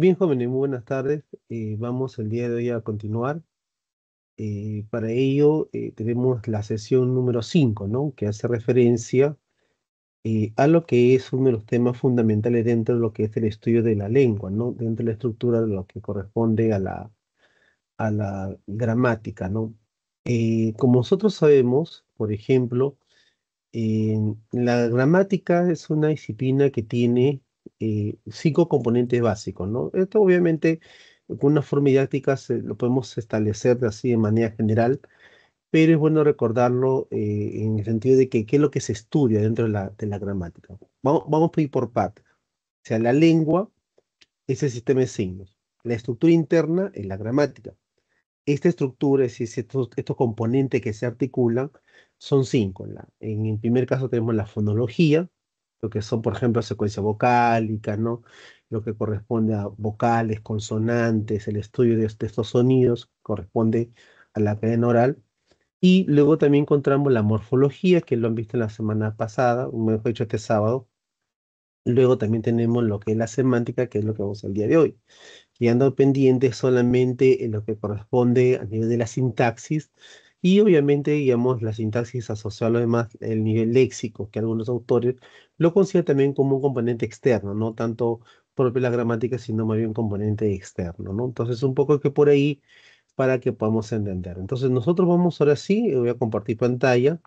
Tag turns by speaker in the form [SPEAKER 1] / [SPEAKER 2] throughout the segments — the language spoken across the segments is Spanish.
[SPEAKER 1] Bien, jóvenes, muy buenas tardes. Eh, vamos el día de hoy a continuar. Eh, para ello eh, tenemos la sesión número 5, ¿no? que hace referencia a lo que es uno de los temas fundamentales dentro de lo que es el estudio de la lengua, ¿no? dentro de la estructura de lo que corresponde a la, a la gramática. ¿no? como nosotros sabemos, por ejemplo, la gramática es una disciplina que tiene eh, cinco componentes básicos, ¿no? Esto obviamente con una forma didáctica lo podemos establecer así de manera general, pero es bueno recordarlo eh, en el sentido de que qué es lo que se estudia dentro de la, gramática. Vamos, vamos a ir por partes. O sea, la lengua es el sistema de signos. La estructura interna es la gramática. Esta estructura, es decir, estos, estos componentes que se articulan, son cinco. en el primer caso tenemos la fonología, lo que son, por ejemplo, secuencia vocálica, ¿no? Lo que corresponde a vocales, consonantes, el estudio de, estos sonidos corresponde a la cadena oral. Y luego también encontramos la morfología, que lo han visto la semana pasada, mejor dicho, este sábado. Luego también tenemos lo que es la semántica, que es lo que vamos el día de hoy. Y ando pendiente solamente en lo que corresponde a nivel de la sintaxis, y obviamente, digamos, la sintaxis asociada además el nivel léxico, que algunos autores lo consideran también como un componente externo, no tanto propio la gramática, sino más bien un componente externo, ¿no? Entonces, un poco que por ahí para que podamos entender. Entonces, nosotros vamos ahora sí, voy a compartir pantalla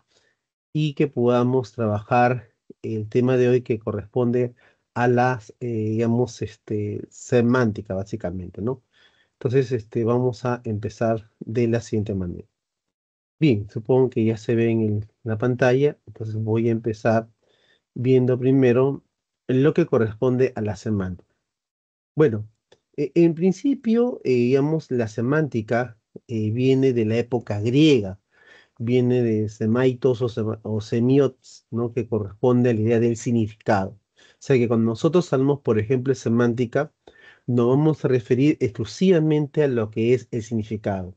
[SPEAKER 1] y que podamos trabajar el tema de hoy que corresponde a las, eh, digamos, este, semántica, básicamente, ¿no? Entonces, este, vamos a empezar de la siguiente manera. Bien, supongo que ya se ve en, la pantalla, entonces voy a empezar viendo primero lo que corresponde a la semántica. Bueno, e, en principio, eh, digamos, la semántica eh, viene de la época griega, viene de semaitos o, semiotes, ¿no? que corresponde a la idea del significado. O sea que cuando nosotros hablamos, por ejemplo, semántica, nos vamos a referir exclusivamente a lo que es el significado.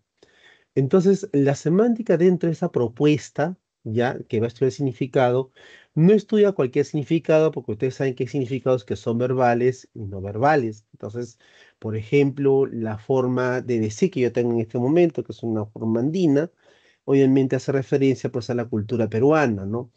[SPEAKER 1] Entonces, la semántica dentro de esa propuesta, ya que va a estudiar el significado, no estudia cualquier significado porque ustedes saben que hay significados que son verbales y no verbales. Entonces, por ejemplo, la forma de decir que yo tengo en este momento, que es una forma andina, obviamente hace referencia pues a la cultura peruana, ¿no?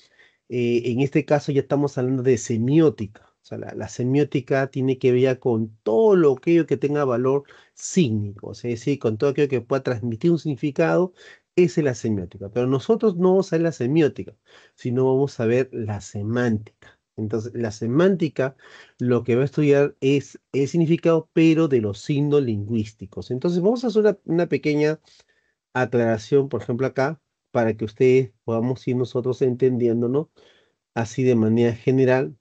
[SPEAKER 1] Eh, en este caso ya estamos hablando de semiótica. O sea, la, semiótica tiene que ver con todo lo aquello que tenga valor cínico, es decir, con todo aquello que pueda transmitir un significado, esa es la semiótica. Pero nosotros no vamos a ver la semiótica, sino vamos a ver la semántica. Entonces, la semántica lo que va a estudiar es el significado, pero de los signos lingüísticos. Entonces, vamos a hacer una, una pequeña aclaración, por ejemplo, acá, para que ustedes podamos ir nosotros entendiéndonos así de manera general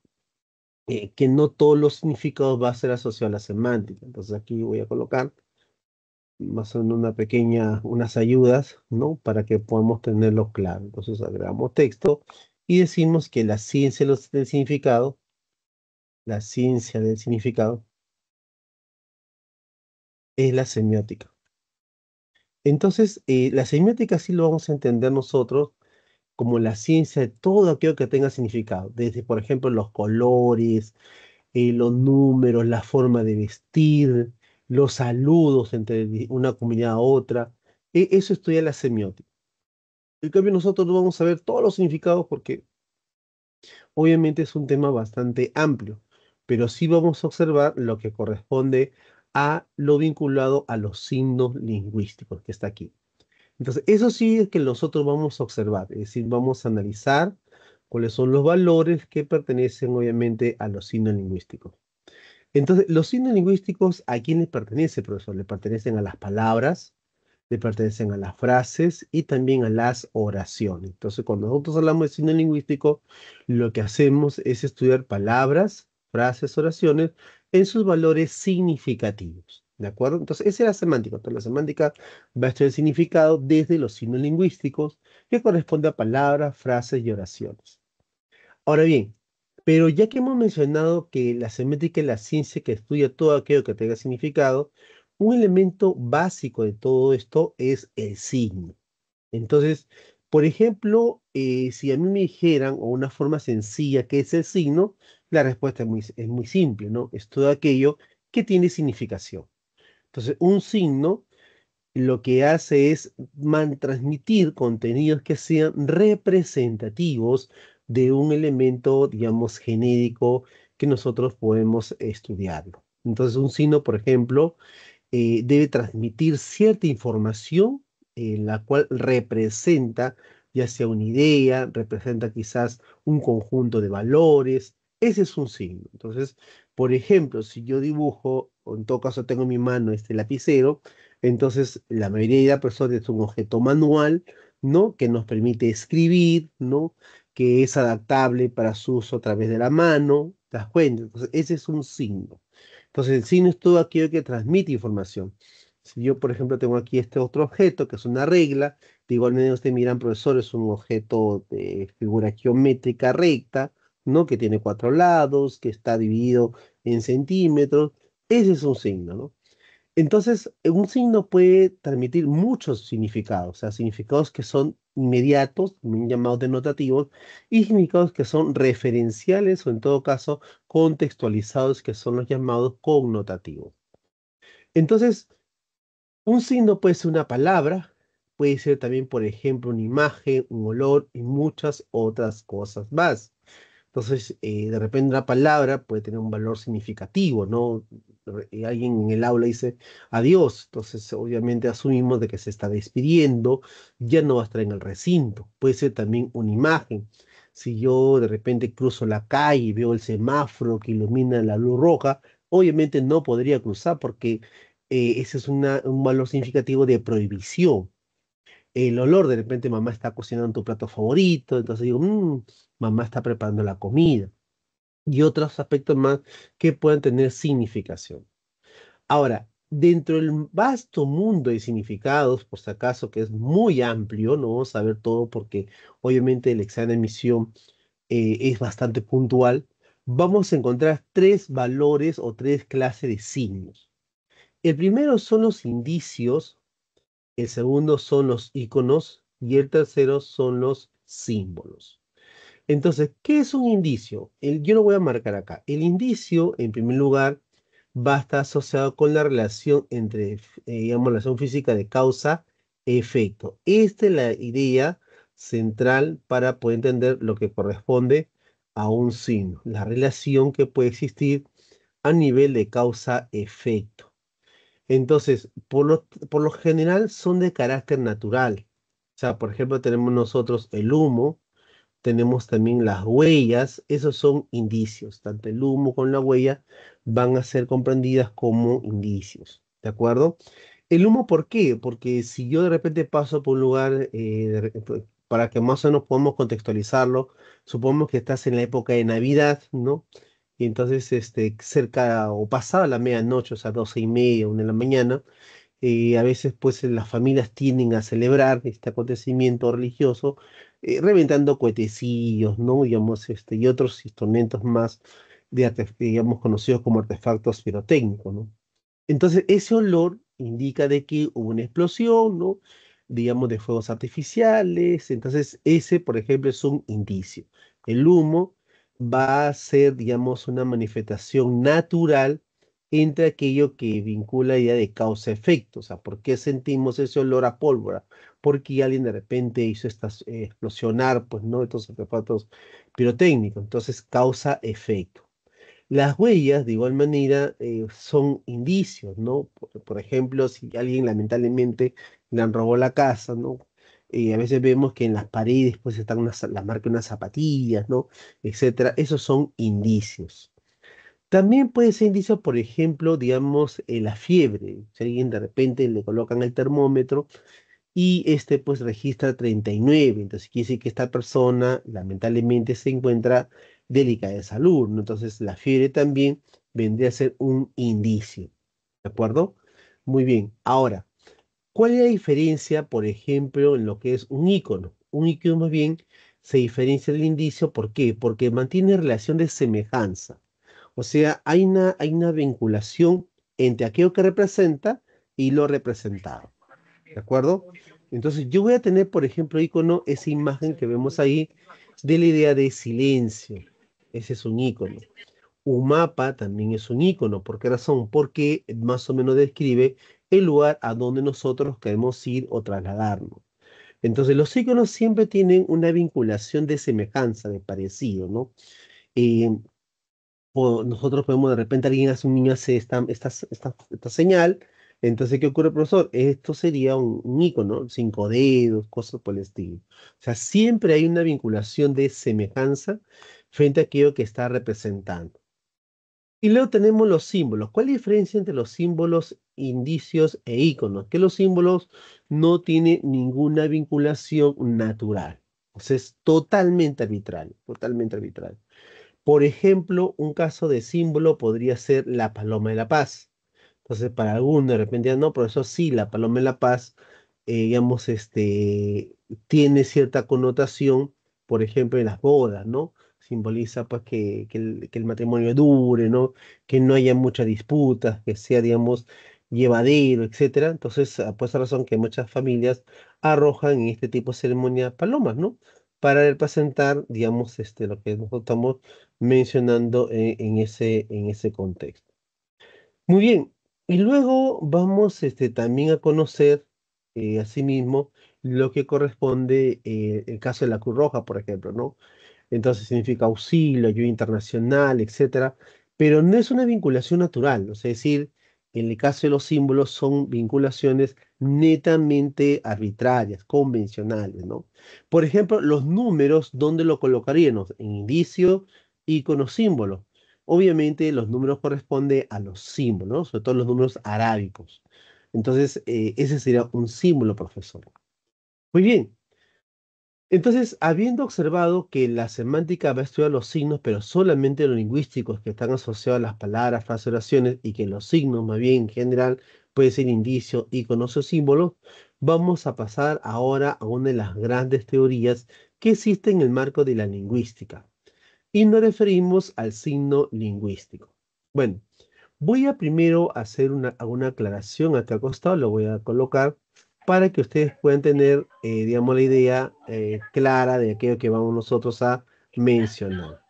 [SPEAKER 1] eh, que no todos los significados va a ser asociado a la semántica. Entonces aquí voy a colocar más o menos una pequeña, unas ayudas, ¿no? Para que podamos tenerlo claro. Entonces agregamos texto y decimos que la ciencia del significado, la ciencia del significado, es la semiótica. Entonces, eh, la semiótica sí lo vamos a entender nosotros como la ciencia de todo aquello que tenga significado, desde, por ejemplo, los colores, eh, los números, la forma de vestir, los saludos entre una comunidad a otra. E, eso estudia la semiótica. En cambio, nosotros no vamos a ver todos los significados porque obviamente es un tema bastante amplio, pero sí vamos a observar lo que corresponde a lo vinculado a los signos lingüísticos que está aquí. Entonces, eso sí es que nosotros vamos a observar, es decir, vamos a analizar cuáles son los valores que pertenecen obviamente a los signos lingüísticos. Entonces, los signos lingüísticos, ¿a quién les pertenece, profesor? Le pertenecen a las palabras, le pertenecen a las frases y también a las oraciones. Entonces, cuando nosotros hablamos de signo lingüístico, lo que hacemos es estudiar palabras, frases, oraciones en sus valores significativos. ¿De acuerdo? Entonces, esa es la semántica. Entonces, la semántica va a estudiar el significado desde los signos lingüísticos que corresponde a palabras, frases y oraciones. Ahora bien, pero ya que hemos mencionado que la semántica es la ciencia que estudia todo aquello que tenga significado, un elemento básico de todo esto es el signo. Entonces, por ejemplo, eh, si a mí me dijeran, o una forma sencilla, que es el signo? La respuesta es muy simple, ¿no? Es todo aquello que tiene significación. Entonces, un signo lo que hace es transmitir contenidos que sean representativos de un elemento, digamos, genérico que nosotros podemos estudiarlo. Entonces, un signo, por ejemplo, eh, debe transmitir cierta información en eh, la cual representa ya sea una idea, representa quizás un conjunto de valores. Ese es un signo. Entonces, por ejemplo, si yo dibujo en todo caso tengo en mi mano este lapicero, entonces la mayoría de las personas es un objeto manual, ¿no? Que nos permite escribir, ¿no? Que es adaptable para su uso a través de la mano, las cuentas. Entonces ese es un signo. Entonces el signo es todo aquello que transmite información. Si yo, por ejemplo, tengo aquí este otro objeto, que es una regla, de igual ustedes miran, profesor, es un objeto de figura geométrica recta, ¿no? Que tiene cuatro lados, que está dividido en centímetros, ese es un signo, ¿no? Entonces, eh, un signo puede transmitir muchos significados, o sea, significados que son inmediatos, llamados denotativos, y significados que son referenciales o en todo caso contextualizados, que son los llamados connotativos. Entonces, un signo puede ser una palabra, puede ser también, por ejemplo, una imagen, un olor y muchas otras cosas más. Entonces, eh, de repente una palabra puede tener un valor significativo, ¿no? y alguien en el aula dice adiós, entonces obviamente asumimos de que se está despidiendo, ya no va a estar en el recinto, puede ser también una imagen. Si yo de repente cruzo la calle y veo el semáforo que ilumina la luz roja, obviamente no podría cruzar porque eh, ese es un valor significativo de prohibición. El olor, de repente mamá está cocinando tu plato favorito, entonces digo, mm, mamá está preparando la comida y otros aspectos más que puedan tener significación. Ahora, dentro del vasto mundo de significados, por si acaso que es muy amplio, no vamos a ver todo porque obviamente el examen de emisión eh, es bastante puntual, vamos a encontrar tres valores o tres clases de signos. El primero son los indicios, el segundo son los iconos y el tercero son los símbolos. Entonces, ¿qué es un indicio? El, yo lo voy a marcar acá. El indicio, en primer lugar, va a estar asociado con la relación entre, eh, digamos, la relación física de causa-efecto. E Esta es la idea central para poder entender lo que corresponde a un signo, la relación que puede existir a nivel de causa-efecto. Entonces, por por lo general son de carácter natural. O sea, por ejemplo, tenemos nosotros el humo, tenemos también las huellas, esos son indicios, tanto el humo como la huella van a ser comprendidas como indicios, ¿de acuerdo? El humo, ¿por qué? Porque si yo de repente paso por un lugar, eh, pues, para que más o menos podamos contextualizarlo, supongamos que estás en la época de Navidad, ¿no? Y entonces, este, cerca o pasada la medianoche, o sea, doce y media, una de la mañana, eh, a veces pues las familias tienden a celebrar este acontecimiento religioso eh, reventando cohetecillos, ¿no? Digamos, este, y otros instrumentos más, digamos, conocidos como artefactos pirotécnicos, ¿no? Entonces, ese olor indica de que hubo una explosión, ¿no? Digamos, de fuegos artificiales. Entonces, ese, por ejemplo, es un indicio. El humo va a ser, digamos, una manifestación natural entre aquello que vincula la idea de causa-efecto. O sea, ¿por qué sentimos ese olor a pólvora? Porque alguien de repente hizo estas, explosionar, eh, pues, ¿no? Estos artefactos pirotécnicos. Entonces, causa-efecto. Las huellas, de igual manera, eh, son indicios, ¿no? Por, ejemplo, si alguien lamentablemente le han robado la casa, ¿no? y a veces vemos que en las paredes pues están las marcas de unas zapatillas, ¿no? Etcétera. Esos son indicios. También puede ser indicio, por ejemplo, digamos, eh, la fiebre. Si alguien de repente le colocan el termómetro y este pues registra 39, entonces quiere decir que esta persona lamentablemente se encuentra délica de salud, Entonces la fiebre también vendría a ser un indicio, ¿de acuerdo? Muy bien, ahora, ¿cuál es la diferencia, por ejemplo, en lo que es un ícono? Un ícono más bien se diferencia del indicio, ¿por qué? Porque mantiene relación de semejanza. O sea, hay una, hay una vinculación entre aquello que representa y lo representado. ¿De acuerdo? Entonces yo voy a tener, por ejemplo, icono, esa imagen que vemos ahí de la idea de silencio. Ese es un icono. Un mapa también es un icono. ¿Por qué razón? Porque más o menos describe el lugar a donde nosotros queremos ir o trasladarnos. Entonces los iconos siempre tienen una vinculación de semejanza, de parecido, ¿no? Eh, nosotros podemos, de repente alguien hace, un niño hace esta, señal, entonces, ¿qué ocurre, profesor? Esto sería un, un, icono, cinco dedos, cosas por el estilo. O sea, siempre hay una vinculación de semejanza frente a aquello que está representando. Y luego tenemos los símbolos. ¿Cuál es la diferencia entre los símbolos, indicios e iconos? Que los símbolos no tienen ninguna vinculación natural. O sea, es totalmente arbitrario, totalmente arbitral. Por ejemplo, un caso de símbolo podría ser la paloma de la paz. Entonces, para algunos de repente, ah, no, pero eso sí, la paloma de la paz, eh, digamos, este, tiene cierta connotación, por ejemplo, en las bodas, ¿no? Simboliza pues que, el, matrimonio dure, ¿no? Que no haya muchas disputas, que sea, digamos, llevadero, etc. Entonces, ah, por esa razón que muchas familias arrojan en este tipo de ceremonia palomas, ¿no? para representar, digamos, este, lo que nosotros estamos mencionando e, en, ese, en ese contexto. Muy bien, y luego vamos este, también a conocer, eh, asimismo, lo que corresponde eh, el caso de la Cruz Roja, por ejemplo, ¿no? Entonces significa auxilio, ayuda internacional, etcétera, pero no es una vinculación natural, ¿no? es decir, en el caso de los símbolos son vinculaciones netamente arbitrarias, convencionales, ¿no? Por ejemplo, los números, ¿dónde lo colocaríamos? En indicio, ícono, símbolo. Obviamente los números corresponden a los símbolos, sobre todo los números arábicos. Entonces, eh, ese sería un símbolo, profesor. Muy bien, entonces, habiendo observado que la semántica va a estudiar los signos, pero solamente los lingüísticos que están asociados a las palabras, frases, oraciones, y que los signos más bien en general pueden ser indicios, y o símbolos, vamos a pasar ahora a una de las grandes teorías que existe en el marco de la lingüística. Y nos referimos al signo lingüístico. Bueno, voy a primero hacer una, aclaración a este costado, lo voy a colocar para que ustedes puedan tener, eh, digamos, la idea eh, clara de aquello que vamos nosotros a mencionar.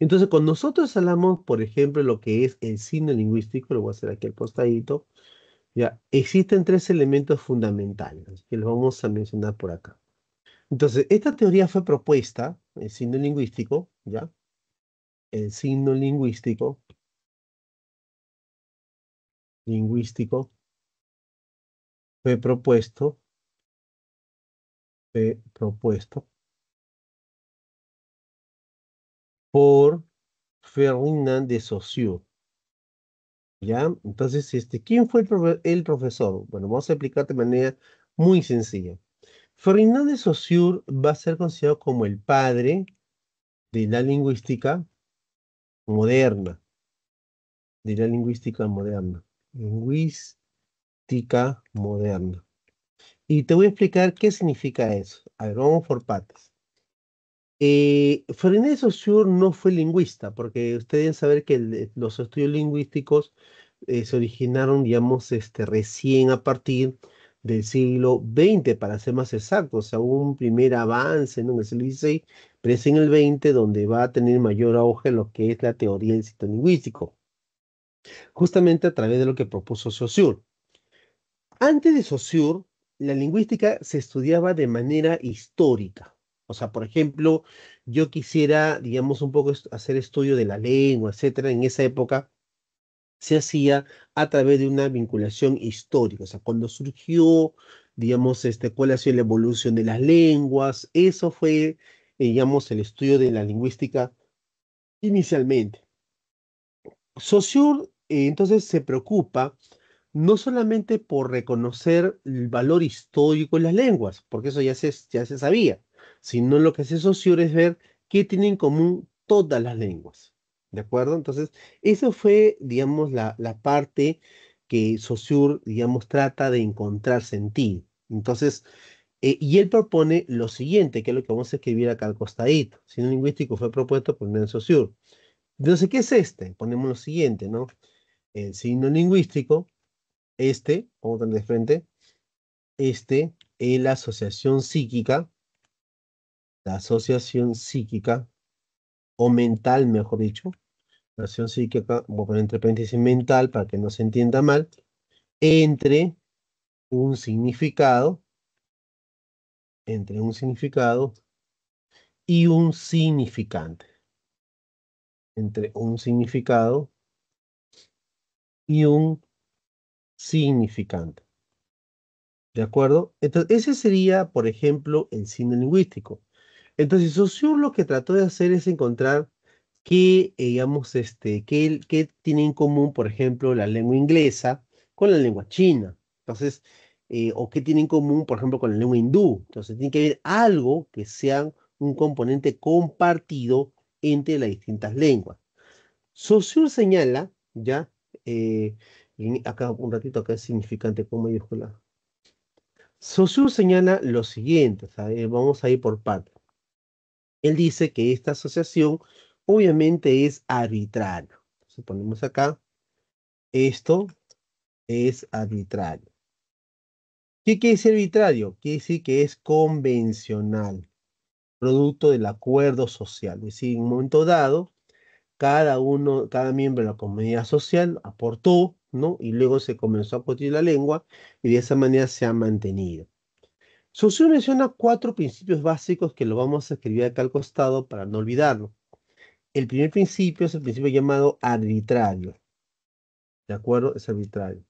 [SPEAKER 1] Entonces, cuando nosotros hablamos, por ejemplo, lo que es el signo lingüístico, lo voy a hacer aquí al costadito, ya, existen tres elementos fundamentales que los vamos a mencionar por acá. Entonces, esta teoría fue propuesta, el signo lingüístico,
[SPEAKER 2] ¿ya? El signo lingüístico, lingüístico, fue propuesto, fue propuesto por Ferdinand de Saussure. ¿Ya?
[SPEAKER 1] Entonces, este, ¿quién fue el, profesor? Bueno, vamos a explicar de manera muy sencilla. Ferdinand de Saussure va a ser considerado como el padre de la lingüística moderna. De la lingüística moderna. Lingüística moderna. Y te voy a explicar qué significa eso. A ver, vamos por partes. Eh, Saussure no fue lingüista, porque ustedes deben saber que los estudios lingüísticos eh, se originaron, digamos, este, recién a partir del siglo XX, para ser más exactos, o un primer avance en el siglo XVI, pero es en el XX donde va a tener mayor auge lo que es la teoría del sitio lingüístico, justamente a través de lo que propuso Saussure. Antes de Saussure, la lingüística se estudiaba de manera histórica. O sea, por ejemplo, yo quisiera, digamos, un poco hacer estudio de la lengua, etcétera. En esa época se hacía a través de una vinculación histórica. O sea, cuando surgió, digamos, este, cuál ha sido la evolución de las lenguas, eso fue, digamos, el estudio de la lingüística inicialmente. Saussure, eh, entonces, se preocupa no solamente por reconocer el valor histórico de las lenguas, porque eso ya se, ya se sabía, sino lo que hace Saussure es ver qué tienen en común todas las lenguas. ¿De acuerdo? Entonces, eso fue, digamos, la, parte que Saussure, digamos, trata de encontrar sentido. Entonces, eh, y él propone lo siguiente, que es lo que vamos a escribir acá al costadito. signo lingüístico fue propuesto por Nelson Saussure. Entonces, ¿qué es este? Ponemos lo siguiente, ¿no? El signo lingüístico este, vamos a de frente, este es la asociación psíquica, la asociación psíquica, o mental, mejor dicho, la asociación psíquica, voy a poner entre paréntesis mental para que no se entienda mal, entre un significado, entre un significado y un significante.
[SPEAKER 2] Entre un significado y un significante. ¿De acuerdo? Entonces, ese sería,
[SPEAKER 1] por ejemplo, el signo lingüístico. Entonces, Sosur lo que trató de hacer es encontrar qué, eh, digamos, este, qué, qué tiene en común, por ejemplo, la lengua inglesa con la lengua china. Entonces, eh, o qué tiene en común, por ejemplo, con la lengua hindú. Entonces, tiene que haber algo que sea un componente compartido entre las distintas lenguas. Sosur señala, ya, eh, acá un ratito acá es significante con mayúscula. Saussure señala lo siguiente, eh, vamos a ir por parte. Él dice que esta asociación obviamente es arbitraria. Entonces ponemos acá, esto es arbitrario. ¿Qué quiere decir arbitrario? Quiere decir que es convencional, producto del acuerdo social. Es decir, en un momento dado, cada uno, cada miembro de la comunidad social aportó y luego se comenzó a potir la lengua y de esa manera se ha mantenido. Sucio menciona cuatro principios básicos que lo vamos a escribir acá al costado para no olvidarlo. El primer principio es el principio llamado arbitrario. ¿De acuerdo? Es arbitrario.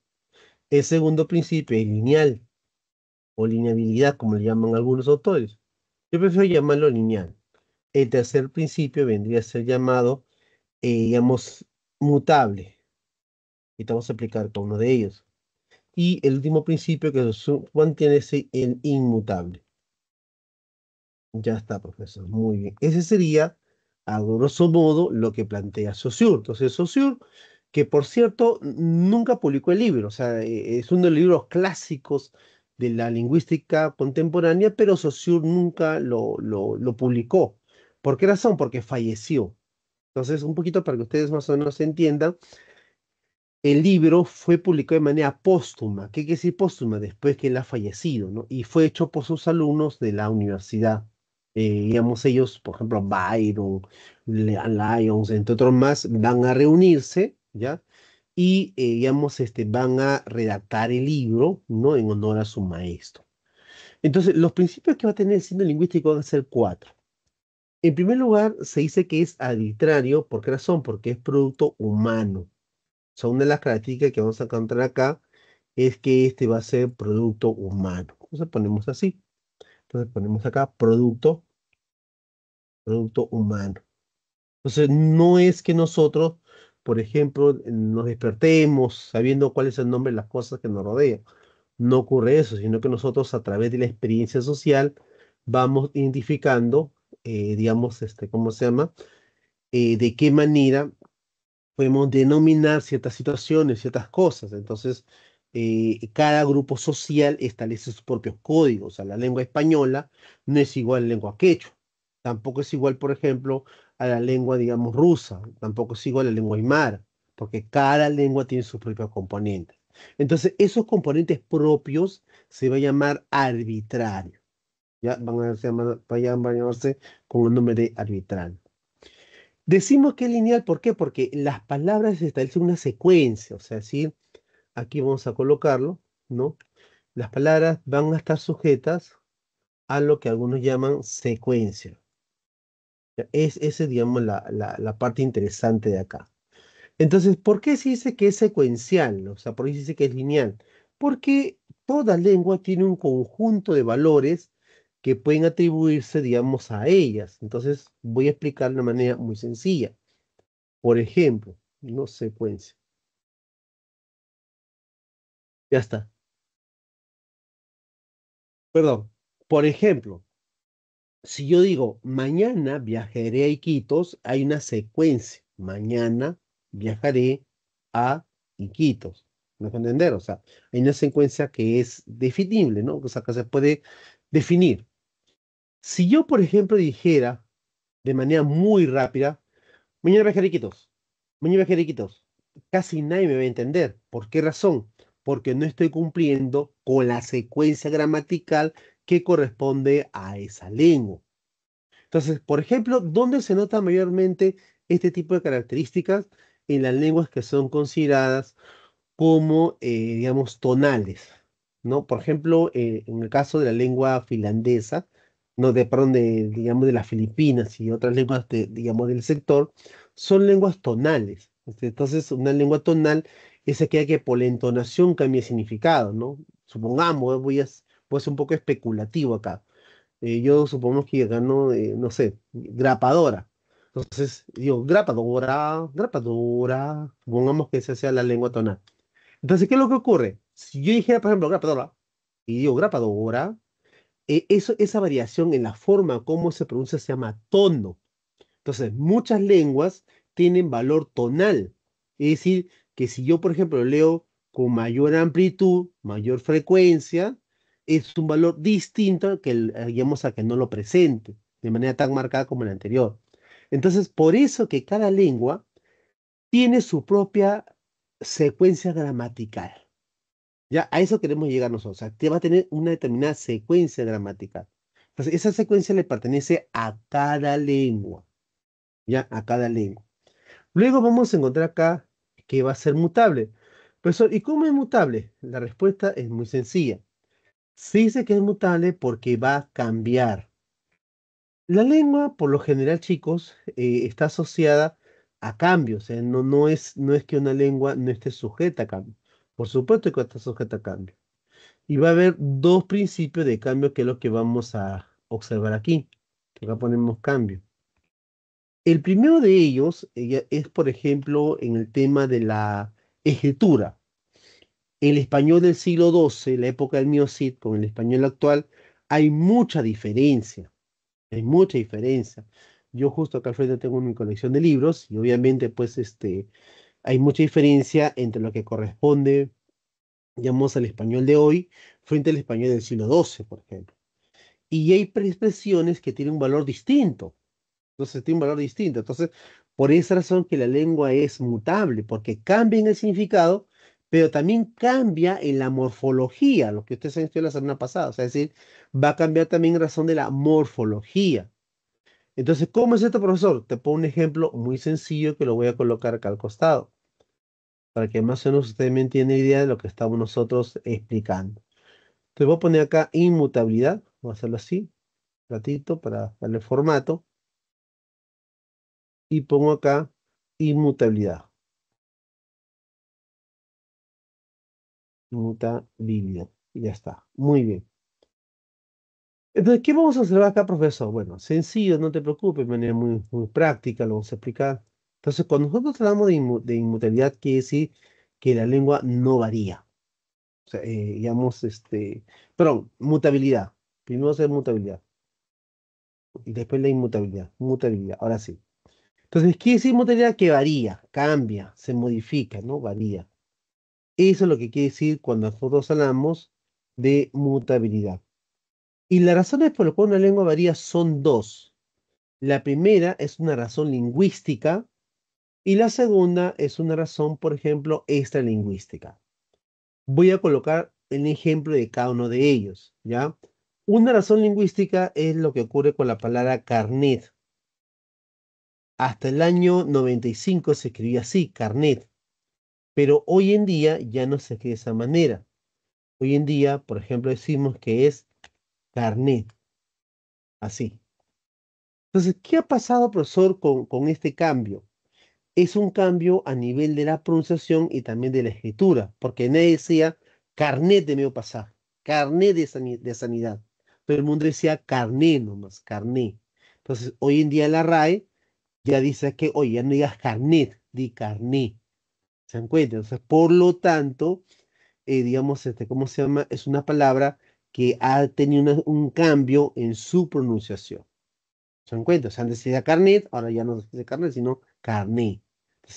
[SPEAKER 1] El segundo principio es lineal o lineabilidad, como le llaman algunos autores. Yo prefiero llamarlo lineal. El tercer principio vendría a ser llamado, eh, digamos, mutable y te vamos a aplicar cada uno de ellos. Y el último principio que mantiene es el inmutable. Ya está, profesor. Muy bien. Ese sería, a grosso modo, lo que plantea Sosur. Entonces, Sosur, que por cierto, nunca publicó el libro. O sea, e, es uno de los libros clásicos de la lingüística contemporánea, pero Sosur nunca lo, lo, lo publicó. ¿Por qué razón? Porque falleció. Entonces, un poquito para que ustedes más o menos entiendan, el libro fue publicado de manera póstuma. ¿Qué quiere decir póstuma? Después que él ha fallecido, ¿no? Y fue hecho por sus alumnos de la universidad. Eh, digamos, ellos, por ejemplo, Byron, Lyons, entre otros más, van a reunirse, ¿ya? Y, eh, digamos, este, van a redactar el libro, ¿no? En honor a su maestro. Entonces, los principios que va a tener el signo lingüístico van a ser cuatro. En primer lugar, se dice que es arbitrario. ¿Por qué razón? Porque es producto humano sea, una de las características que vamos a encontrar acá es que este va a ser producto humano. Entonces ponemos así. Entonces ponemos acá producto, producto humano. Entonces no es que nosotros, por ejemplo, nos despertemos sabiendo cuál es el nombre de las cosas que nos rodean. No ocurre eso, sino que nosotros a través de la experiencia social vamos identificando, eh, digamos, este, ¿cómo se llama? Eh, de qué manera podemos denominar ciertas situaciones, ciertas cosas. Entonces, eh, cada grupo social establece sus propios códigos. O sea, la lengua española no es igual a la lengua quechua. Tampoco es igual, por ejemplo, a la lengua, digamos, rusa. Tampoco es igual a la lengua aymara, porque cada lengua tiene sus propios componentes. Entonces, esos componentes propios se van a llamar arbitrario. Ya van a, llamarse con el nombre de arbitrario. Decimos que es lineal, ¿por qué? Porque las palabras establecen una secuencia, o sea, si aquí vamos a colocarlo, ¿no? Las palabras van a estar sujetas a lo que algunos llaman secuencia. Es, esa es, digamos, la, la, parte interesante de acá. Entonces, ¿por qué se dice que es secuencial? O sea, ¿por qué se dice que es lineal? Porque toda lengua tiene un conjunto de valores que pueden atribuirse, digamos, a ellas. Entonces, voy a explicar de una manera muy
[SPEAKER 2] sencilla. Por ejemplo, no secuencia. Ya está. Perdón. Por ejemplo, si yo digo, mañana viajaré a Iquitos,
[SPEAKER 1] hay una secuencia. Mañana viajaré a Iquitos. ¿Me entender? O sea, hay una secuencia que es definible, ¿no? O sea, que se puede definir. Si yo, por ejemplo, dijera de manera muy rápida, mañana vejeriquitos, a vejeriquitos", casi nadie me va a entender. ¿Por qué razón? Porque no estoy cumpliendo con la secuencia gramatical que corresponde a esa lengua. Entonces, por ejemplo, ¿dónde se nota mayormente este tipo de características? En las lenguas que son consideradas como, eh, digamos, tonales, ¿no? Por ejemplo, eh, en el caso de la lengua finlandesa, no de, perdón, digamos, de las Filipinas y otras lenguas, digamos, del sector, son lenguas tonales. Este, entonces, una lengua tonal es aquella que por la entonación cambia significado, ¿no? Supongamos, eh, voy a, ser un poco especulativo acá. Eh, yo supongo que acá eh, no sé, grapadora. Entonces, digo, grapadora, grapadora, supongamos que esa sea la lengua tonal. Entonces, ¿qué es lo que ocurre? Si yo dijera, por ejemplo, grapadora, y digo grapadora, e-, esa variación en la forma como se pronuncia se llama tono. Entonces, muchas lenguas tienen valor tonal. Es decir, que si yo, por ejemplo, leo con mayor amplitud, mayor frecuencia, es un valor distinto que el, eh, a que no lo presente de manera tan marcada como la anterior. Entonces, por eso que cada lengua tiene su propia secuencia gramatical. Ya a eso queremos llegar nosotros. O sea, que va a tener una determinada secuencia dramática. Entonces, esa secuencia le pertenece a cada lengua. Ya, a cada lengua. Luego vamos a encontrar acá que va a ser mutable. Profesor, ¿y cómo es mutable? La respuesta es muy sencilla. Se dice que es mutable porque va a cambiar. La lengua, por lo general, chicos, eh, está asociada a cambios. ¿eh? No, no, es, no es que una lengua no esté sujeta a cambios. Por supuesto que está sujeto a cambio. Y va a haber dos principios de cambio que es lo que vamos a observar aquí. Acá ponemos cambio. El primero de ellos eh, es, por ejemplo, en el tema de la escritura. El español del siglo XII, la época del miocid, con el español actual, hay mucha diferencia. Hay mucha diferencia. Yo justo acá al frente tengo mi colección de libros y obviamente pues este hay mucha diferencia entre lo que corresponde, digamos, al español de hoy frente al español del siglo XII, por ejemplo. Y hay expresiones que tienen un valor distinto. Entonces, tiene un valor distinto. Entonces, por esa razón que la lengua es mutable, porque cambia en el significado, pero también cambia en la morfología, lo que ustedes han estudiado la semana pasada. O sea, es decir, va a cambiar también en razón de la morfología. Entonces, ¿cómo es esto, profesor? Te pongo un ejemplo muy sencillo que lo voy a colocar acá al costado para que más o menos ustedes me entiendan idea de lo que estamos nosotros explicando. Entonces voy a poner acá inmutabilidad, voy a
[SPEAKER 2] hacerlo así, ratito para darle formato. Y pongo acá inmutabilidad. Inmutabilidad. ya está. Muy bien.
[SPEAKER 1] Entonces, ¿qué vamos a observar acá, profesor? Bueno, sencillo, no te preocupes, de manera muy práctica, lo vamos a explicar. Entonces, cuando nosotros hablamos de, inmutabilidad, quiere decir que la lengua no varía. O sea, eh, digamos, este, perdón, mutabilidad. Primero ser mutabilidad. Y después la inmutabilidad. Mutabilidad, ahora sí. Entonces, quiere decir mutabilidad que varía, cambia, se modifica, ¿no? Varía. Eso es lo que quiere decir cuando nosotros hablamos de mutabilidad. Y las razones por las cuales una lengua varía son dos. La primera es una razón lingüística y la segunda es una razón, por ejemplo, extralingüística. Voy a colocar el ejemplo de cada uno de ellos, ¿ya? Una razón lingüística es lo que ocurre con la palabra carnet. Hasta el año 95 se escribía así, carnet. Pero hoy en día ya no se escribe de esa manera. Hoy en día, por ejemplo, decimos que es carnet. Así. Entonces, ¿qué ha pasado, profesor, con, con este cambio? es un cambio a nivel de la pronunciación y también de la escritura, porque nadie decía carnet de medio pasaje, carnet de, sanidad, de pero el mundo decía carné nomás, carné. Entonces, hoy en día la RAE ya dice que, oye, ya no digas carnet, di carné. ¿Se dan Entonces, por lo tanto, eh, digamos, este, ¿cómo se llama? Es una palabra que ha tenido un cambio en su pronunciación. ¿Se dan O sea, antes decía carnet, ahora ya no se dice carnet, sino carné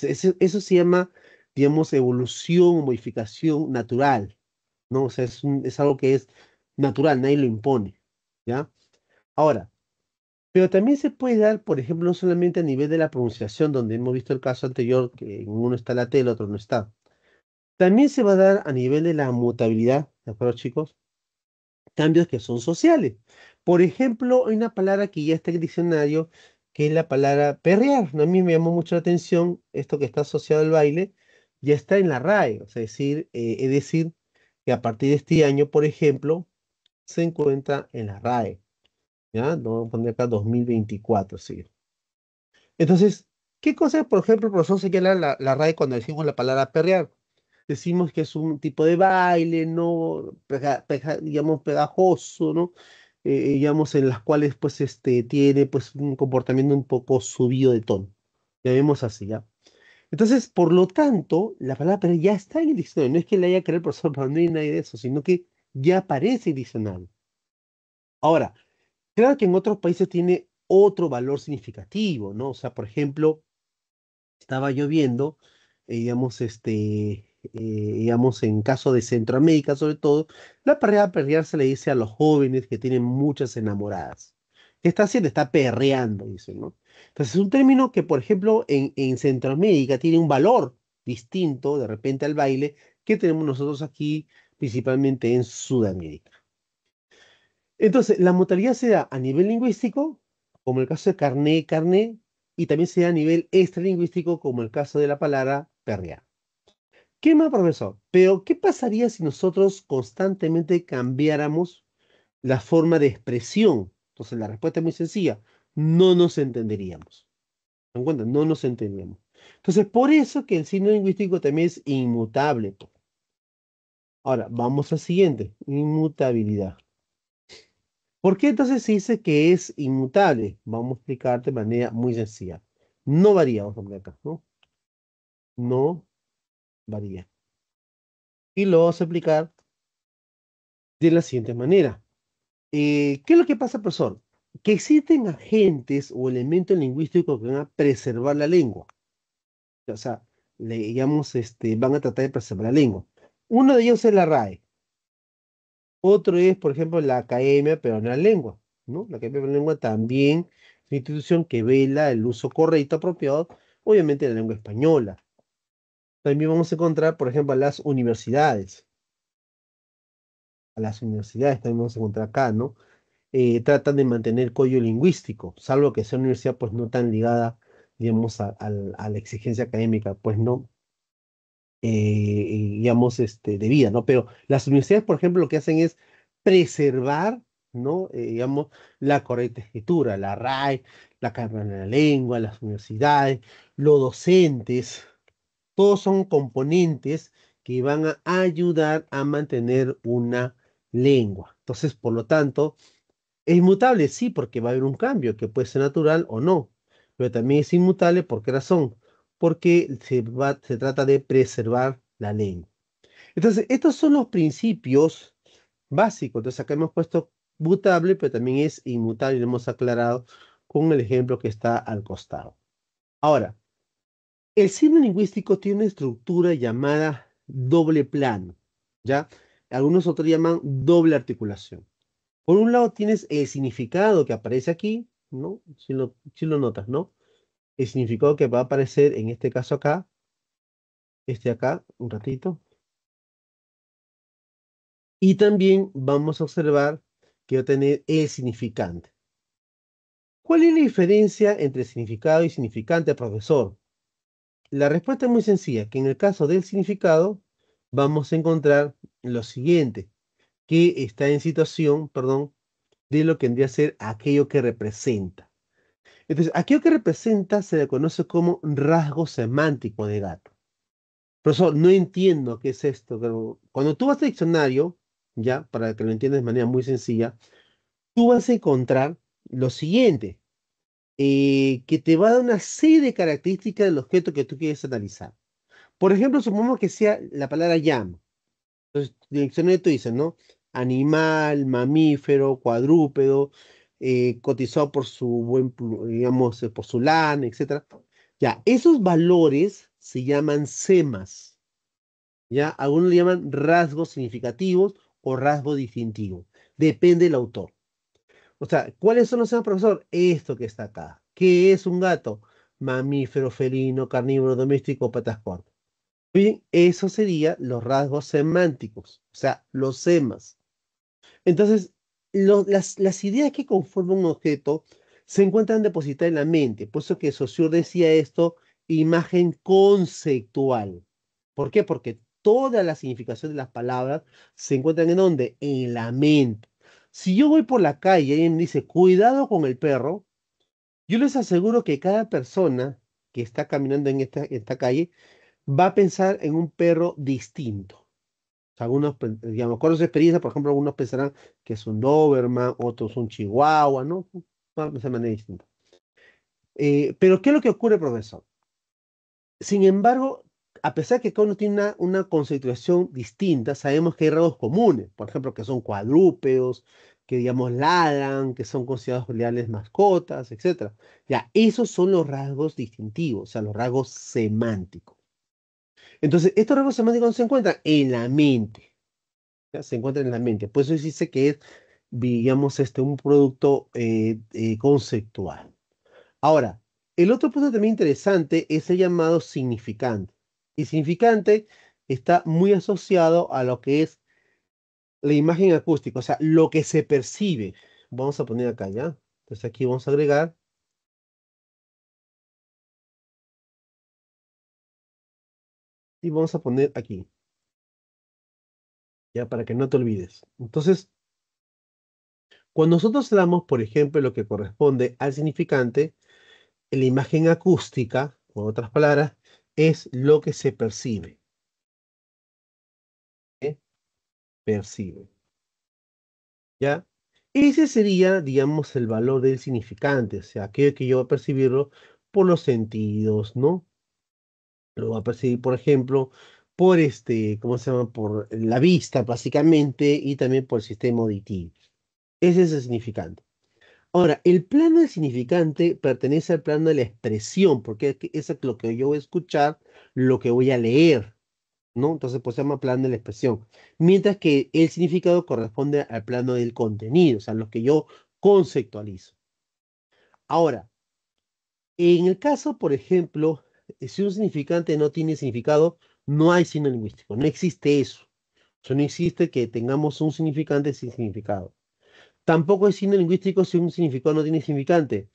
[SPEAKER 1] eso, se llama, digamos, evolución o modificación natural, ¿no? O sea, es, algo que es natural, nadie lo impone, ¿ya? Ahora, pero también se puede dar, por ejemplo, no solamente a nivel de la pronunciación, donde hemos visto el caso anterior, que en uno está la T, el otro no está. También se va a dar a nivel de la mutabilidad, ¿de acuerdo, chicos? Cambios que son sociales. Por ejemplo, hay una palabra que ya está en el diccionario que es la palabra perrear. A mí me llamó mucho la atención esto que está asociado al baile, ya está en la RAE, o sea, decir, eh, es decir, que a partir de este año, por ejemplo, se encuentra en la RAE. ¿Ya? Lo vamos a poner acá 2024, sí. Entonces, ¿qué cosas, por ejemplo, el sé señala la, la RAE cuando decimos la palabra perrear? Decimos que es un tipo de baile, ¿no? digamos, pegajoso, ¿no? Eh, digamos, en las cuales pues este, tiene pues un comportamiento un poco subido de tono. Ya vemos así, ¿ya? Entonces, por lo tanto, la palabra ya está en el diccionario. No es que le haya creado el profesor no hay nada de eso, sino que ya aparece en diccionario. Ahora, claro que en otros países tiene otro valor significativo, ¿no? O sea, por ejemplo, estaba yo viendo, eh, digamos, este, eh, digamos, en caso de Centroamérica sobre todo, la perreada perrear se le dice a los jóvenes que tienen muchas enamoradas. ¿Qué está haciendo? Está perreando, dicen, ¿no? Entonces es un término que, por ejemplo, en, Centroamérica tiene un valor distinto de repente al baile que tenemos nosotros aquí, principalmente en Sudamérica. Entonces, la mortalidad se da a nivel lingüístico, como el caso de carné, carné, y también se da a nivel extralingüístico, como el caso de la palabra perrear. ¿Qué más, profesor? Pero, ¿qué pasaría si nosotros constantemente cambiáramos la forma de expresión? Entonces, la respuesta es muy sencilla. No nos entenderíamos. ¿Se cuenta? No nos entendemos. Entonces, por eso que el signo lingüístico también es inmutable. Ahora, vamos al siguiente. Inmutabilidad. ¿Por qué entonces se dice que es inmutable? Vamos a explicar de manera muy sencilla. No variamos, vamos acá, ¿no? No varía. Y lo vamos a explicar de la siguiente manera. Eh, ¿Qué es lo que pasa, profesor? Que existen agentes o elementos lingüísticos que van a preservar la lengua. O sea, le, digamos, este, van a tratar de preservar la lengua. Uno de ellos es la RAE. Otro es, por ejemplo, la Academia pero de la Lengua. ¿no? La Academia Peruana de la Lengua también es una institución que vela el uso correcto, apropiado, obviamente, de la lengua española también vamos a encontrar, por ejemplo, a las universidades. A las universidades también vamos a encontrar acá, ¿no? Eh, tratan de mantener código lingüístico, salvo que sea una universidad pues no tan ligada, digamos, a, la exigencia académica, pues no, eh, digamos, este, de vida, ¿no? Pero las universidades, por ejemplo, lo que hacen es preservar, ¿no? Eh, digamos, la correcta escritura, la RAE, la carrera de la lengua, las universidades, los docentes, todos son componentes que van a ayudar a mantener una lengua. Entonces, por lo tanto, es mutable sí, porque va a haber un cambio que puede ser natural o no, pero también es inmutable, ¿por qué razón? Porque se, trata de preservar la lengua. Entonces, estos son los principios básicos. Entonces, acá hemos puesto mutable, pero también es inmutable, lo hemos aclarado con el ejemplo que está al costado. Ahora, el signo lingüístico tiene una estructura llamada doble plano, ¿ya? Algunos otros llaman doble articulación. Por un lado tienes el significado que aparece aquí, ¿no? Si lo, notas, ¿no? El significado que va a aparecer en este caso acá, este acá, un ratito. Y también vamos a observar que va a tener el significante. ¿Cuál es la diferencia entre significado y significante, profesor? La respuesta es muy sencilla, que en el caso del significado vamos a encontrar lo siguiente, que está en situación, perdón, de lo que tendría a ser aquello que representa. Entonces, aquello que representa se le conoce como rasgo semántico de gato. Por eso no entiendo qué es esto. Pero cuando tú vas al diccionario, ya, para que lo entiendas de manera muy sencilla, tú vas a encontrar lo siguiente. Eh, que te va a dar una serie de características del objeto que tú quieres analizar. Por ejemplo, supongamos que sea la palabra llama. Entonces, de esto dices, ¿no? Animal, mamífero, cuadrúpedo, eh, cotizado por su buen, digamos, eh, por su LAN, etc. Ya, esos valores se llaman semas. Ya, algunos le llaman rasgos significativos o rasgo distintivo. Depende del autor. O sea, ¿cuáles son los semas, profesor? Esto que está acá. ¿Qué es un gato? Mamífero, felino, carnívoro, doméstico, patas cortas. Bien, eso sería los rasgos semánticos, o sea, los semas. Entonces, las, ideas que conforman un objeto se encuentran depositadas en la mente. Por eso que Saussure decía esto, imagen conceptual. ¿Por qué? Porque toda la significación de las palabras se encuentran en dónde? En la mente. Si yo voy por la calle y me dice, cuidado con el perro, yo les aseguro que cada persona que está caminando en esta, calle va a pensar en un perro distinto. algunos, pues, digamos, con su experiencia, por ejemplo, algunos pensarán que es un Doberman, otros un Chihuahua, ¿no? Van a pensar de manera distinta. Eh, pero, ¿qué es lo que ocurre, profesor? Sin embargo, a pesar que cada uno tiene una, una distinta, sabemos que hay rasgos comunes, por ejemplo, que son cuadrúpedos, que digamos ladan, que son considerados leales mascotas, etc. Ya, esos son los rasgos distintivos, o sea, los rasgos semánticos. Entonces, estos rasgos semánticos se encuentran en la mente. ¿ya? Se encuentran en la mente. Por eso dice que es, digamos, este, un producto eh, eh, conceptual. Ahora, el otro punto también interesante es el llamado significante y significante está muy asociado a lo que es la imagen acústica, o sea, lo que se percibe. Vamos a
[SPEAKER 2] poner acá ya. Entonces aquí vamos a agregar. Y vamos a poner aquí. Ya, para que no te olvides. Entonces, cuando nosotros
[SPEAKER 1] damos, por ejemplo, lo que corresponde al significante, la imagen acústica, con otras palabras, es lo que se percibe. Percibe. ¿Ya?
[SPEAKER 2] Ese sería,
[SPEAKER 1] digamos, el valor del significante, o sea, aquello que yo voy a percibirlo por los sentidos, ¿no? Lo voy a percibir, por ejemplo, por este, ¿cómo se llama? Por la vista, básicamente, y también por el sistema auditivo. Ese es el significante. Ahora, el plano del significante pertenece al plano de la expresión, porque es lo que yo voy a escuchar, lo que voy a leer, ¿no? Entonces, pues se llama plano de la expresión. Mientras que el significado corresponde al plano del contenido, o sea, lo que yo conceptualizo. Ahora, en el caso, por ejemplo, eh, si un significante no tiene significado, no hay signo lingüístico, no existe eso. O no existe que tengamos un significante sin significado. Tampoco es signo lingüístico si un significado no tiene significante.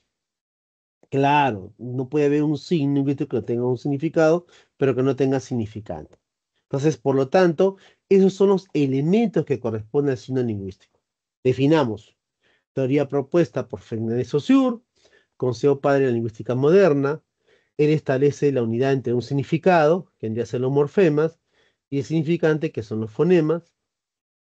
[SPEAKER 1] Claro, no puede haber un signo lingüístico que tenga un significado, pero que no tenga significante. Entonces, por lo tanto, esos son los elementos que corresponden al signo lingüístico. Definamos. Teoría propuesta por Fernández Saussure, Consejo Padre de la Lingüística Moderna. Él establece la unidad entre un significado, que tendría que ser los morfemas, y el significante, que son los fonemas.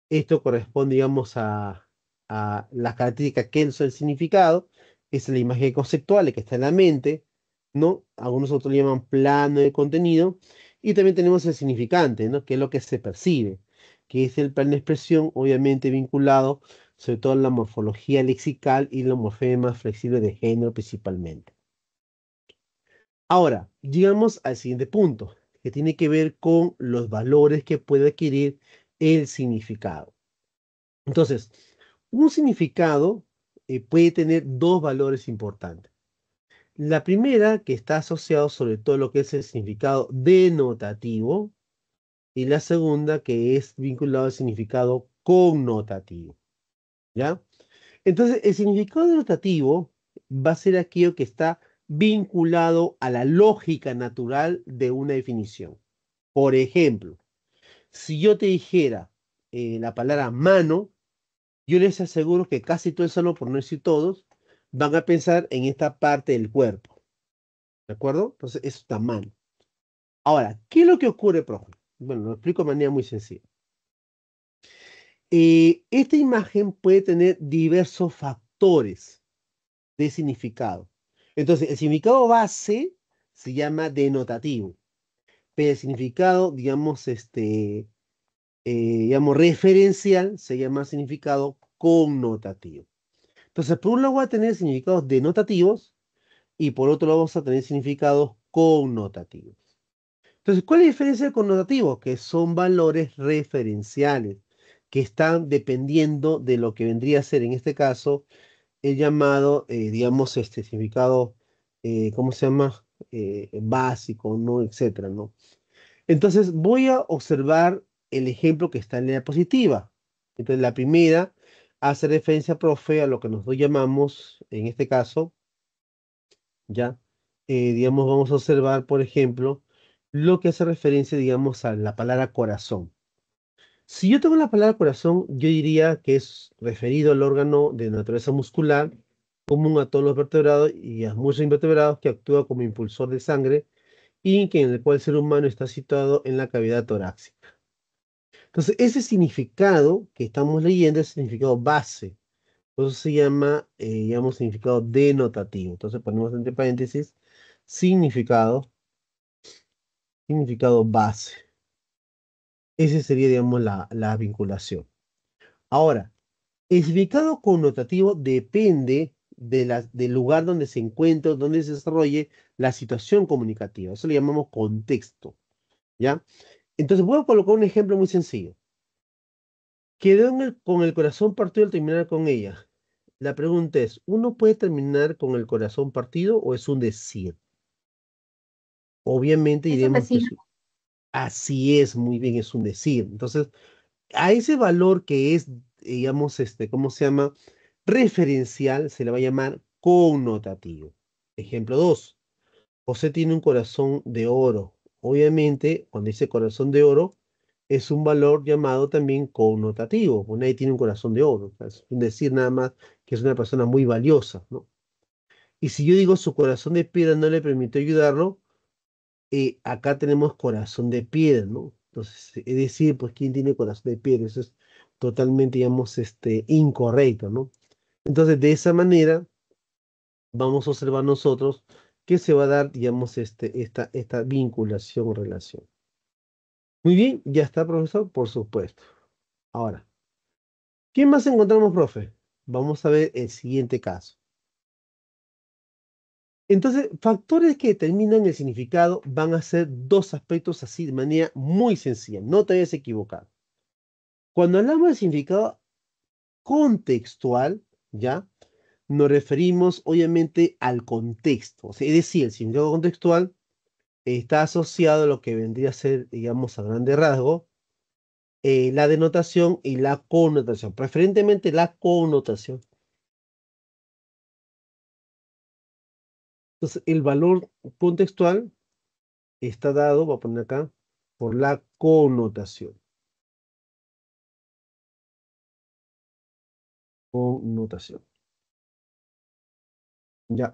[SPEAKER 1] Esto corresponde, digamos, a, a las características que es el significado, es la imagen conceptual que está en la mente, ¿no? Algunos otros le llaman plano de contenido, y también tenemos el significante, ¿no? Que es lo que se percibe, que es el plano de expresión, obviamente vinculado sobre todo a la morfología lexical y los morfemas flexible de género principalmente. Ahora, llegamos al siguiente punto, que tiene que ver con los valores que puede adquirir el significado. Entonces, un significado eh, puede tener dos valores importantes. La primera, que está asociado sobre todo lo que es el significado denotativo, y la segunda, que es vinculado al significado connotativo. ¿Ya? Entonces, el significado denotativo va a ser aquello que está vinculado a la lógica natural de una definición. Por ejemplo, si yo te dijera eh, la palabra mano, yo les aseguro que casi todo el por no decir todos, van a pensar en esta parte del cuerpo. ¿De acuerdo? Entonces, eso está mal. Ahora, ¿qué es lo que ocurre, profe? Bueno, lo explico de manera muy sencilla. Eh, esta imagen puede tener diversos factores de significado. Entonces, el significado base se llama denotativo, pero el significado, digamos, este, eh, digamos, referencial se llama significado connotativo. Entonces, por un lado va a tener significados denotativos y por otro lado vamos a tener significados connotativos. Entonces, ¿cuál es la diferencia de connotativos? Que son valores referenciales que están dependiendo de lo que vendría a ser en este caso el llamado, eh, digamos, este significado, eh, ¿cómo se llama? Eh, básico, ¿no? Etcétera, ¿no? Entonces voy a observar el ejemplo que está en la diapositiva. Entonces la primera hace referencia, profe, a lo que nosotros llamamos, en este caso, ya, eh, digamos, vamos a observar, por ejemplo, lo que hace referencia, digamos, a la palabra corazón. Si yo tengo la palabra corazón, yo diría que es referido al órgano de naturaleza muscular común a todos los vertebrados y a muchos invertebrados que actúa como impulsor de sangre y que en el cual el ser humano está situado en la cavidad torácica. Entonces, ese significado que estamos leyendo es significado base. Por eso se llama, eh, digamos, significado denotativo. Entonces ponemos entre paréntesis significado, significado base. Ese sería, digamos, la, la vinculación. Ahora, el significado connotativo depende de la, del lugar donde se encuentra, donde se desarrolle la situación comunicativa. Eso le llamamos contexto. ¿Ya? Entonces voy a colocar un ejemplo muy sencillo. Quedó con el corazón partido al terminar con ella. La pregunta es, ¿uno puede terminar con el corazón partido o es un decir? Obviamente iremos... así es, muy bien, es un decir. Entonces, a ese valor que es, digamos, este, ¿cómo se llama? Referencial, se le va a llamar connotativo. Ejemplo 2. José tiene un corazón de oro. Obviamente, cuando dice corazón de oro, es un valor llamado también connotativo, nadie tiene un corazón de oro, es decir nada más que es una persona muy valiosa, ¿no? Y si yo digo su corazón de piedra no le permitió ayudarlo, eh, acá tenemos corazón de piedra, ¿no? Entonces, es decir, pues, ¿quién tiene corazón de piedra? Eso es totalmente, digamos, este, incorrecto, ¿no? Entonces, de esa manera, vamos a observar nosotros que se va a dar, digamos, este, esta, esta vinculación o relación. Muy bien, ya está, profesor, por supuesto. Ahora, ¿qué más encontramos, profe? Vamos a ver el siguiente caso. Entonces, factores que determinan el significado van a ser dos aspectos así de manera muy sencilla, no te vayas equivocado. Cuando hablamos de significado contextual, ¿ya? nos referimos obviamente al contexto. es decir, el significado contextual está asociado a lo que vendría a ser, digamos, a grande rasgo, eh, la denotación y la connotación, preferentemente la connotación.
[SPEAKER 2] Entonces, el valor contextual está dado, voy a poner acá, por la connotación. Connotación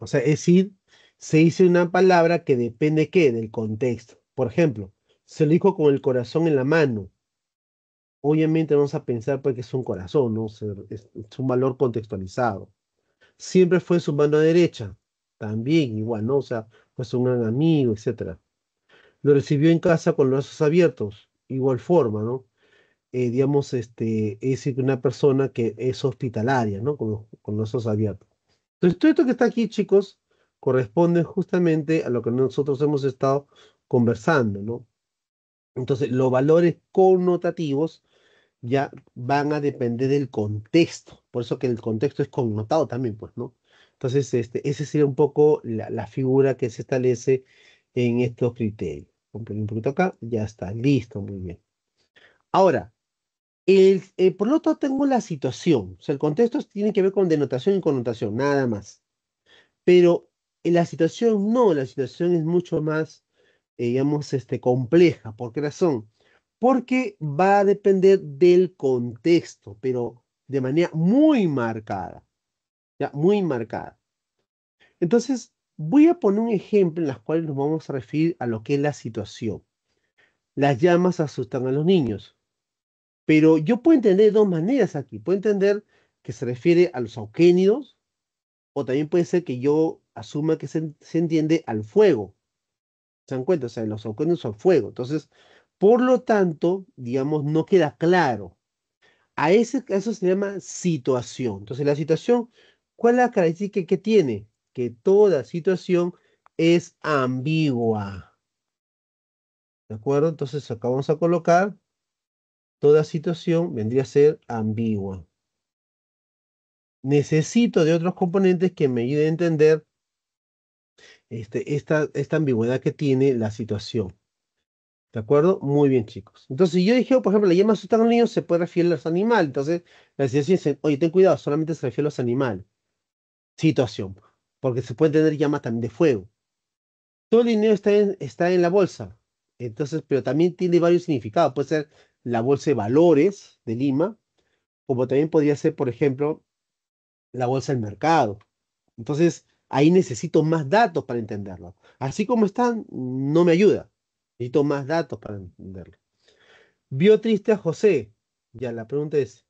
[SPEAKER 2] o sea, es decir, se dice una palabra que depende
[SPEAKER 1] qué, del contexto. Por ejemplo, se lo dijo con el corazón en la mano. Obviamente vamos a pensar porque pues, es un corazón, ¿no? Es un valor contextualizado. Siempre fue su mano derecha, también igual, ¿no? O sea, fue un gran amigo, etc. Lo recibió en casa con los brazos abiertos, igual forma, ¿no? Eh, digamos, este, es decir, una persona que es hospitalaria, ¿no? Con los, con los brazos abiertos. Entonces, todo esto que está aquí, chicos, corresponde justamente a lo que nosotros hemos estado conversando, ¿no? Entonces, los valores connotativos ya van a depender del contexto. Por eso que el contexto es connotado también, pues, ¿no? Entonces, este, esa sería un poco la, figura que se establece en estos criterios. un poquito acá, ya está, listo, muy bien. Ahora, el, eh, por lo tanto, tengo la situación. O sea, el contexto tiene que ver con denotación y connotación, nada más. Pero eh, la situación no, la situación es mucho más, eh, digamos, este, compleja. ¿Por qué razón? Porque va a depender del contexto, pero de manera muy marcada. Ya, muy marcada. Entonces, voy a poner un ejemplo en el cual nos vamos a referir a lo que es la situación. Las llamas asustan a los niños pero yo puedo entender de dos maneras aquí. Puedo entender que se refiere a los auquénidos, o también puede ser que yo asuma que se, entiende al fuego. ¿Se dan cuenta? O sea, los auquénidos son fuego. Entonces, por lo tanto, digamos, no queda claro. A, ese, caso eso se llama situación. Entonces, la situación, ¿cuál es la característica que tiene? Que toda situación es ambigua. ¿De acuerdo? Entonces, acá vamos a colocar toda situación vendría a ser ambigua. Necesito de otros componentes que me ayuden a entender este, esta, esta ambigüedad que tiene la situación. ¿De acuerdo? Muy bien, chicos. Entonces, si yo dije, oh, por ejemplo, la llama niños se puede referir a los animales. Entonces, la situación dice, oye, ten cuidado, solamente se refiere a los animales. Situación. Porque se puede tener llamas también de fuego. Todo el dinero está en, está en la bolsa. Entonces, pero también tiene varios significados. Puede ser la Bolsa de Valores de Lima, como también podría ser, por ejemplo, la Bolsa del Mercado. Entonces, ahí necesito más datos para entenderlo. Así como están, no me ayuda. Necesito más datos para entenderlo. Vio triste a José. Ya la pregunta es,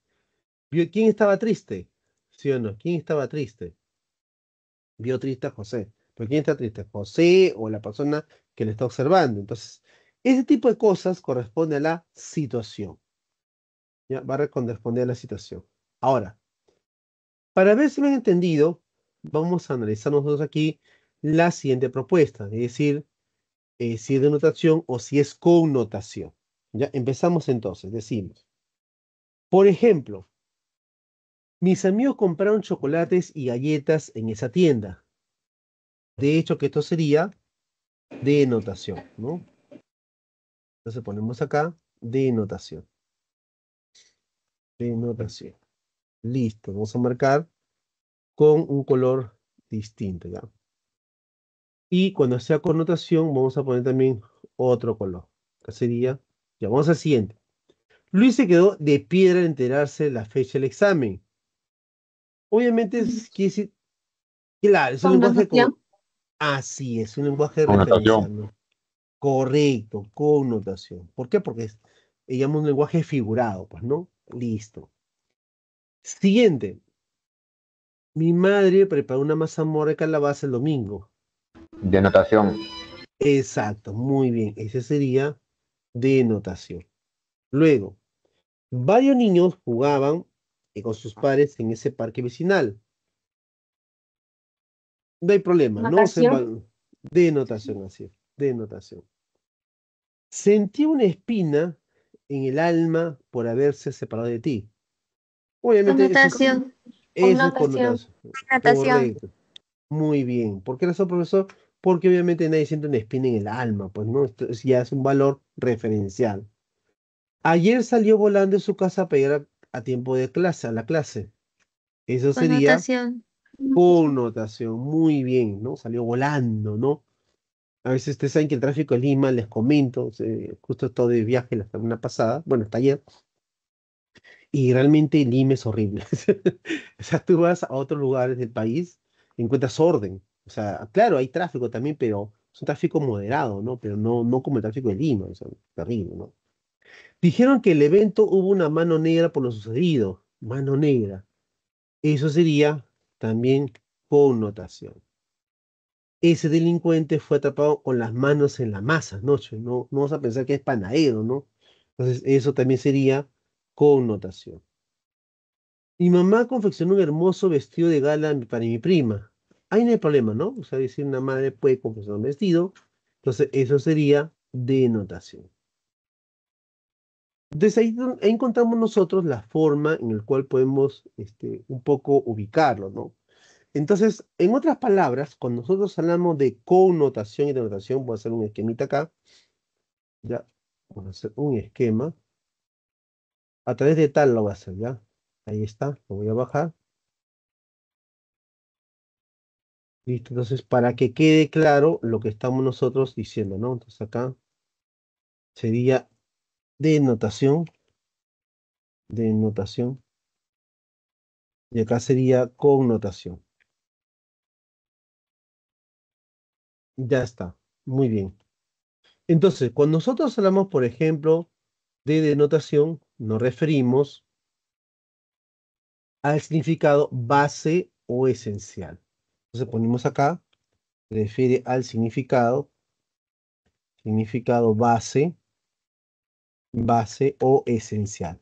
[SPEAKER 1] ¿vio, ¿quién estaba triste? ¿Sí o no? ¿Quién estaba triste? Vio triste a José. ¿Pero quién está triste? José o la persona que le está observando. Entonces, ese tipo de cosas corresponde a la situación. ¿Ya? Va a corresponder a la situación. Ahora, para ver si lo han entendido, vamos a analizar nosotros aquí la siguiente propuesta, es decir, eh, si es denotación o si es connotación. ¿Ya? Empezamos entonces, decimos. Por ejemplo, mis amigos compraron chocolates y galletas en esa tienda. De hecho, que esto sería denotación, ¿no? Entonces ponemos acá denotación. Denotación. Listo, vamos a marcar con un color distinto. ¿ya? Y cuando sea connotación, vamos a poner también otro color. Que sería, ya vamos al siguiente. Luis se quedó de piedra al enterarse de la fecha del examen. Obviamente, es, que decir, claro, es un lenguaje como, Así es, un lenguaje de Correcto, connotación. ¿Por qué? Porque es, un lenguaje figurado, pues, ¿no? Listo. Siguiente. Mi madre preparó una mazamorra de calabaza el domingo.
[SPEAKER 2] Denotación.
[SPEAKER 1] Exacto, muy bien. Ese sería denotación. Luego, varios niños jugaban eh, con sus padres en ese parque vecinal. No hay problema, ¿no? denotación, así. Denotación sentí una espina en el alma por haberse separado de ti. Obviamente. Connotación. connotación. Muy bien. ¿Por qué razón, profesor? Porque obviamente nadie siente una espina en el alma, pues no, esto ya es un valor referencial. Ayer salió volando de su casa a pegar a, tiempo de clase, a la clase. Eso sería connotación. Connotación, muy bien, ¿no? Salió volando, ¿no? A veces ustedes saben que el tráfico en Lima, les comento, justo todo de viaje la semana pasada, bueno, está ayer, y realmente Lima es horrible. o sea, tú vas a otros lugares del país, encuentras orden. O sea, claro, hay tráfico también, pero es un tráfico moderado, ¿no? Pero no, no como el tráfico de Lima, o terrible, ¿no? Dijeron que el evento hubo una mano negra por lo sucedido, mano negra. Eso sería también connotación ese delincuente fue atrapado con las manos en la masa no, no vamos a pensar que es panadero, ¿no? Entonces, eso también sería connotación. Mi mamá confeccionó un hermoso vestido de gala para mi prima. Ahí no hay problema, ¿no? O sea, decir una madre puede confeccionar un vestido. Entonces, eso sería denotación. Entonces, ahí, encontramos nosotros la forma en la cual podemos este, un poco ubicarlo, ¿no? Entonces, en otras palabras, cuando nosotros hablamos de connotación y denotación, voy a hacer un esquemita acá. Ya, voy a hacer un esquema. A través de tal lo voy a hacer, ¿ya? Ahí está, lo voy a bajar. Listo, entonces, para que quede claro lo que estamos nosotros diciendo, ¿no? Entonces, acá sería denotación,
[SPEAKER 2] denotación, y acá sería connotación. Ya está, muy bien.
[SPEAKER 1] Entonces, cuando nosotros hablamos, por ejemplo, de denotación, nos referimos al significado base o esencial. Entonces ponemos acá, se refiere al significado, significado base, base o esencial.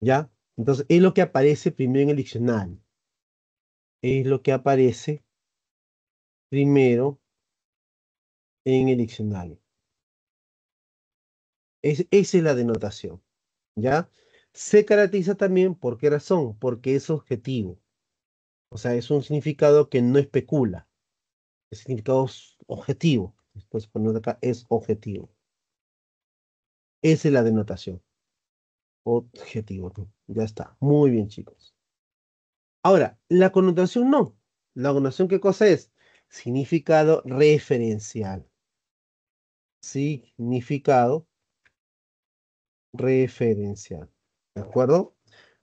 [SPEAKER 1] ¿Ya? Entonces es lo que aparece primero en el diccionario. Es lo que aparece primero en el diccionario. esa es la denotación. ¿Ya? Se caracteriza también por qué razón, porque es objetivo. O sea, es un significado que no especula. El significado es objetivo. Después ponemos acá es objetivo. Esa es la denotación. Objetivo. Ya está. Muy bien, chicos. Ahora, la connotación no. La connotación, ¿qué cosa es? Significado referencial significado referencial. ¿De acuerdo?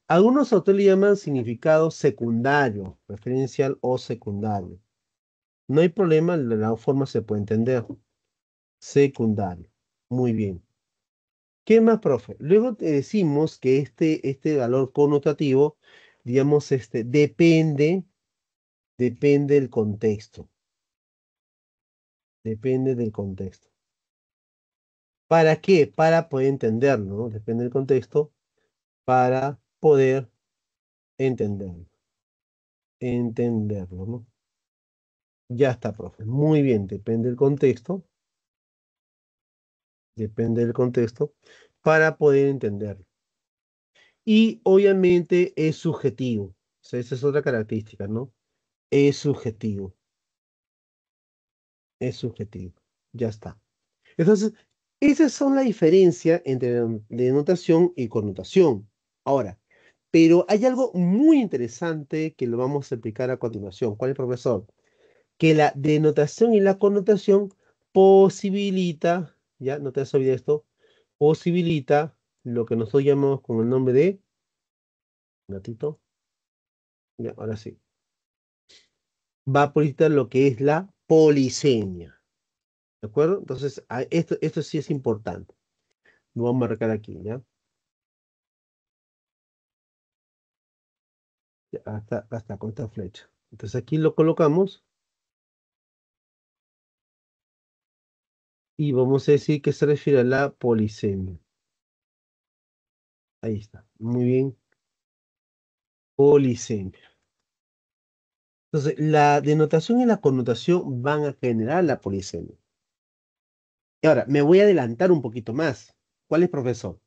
[SPEAKER 1] Algunos autores llaman significado secundario, referencial o secundario. No hay problema, de la forma se puede entender. Secundario. Muy bien. ¿Qué más, profe? Luego te decimos que este, este valor connotativo, digamos, este, depende, depende del contexto. Depende del contexto. ¿Para qué? Para poder entenderlo, ¿no? depende del contexto, para poder entenderlo. Entenderlo, ¿no? Ya está, profe. Muy bien, depende del contexto. Depende del contexto, para poder entenderlo. Y obviamente es subjetivo. esa es otra característica, ¿no? Es subjetivo. Es subjetivo. Ya está. Entonces, esas son la diferencia entre denotación y connotación. Ahora, pero hay algo muy interesante que lo vamos a explicar a continuación. ¿Cuál es, profesor? Que la denotación y la connotación posibilita, ya no te has olvidado esto, posibilita lo que nosotros llamamos con el nombre de gatito. Ya, ahora sí. Va a posibilitar lo que es la polisemia. ¿De acuerdo?
[SPEAKER 2] Entonces, ah, esto, esto sí es importante. Lo vamos a marcar aquí, ¿ya? ya hasta, ah, ah, hasta con esta flecha. Entonces aquí lo colocamos. Y vamos a decir que se refiere a la polisemia.
[SPEAKER 1] Ahí está. Muy bien. Polisemia. Entonces, la denotación y la connotación van a generar la polisemia. Y ahora, me voy a adelantar un poquito más. ¿Cuál es, profesor?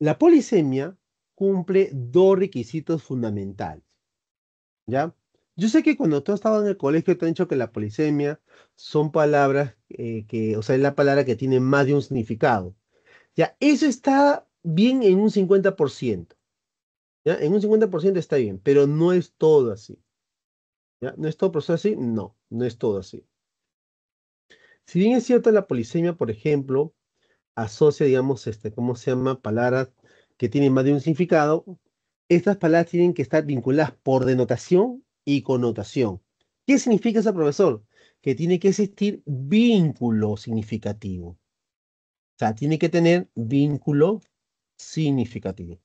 [SPEAKER 1] La polisemia cumple dos requisitos fundamentales. ¿Ya? Yo sé que cuando tú has estado en el colegio te han dicho que la polisemia son palabras eh, que, o sea, es la palabra que tiene más de un significado. Ya, eso está bien en un 50%. ¿ya? En un 50% está bien, pero no es todo así. ¿ya? ¿No es todo, profesor, así? No, no es todo así. Si bien es cierto, la polisemia, por ejemplo, asocia, digamos, este, ¿cómo se llama? Palabras que tienen más de un significado. Estas palabras tienen que estar vinculadas por denotación y connotación. ¿Qué significa eso, profesor? Que tiene que existir vínculo significativo. O sea, tiene que tener vínculo significativo.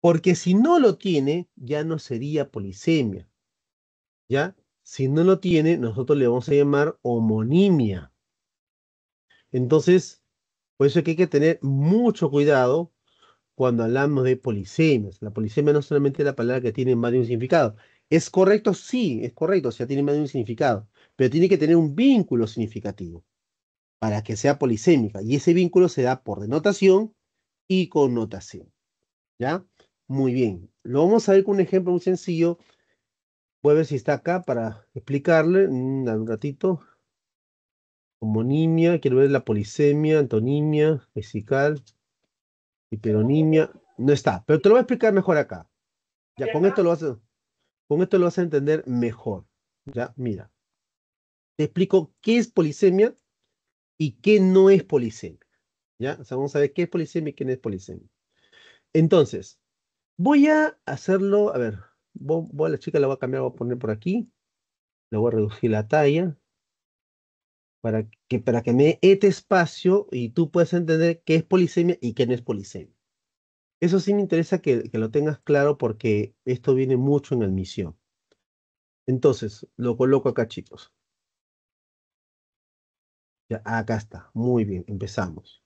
[SPEAKER 1] Porque si no lo tiene, ya no sería polisemia. ¿Ya? Si no lo tiene, nosotros le vamos a llamar homonimia. Entonces, por eso que hay que tener mucho cuidado cuando hablamos de polisemias. La polisemia no es solamente la palabra que tiene más de un significado. ¿Es correcto? Sí, es correcto, o sea, tiene más de un significado, pero tiene que tener un vínculo significativo para que sea polisémica. Y ese vínculo se da por denotación y connotación. ¿Ya? Muy bien. Lo vamos a ver con un ejemplo muy sencillo Voy ver si está acá para explicarle un, mm, ratito. Homonimia, quiero ver la polisemia, antonimia, vesical, hiperonimia. No está, pero te lo voy a explicar mejor acá. Ya, con esto lo vas a, con esto lo vas a entender mejor. Ya, mira. Te explico qué es polisemia y qué no es polisemia. ¿Ya? O vamos a ver qué es polisemia y qué no es polisemia. Entonces, voy a hacerlo, a ver, voy, a la chica, la voy a cambiar, voy a poner por aquí, le voy a reducir la talla, para que, para que me dé este espacio y tú puedas entender qué es polisemia y qué no es polisemia. Eso sí me interesa que, lo tengas claro porque esto viene mucho en admisión.
[SPEAKER 2] Entonces, lo coloco acá, chicos. Ya, acá está. Muy bien, empezamos.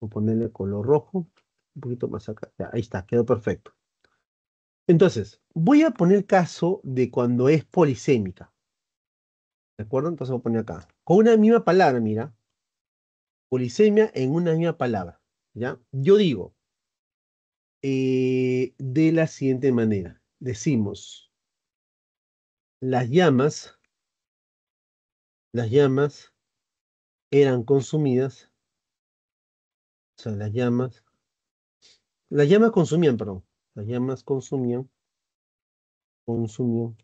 [SPEAKER 2] Voy a ponerle color rojo,
[SPEAKER 1] un poquito más acá. ahí está, quedó perfecto. Entonces, voy a poner caso de cuando es polisémica. ¿De acuerdo? Entonces voy a poner acá. Con una misma palabra, mira. Polisemia en una misma palabra. ¿Ya? Yo digo. Eh, de la siguiente manera. Decimos.
[SPEAKER 2] Las llamas. Las llamas eran consumidas. O sea, las llamas.
[SPEAKER 1] Las llamas consumían, perdón. Las llamas consumían,
[SPEAKER 2] consumían,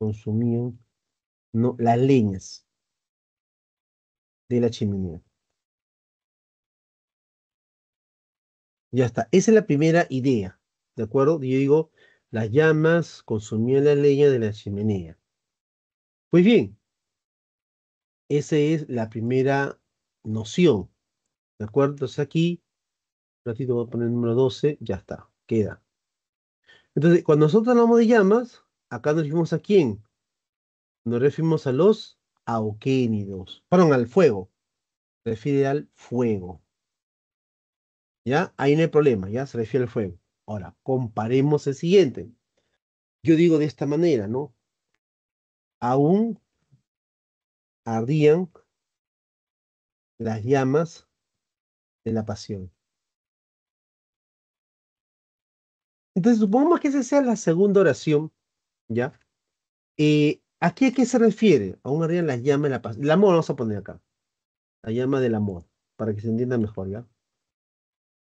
[SPEAKER 2] consumían no, las leñas de la chimenea. Ya está, esa es la primera idea, ¿de acuerdo? Yo digo, las
[SPEAKER 1] llamas consumían la leña de la chimenea. Pues bien, esa es la primera noción, ¿de acuerdo? Entonces aquí ratito voy a poner el número 12, ya está, queda. Entonces, cuando nosotros hablamos de llamas, acá nos referimos a quién? Nos referimos a los auquénidos, perdón, al fuego, se refiere al fuego. ¿Ya? Ahí no hay problema, ya se refiere al fuego. Ahora, comparemos el siguiente.
[SPEAKER 2] Yo digo de esta manera, ¿no? Aún ardían las llamas de la pasión. Entonces, supongamos que esa sea la
[SPEAKER 1] segunda oración, ¿ya? Eh, a qué se refiere? Aún arriba la llama de la pasión. El amor, vamos a poner acá. La llama del amor, para que se entienda mejor, ¿ya?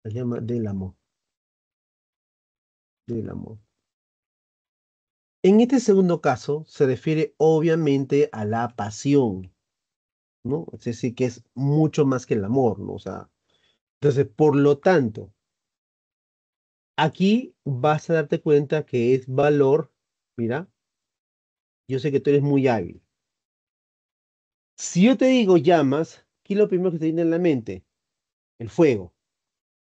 [SPEAKER 1] La llama del amor. Del amor. En este segundo caso, se refiere obviamente a la pasión, ¿no? Es decir, que es mucho más que el amor, ¿no? O sea, entonces, por lo tanto, Aquí vas a darte cuenta que es valor, mira, yo sé que tú eres muy hábil. Si yo te digo llamas, ¿qué es lo primero que te viene en la mente? El fuego.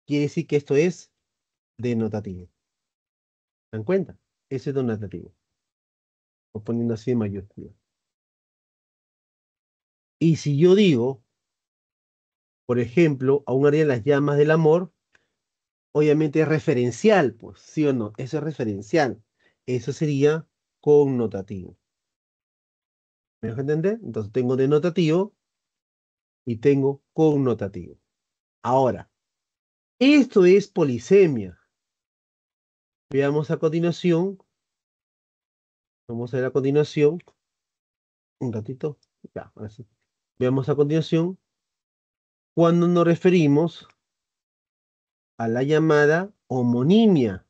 [SPEAKER 1] Quiere decir que esto es denotativo. ¿Se dan cuenta?
[SPEAKER 2] Ese es denotativo. O poniendo así en mayúscula. Y si yo digo, por ejemplo, a área de las llamas
[SPEAKER 1] del amor, obviamente es referencial, pues, ¿sí o no? Eso es referencial. Eso sería connotativo. ¿Me dejo entender? Entonces tengo denotativo y tengo connotativo. Ahora, esto es polisemia. Veamos a continuación. Vamos a ver a continuación. Un ratito. Ya, Veamos a continuación. Cuando nos referimos
[SPEAKER 2] a la llamada homonimia.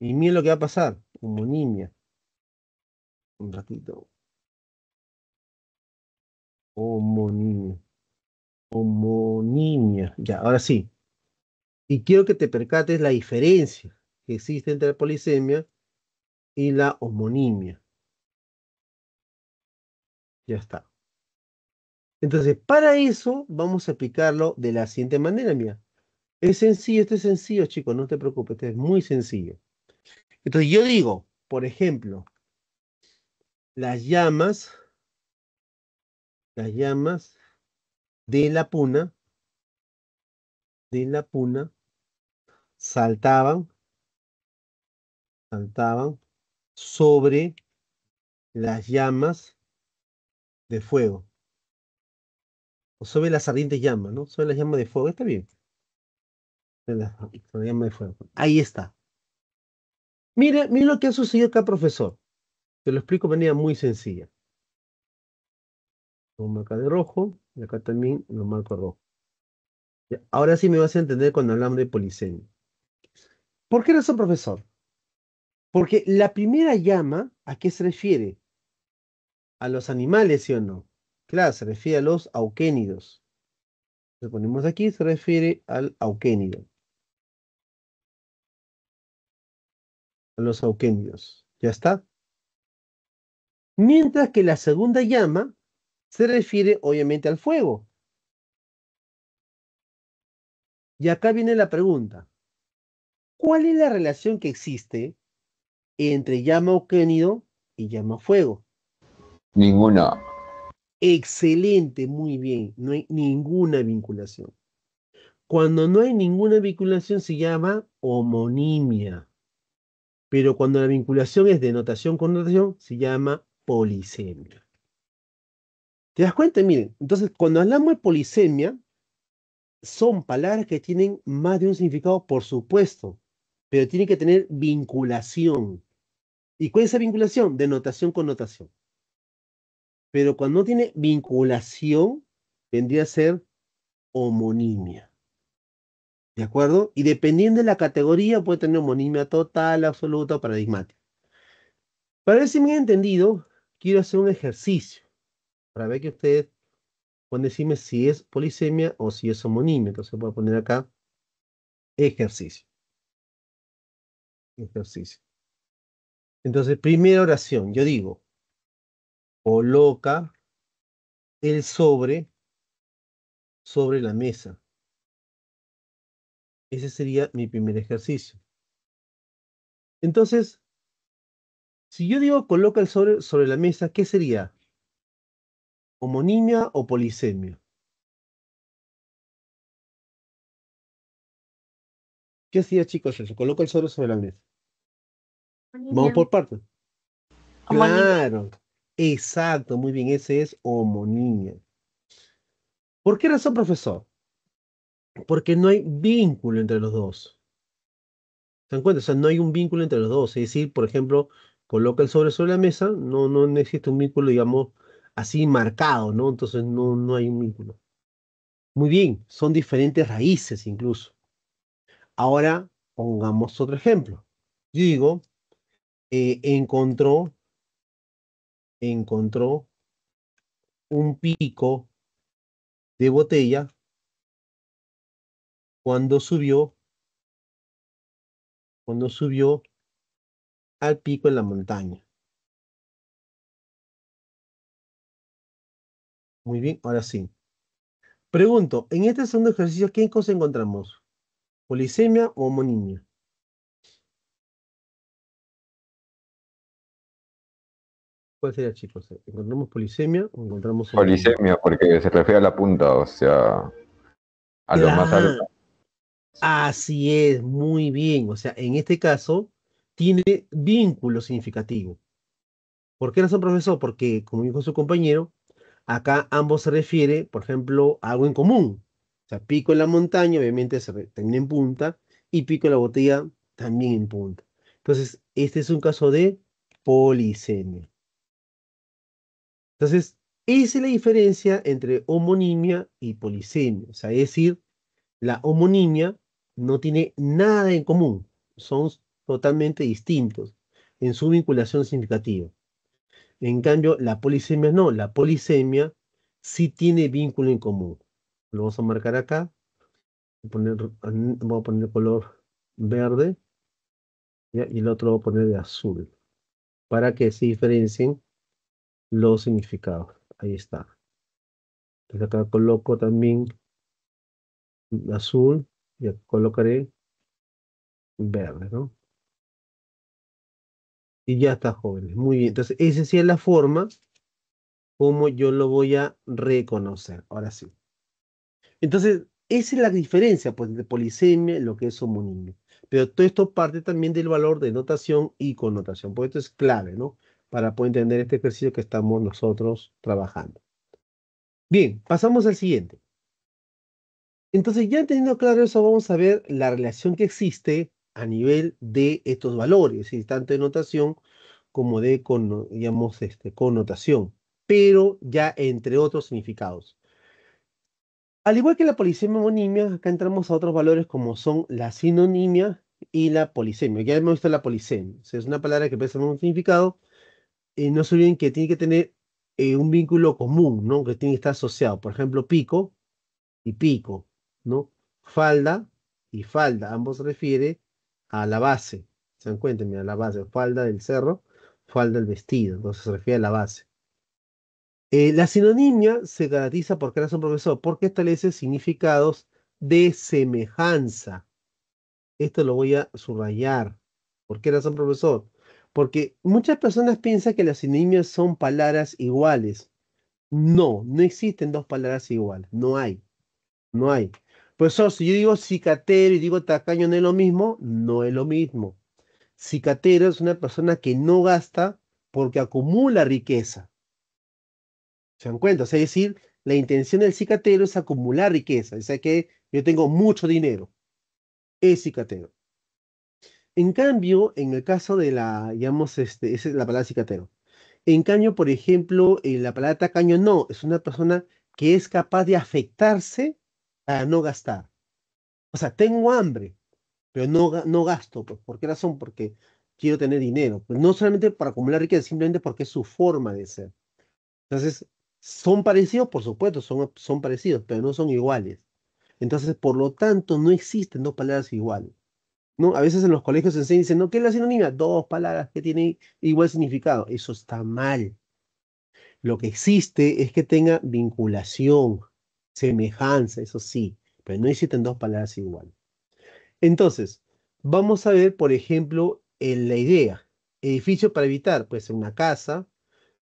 [SPEAKER 2] Y miren lo que va a pasar, homonimia. Un ratito. Homonimia. Homonimia. Ya,
[SPEAKER 1] ahora sí. Y quiero que te percates la diferencia que existe entre la polisemia y la homonimia. Ya está. Entonces, para eso vamos a explicarlo de la siguiente manera, mira. Es sencillo, este es sencillo, chicos, no te preocupes, es muy sencillo. Entonces yo digo, por ejemplo, las llamas,
[SPEAKER 2] las llamas de la puna, de la puna, saltaban,
[SPEAKER 1] saltaban sobre las llamas de fuego. O sobre las ardientes llamas, ¿no? Sobre las llamas de fuego, está bien. Ahí está. Mire, mire lo que ha sucedido acá, profesor. Te lo explico de manera muy sencilla. Lo marco de rojo y acá también lo marco rojo. Ahora sí me vas a entender cuando hablamos de polisemia. ¿Por qué razón, profesor? Porque la primera llama, ¿a qué se refiere? A los animales, ¿sí o no? Claro, se refiere a los auquénidos. Lo ponemos aquí, se refiere
[SPEAKER 2] al auquénido. a los auquenios. ¿Ya está? Mientras que la segunda llama
[SPEAKER 1] se refiere obviamente al fuego. Y acá viene la pregunta. ¿Cuál es la relación que existe entre llama auquénido y llama fuego? Ninguna. Excelente, muy bien. No hay ninguna vinculación. Cuando no hay ninguna vinculación se llama homonimia. Pero cuando la vinculación es de notación con notación, se llama polisemia. ¿Te das cuenta? Miren, entonces cuando hablamos de polisemia, son palabras que tienen más de un significado, por supuesto, pero tienen que tener vinculación. ¿Y cuál es esa vinculación? denotación notación con notación. Pero cuando no tiene vinculación, vendría a ser homonimia. ¿De acuerdo? Y dependiendo de la categoría puede tener homonimia total, absoluta o paradigmática. Para ver si me he entendido, quiero hacer un ejercicio para ver que ustedes pueden decirme si es polisemia o si es homonimia. Entonces voy a
[SPEAKER 2] poner acá ejercicio. Ejercicio. Entonces, primera oración, yo digo, coloca el sobre sobre la mesa. Ese sería mi primer ejercicio. Entonces, si yo digo coloca el sobre sobre la mesa, ¿qué sería? ¿Homonimia o polisemia? ¿Qué sería, chicos? Eso? Coloca el sobre sobre la mesa. Vamos por
[SPEAKER 1] partes. Claro. Exacto, muy bien, ese es homonimia. ¿Por qué razón, profesor? porque no hay vínculo entre los dos. ¿Se dan O sea, no hay un vínculo entre los dos. Es decir, por ejemplo, coloca el sobre sobre la mesa, no, no existe un vínculo, digamos, así marcado, ¿no? Entonces no, no hay un vínculo. Muy bien, son diferentes raíces incluso. Ahora pongamos otro ejemplo. Yo digo,
[SPEAKER 2] eh, encontró, encontró un pico de botella cuando subió, cuando subió al pico en la montaña. Muy bien, ahora sí. Pregunto, en este segundo ejercicio, ¿qué cosa encontramos? ¿Polisemia o homonimia? ¿Cuál sería, chicos? ¿Encontramos polisemia o encontramos... Polisemia, porque se refiere a la punta, o sea, a los lo más alto.
[SPEAKER 1] Así es, muy bien. O sea, en este caso tiene vínculo significativo. ¿Por qué razón, profesor? Porque, como dijo su compañero, acá ambos se refiere, por ejemplo, a algo en común. O sea, pico en la montaña, obviamente, se termina en punta, y pico en la botella también en punta. Entonces, este es un caso de polisemia. Entonces, esa es la diferencia entre homonimia y polisemia. O sea, es decir, la homonimia no tiene nada en común, son totalmente distintos en su vinculación significativa. En cambio, la polisemia no, la polisemia sí tiene vínculo en común. Lo vamos a marcar acá. Voy a poner, voy color verde y el otro voy a poner de azul para que se diferencien los significados.
[SPEAKER 2] Ahí está. Entonces acá coloco también azul colocaré verde, ¿no? Y ya está, jóvenes. Muy bien. Entonces, esa sí es la forma como
[SPEAKER 1] yo lo voy a reconocer. Ahora sí. Entonces, esa es la diferencia pues, entre polisemia y lo que es homonimia. Pero todo esto parte también del valor de notación y connotación. Por esto es clave, ¿no? Para poder entender este ejercicio que estamos nosotros trabajando. Bien, pasamos al siguiente. Entonces, ya teniendo claro eso, vamos a ver la relación que existe a nivel de estos valores, tanto de notación como de este, connotación, pero ya entre otros significados. Al igual que la polisemia acá entramos a otros valores como son la sinonimia y la polisemia. Ya hemos visto la polisemia. es una palabra que puede ser un significado. y eh, no se olviden que tiene que tener eh, un vínculo común, ¿no? que tiene que estar asociado. Por ejemplo, pico y pico ¿no? Falda y falda, ambos refiere a la base. Se dan mira, la base, falda del cerro, falda del vestido, entonces se refiere a la base. Eh, la sinonimia se garantiza por un profesor, porque establece significados de semejanza. Esto lo voy a subrayar. ¿Por qué un profesor? Porque muchas personas piensan que las sinonimias son palabras iguales. No, no existen dos palabras iguales. No hay. No hay. Pues eso, si yo digo cicatero y digo tacaño, ¿no es lo mismo? No es lo mismo. Cicatero es una persona que no gasta porque acumula riqueza. ¿Se dan cuenta? es decir, la intención del cicatero es acumular riqueza. O sea que yo tengo mucho dinero. Es cicatero. En cambio, en el caso de la, digamos, este, esa es la palabra cicatero. En cambio, por ejemplo, en eh, la palabra tacaño no, es una persona que es capaz de afectarse para no gastar. O sea, tengo hambre, pero no, no gasto. Pues, ¿Por qué razón? Porque quiero tener dinero. Pues no solamente para acumular riqueza, simplemente porque es su forma de ser. Entonces, son parecidos, por supuesto, son, son parecidos, pero no son iguales. Entonces, por lo tanto, no existen dos palabras iguales. ¿no? A veces en los colegios se enseñan y dicen, no, ¿qué es la sinónima? Dos palabras que tienen igual significado. Eso está mal. Lo que existe es que tenga vinculación, semejanza, eso sí, pero no existen dos palabras igual. Entonces, vamos a ver, por ejemplo, en la idea. Edificio para evitar, puede ser una casa,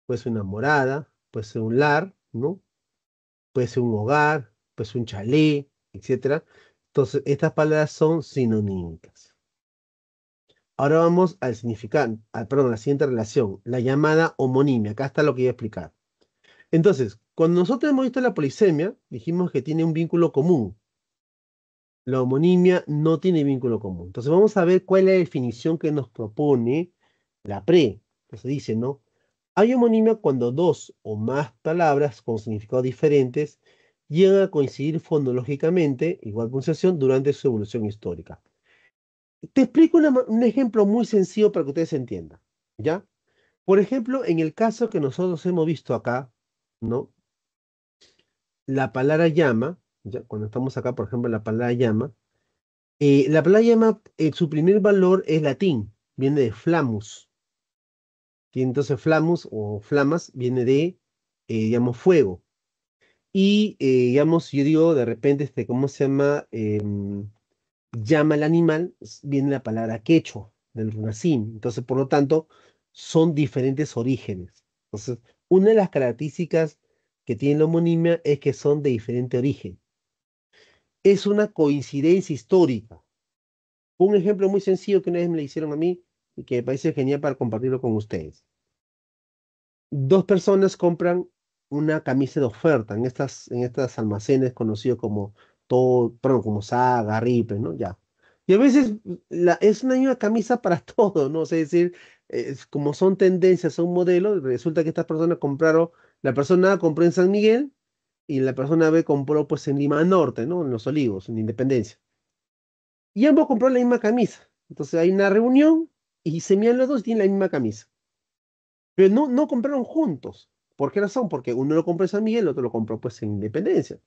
[SPEAKER 1] puede ser una morada, puede ser un lar, ¿no? Puede ser un hogar, puede ser un chalé, etc. Entonces, estas palabras son sinonímicas. Ahora vamos al significado, al, perdón, la siguiente relación, la llamada homonimia. Acá está lo que voy a explicar. Entonces, cuando nosotros hemos visto la polisemia, dijimos que tiene un vínculo común. La homonimia no tiene vínculo común. Entonces, vamos a ver cuál es la definición que nos propone la pre. se dice, ¿no? Hay homonimia cuando dos o más palabras con significados diferentes llegan a coincidir fonológicamente, igual pronunciación, durante su evolución histórica. Te explico un ejemplo muy sencillo para que ustedes entiendan, ¿ya? Por ejemplo, en el caso que nosotros hemos visto acá, ¿no? La palabra llama, ya, cuando estamos acá, por ejemplo, la palabra llama, eh, la palabra llama, eh, su primer valor es latín, viene de flamus. Y entonces flamus o flamas viene de, eh, digamos, fuego. Y, digamos, yo digo, de repente, este, ¿cómo se llama? Em, llama al animal, viene la palabra quecho del runacín. Entonces, por lo tanto, son diferentes orígenes. Entonces, una de las características que tiene la homonimia es que son de diferente origen. Es una coincidencia histórica. Un ejemplo muy sencillo que una vez me le hicieron a mí y que me parece genial para compartirlo con ustedes. Dos personas compran una camisa de oferta en estas, en estas almacenes conocidos como todo, perdón, como Saga, Ripley, ¿no? Ya. Y a veces la, es una misma camisa para todo, ¿no? decir, como son tendencias, son modelos, resulta que estas personas compraron, la persona A compró en San Miguel y la persona B compró pues en Lima Norte, ¿no? En Los Olivos, en Independencia. Y ambos compraron la misma camisa. Entonces hay una reunión y se miran los dos y tienen la misma camisa. Pero no, no compraron juntos. ¿Por qué razón? Porque uno lo compró en San Miguel, el otro lo compró pues en Independencia.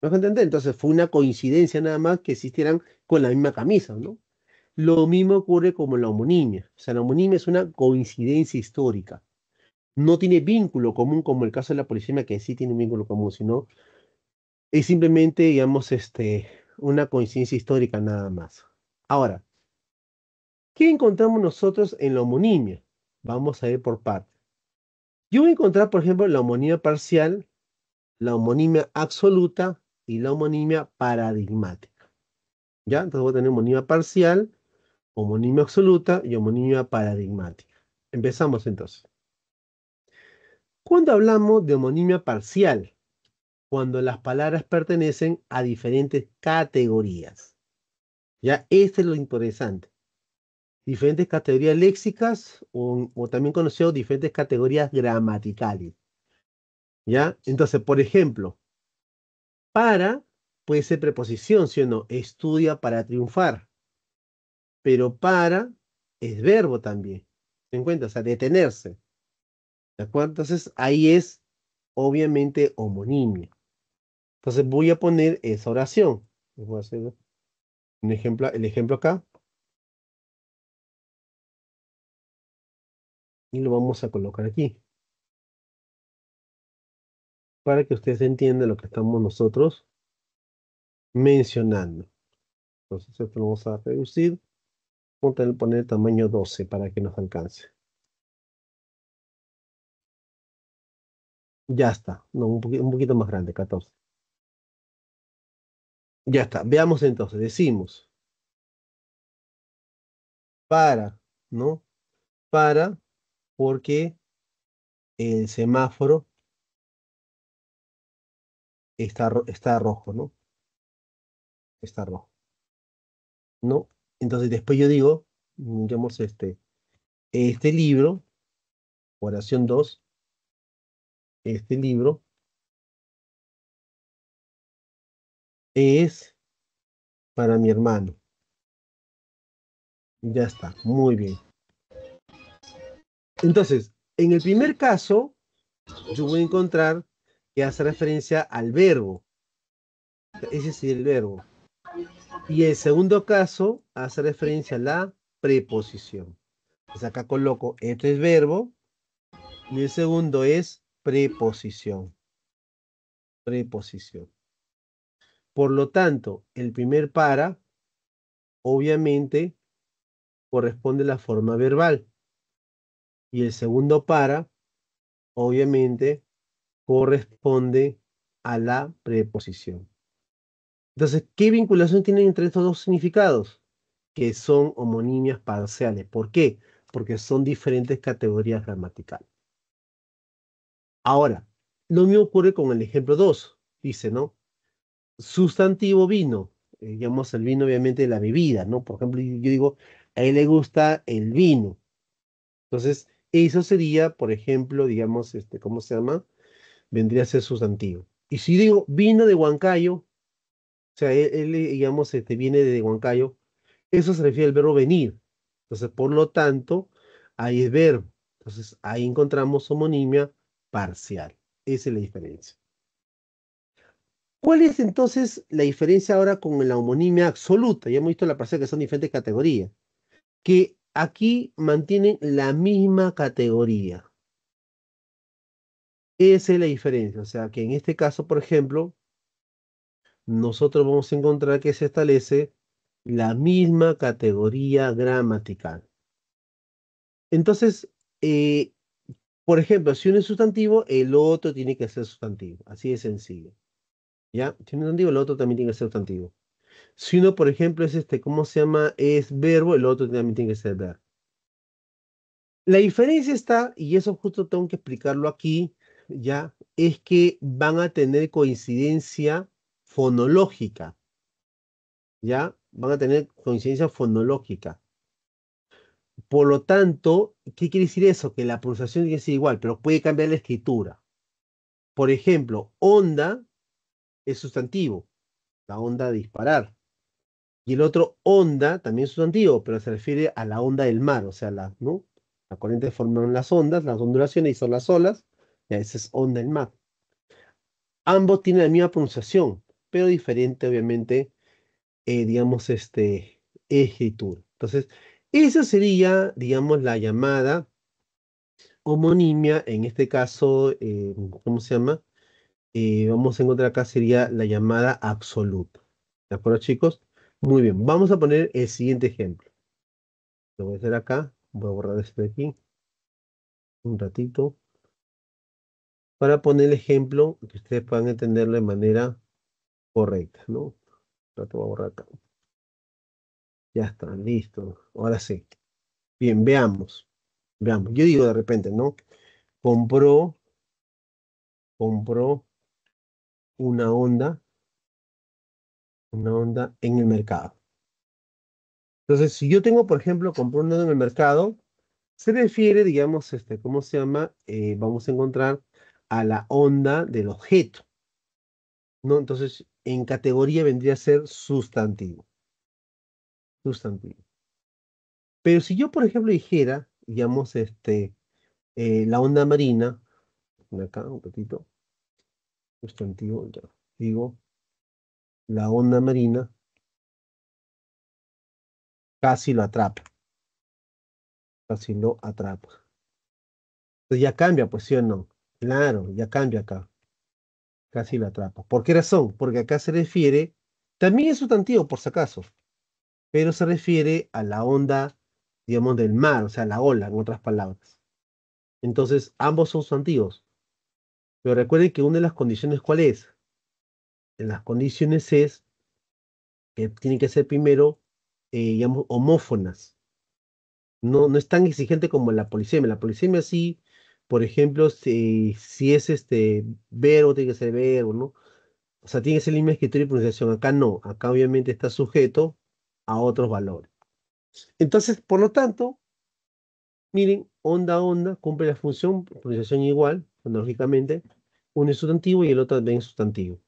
[SPEAKER 1] ¿Me Entonces fue una coincidencia nada más que existieran con la misma camisa, ¿no? Lo mismo ocurre como la homonimia. O sea, la homonimia es una coincidencia histórica. No tiene vínculo común como el caso de la polisemia, que sí tiene un vínculo común, sino es simplemente, digamos, este, una coincidencia histórica nada más. Ahora, ¿qué encontramos nosotros en la homonimia? Vamos a ir por partes. Yo voy a encontrar, por ejemplo, la homonimia parcial, la homonimia absoluta y la homonimia paradigmática. ¿Ya? Entonces voy a tener homonimia parcial, homonimia absoluta y homonimia paradigmática. Empezamos entonces. Cuando hablamos de homonimia parcial, cuando las palabras pertenecen a diferentes categorías. Ya, este es lo interesante. Diferentes categorías léxicas o, también conocidos diferentes categorías gramaticales. ¿Ya? Entonces, por ejemplo, para puede ser preposición, si no, estudia para triunfar pero para es verbo también. ¿Se cuenta, O sea, detenerse. ¿De acuerdo? Entonces ahí es obviamente homonimia. Entonces voy a poner esa oración. Voy a hacer
[SPEAKER 2] un ejemplo, el ejemplo acá. Y lo vamos a colocar aquí. Para que ustedes entiendan lo que estamos nosotros mencionando. Entonces esto lo vamos a reducir. Vamos a poner tamaño 12 para que nos alcance. Ya está. No, un, poquito, más grande, 14. Ya está. Veamos entonces. Decimos. Para, ¿no? Para, porque el semáforo está, está rojo, ¿no? Está rojo. ¿No? Entonces después yo digo, digamos, este, este libro, oración 2, este libro es para mi hermano. Ya está, muy bien.
[SPEAKER 1] Entonces, en el primer caso, yo voy a encontrar que hace referencia al verbo. Ese es el verbo. Y el segundo caso hace referencia a la preposición. Entonces acá coloco, este es verbo, y el segundo es preposición. Preposición. Por lo tanto, el primer para, obviamente, corresponde a la forma verbal. Y el segundo para, obviamente, corresponde a la preposición. Entonces, ¿qué vinculación tienen entre estos dos significados? Que son homonimias parciales. ¿Por qué? Porque son diferentes categorías gramaticales. Ahora, lo mismo ocurre con el ejemplo 2. Dice, ¿no? Sustantivo vino. Eh, digamos el vino, obviamente, de la bebida, ¿no? Por ejemplo, yo digo, a él le gusta el vino. Entonces, eso sería, por ejemplo, digamos, este, ¿cómo se llama? Vendría a ser sustantivo. Y si digo vino de Huancayo, o sea, él, digamos, este, viene de Huancayo. Eso se refiere al verbo venir. Entonces, por lo tanto, ahí es verbo. Entonces, ahí encontramos homonimia parcial. Esa es la diferencia. ¿Cuál es entonces la diferencia ahora con la homonimia absoluta? Ya hemos visto la parcial que son diferentes categorías. Que aquí mantienen la misma categoría. Esa es la diferencia. O sea, que en este caso, por ejemplo, nosotros vamos a encontrar que se establece la misma categoría gramatical. Entonces, eh, por ejemplo, si uno es sustantivo, el otro tiene que ser sustantivo. Así de sencillo. ¿Ya? Si uno sustantivo, el otro también tiene que ser sustantivo. Si uno, por ejemplo, es este, ¿cómo se llama? Es verbo, el otro también tiene que ser verbo. La diferencia está, y eso justo tengo que explicarlo aquí, ya, es que van a tener coincidencia fonológica. ¿Ya? Van a tener coincidencia fonológica. Por lo tanto, ¿qué quiere decir eso? Que la pronunciación tiene que ser igual, pero puede cambiar la escritura. Por ejemplo, onda es sustantivo, la onda de disparar. Y el otro onda también es sustantivo, pero se refiere a la onda del mar, o sea, la, ¿no? la corriente forman las ondas, las ondulaciones y son las olas, y a veces onda del mar. Ambos tienen la misma pronunciación, pero diferente, obviamente, eh, digamos, este, escritura. Entonces, esa sería, digamos, la llamada homonimia, en este caso, eh, ¿cómo se llama? Eh, vamos a encontrar acá sería la llamada absoluta. ¿De acuerdo, chicos? Muy bien, vamos a poner el siguiente ejemplo. Lo voy a hacer acá, voy a borrar esto de aquí. Un ratito. Para poner el ejemplo, que ustedes puedan entenderlo de manera correcta, ¿no? te acá. Ya está, listo. Ahora sí. Bien, veamos.
[SPEAKER 2] Veamos. Yo digo de repente, ¿no? Compró, compró una onda, una onda en el
[SPEAKER 1] mercado. Entonces, si yo tengo, por ejemplo, compró una onda en el mercado, se refiere, digamos, este, ¿cómo se llama? Eh, vamos a encontrar a la onda del objeto. ¿No? Entonces, en categoría vendría a ser sustantivo. Sustantivo. Pero si yo, por ejemplo, dijera, digamos, este, eh, la onda marina, acá un poquito
[SPEAKER 2] sustantivo, ya, digo, la onda marina casi lo atrapa. Casi lo atrapa. Entonces pues ya cambia, pues sí o no. Claro, ya cambia acá
[SPEAKER 1] casi la atrapa. ¿Por qué razón? Porque acá se refiere, también es sustantivo por si acaso, pero se refiere a la onda, digamos, del mar, o sea, la ola, en otras palabras. Entonces, ambos son sustantivos. Pero recuerden que una de las condiciones, ¿cuál es? En las condiciones es que tienen que ser primero, eh, digamos, homófonas. No, no es tan exigente como la polisemia. La polisemia sí por ejemplo, si, si es este verbo, tiene que ser verbo, ¿no? O sea, tiene que ser mismo escritorio y pronunciación. Acá no, acá obviamente está sujeto a otros valores. Entonces, por lo tanto, miren, onda onda cumple la función, pronunciación igual, fonológicamente, uno es sustantivo y el otro también es sustantivo.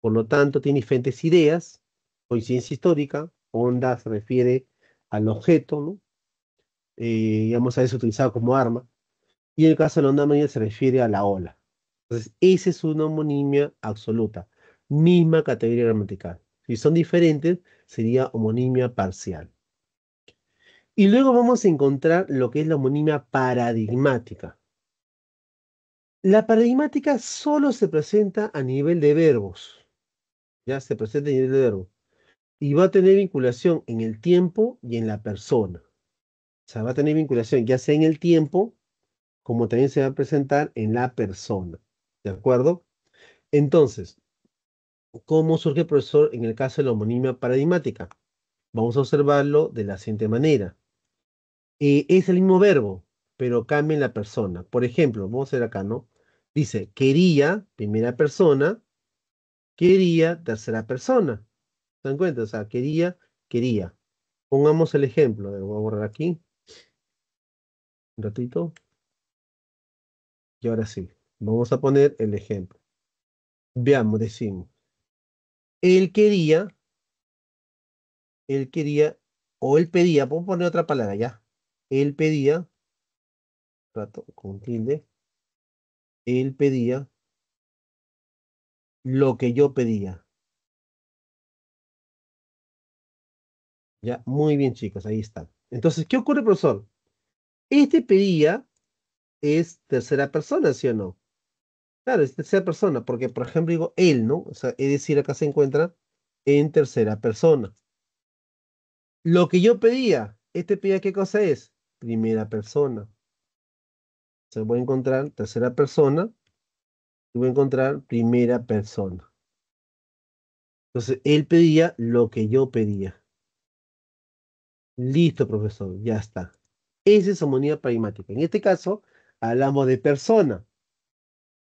[SPEAKER 1] Por lo tanto, tiene diferentes ideas, coincidencia histórica, onda se refiere al objeto, ¿no? Eh, digamos, a eso utilizado como arma y el caso de la onda se refiere a la ola. Entonces, esa es una homonimia absoluta, misma categoría gramatical. Si son diferentes, sería homonimia parcial. Y luego vamos a encontrar lo que es la homonimia paradigmática. La paradigmática solo se presenta a nivel de verbos. Ya se presenta a nivel de verbos. Y va a tener vinculación en el tiempo y en la persona. O sea, va a tener vinculación ya sea en el tiempo como también se va a presentar en la persona. ¿De acuerdo? Entonces, ¿cómo surge el profesor en el caso de la homonimia paradigmática? Vamos a observarlo de la siguiente manera. Eh, es el mismo verbo, pero cambia en la persona. Por ejemplo, vamos a ver acá, ¿no? Dice, quería, primera persona, quería, tercera persona. ¿Se dan cuenta? O sea, quería, quería. Pongamos el ejemplo. Lo voy a borrar aquí.
[SPEAKER 2] Un ratito. Y ahora sí, vamos a poner el ejemplo. Veamos, decimos. Él quería,
[SPEAKER 1] él quería, o él pedía, vamos a poner otra palabra ya. Él pedía,
[SPEAKER 2] rato con tilde, él pedía lo que yo pedía. Ya, muy bien, chicos ahí está. Entonces, ¿qué ocurre, profesor? Este
[SPEAKER 1] pedía es tercera persona, ¿sí o no? Claro, es tercera persona, porque por ejemplo digo él, ¿no? O sea, es decir, acá se encuentra en tercera persona. Lo que yo pedía, este pedía qué cosa es? Primera persona. Se voy a encontrar tercera persona y voy a encontrar primera persona. Entonces, él pedía lo que yo pedía. Listo, profesor, ya está. Esa es homonía pragmática. En este caso, hablamos de persona.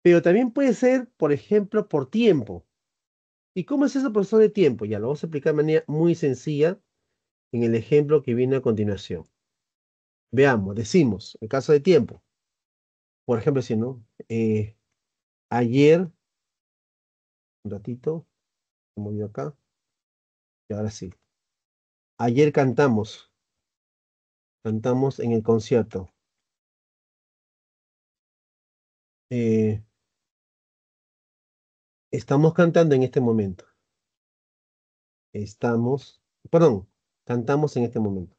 [SPEAKER 1] Pero también puede ser, por ejemplo, por tiempo. ¿Y cómo es eso, profesor de tiempo? Ya lo vamos a explicar de manera muy sencilla en el ejemplo que viene a continuación. Veamos, decimos, el caso de tiempo. Por ejemplo, si no, eh, ayer,
[SPEAKER 2] un ratito, se movió acá, y ahora sí. Ayer cantamos, cantamos en el concierto. Eh, estamos cantando en este momento. Estamos, perdón, cantamos en este momento.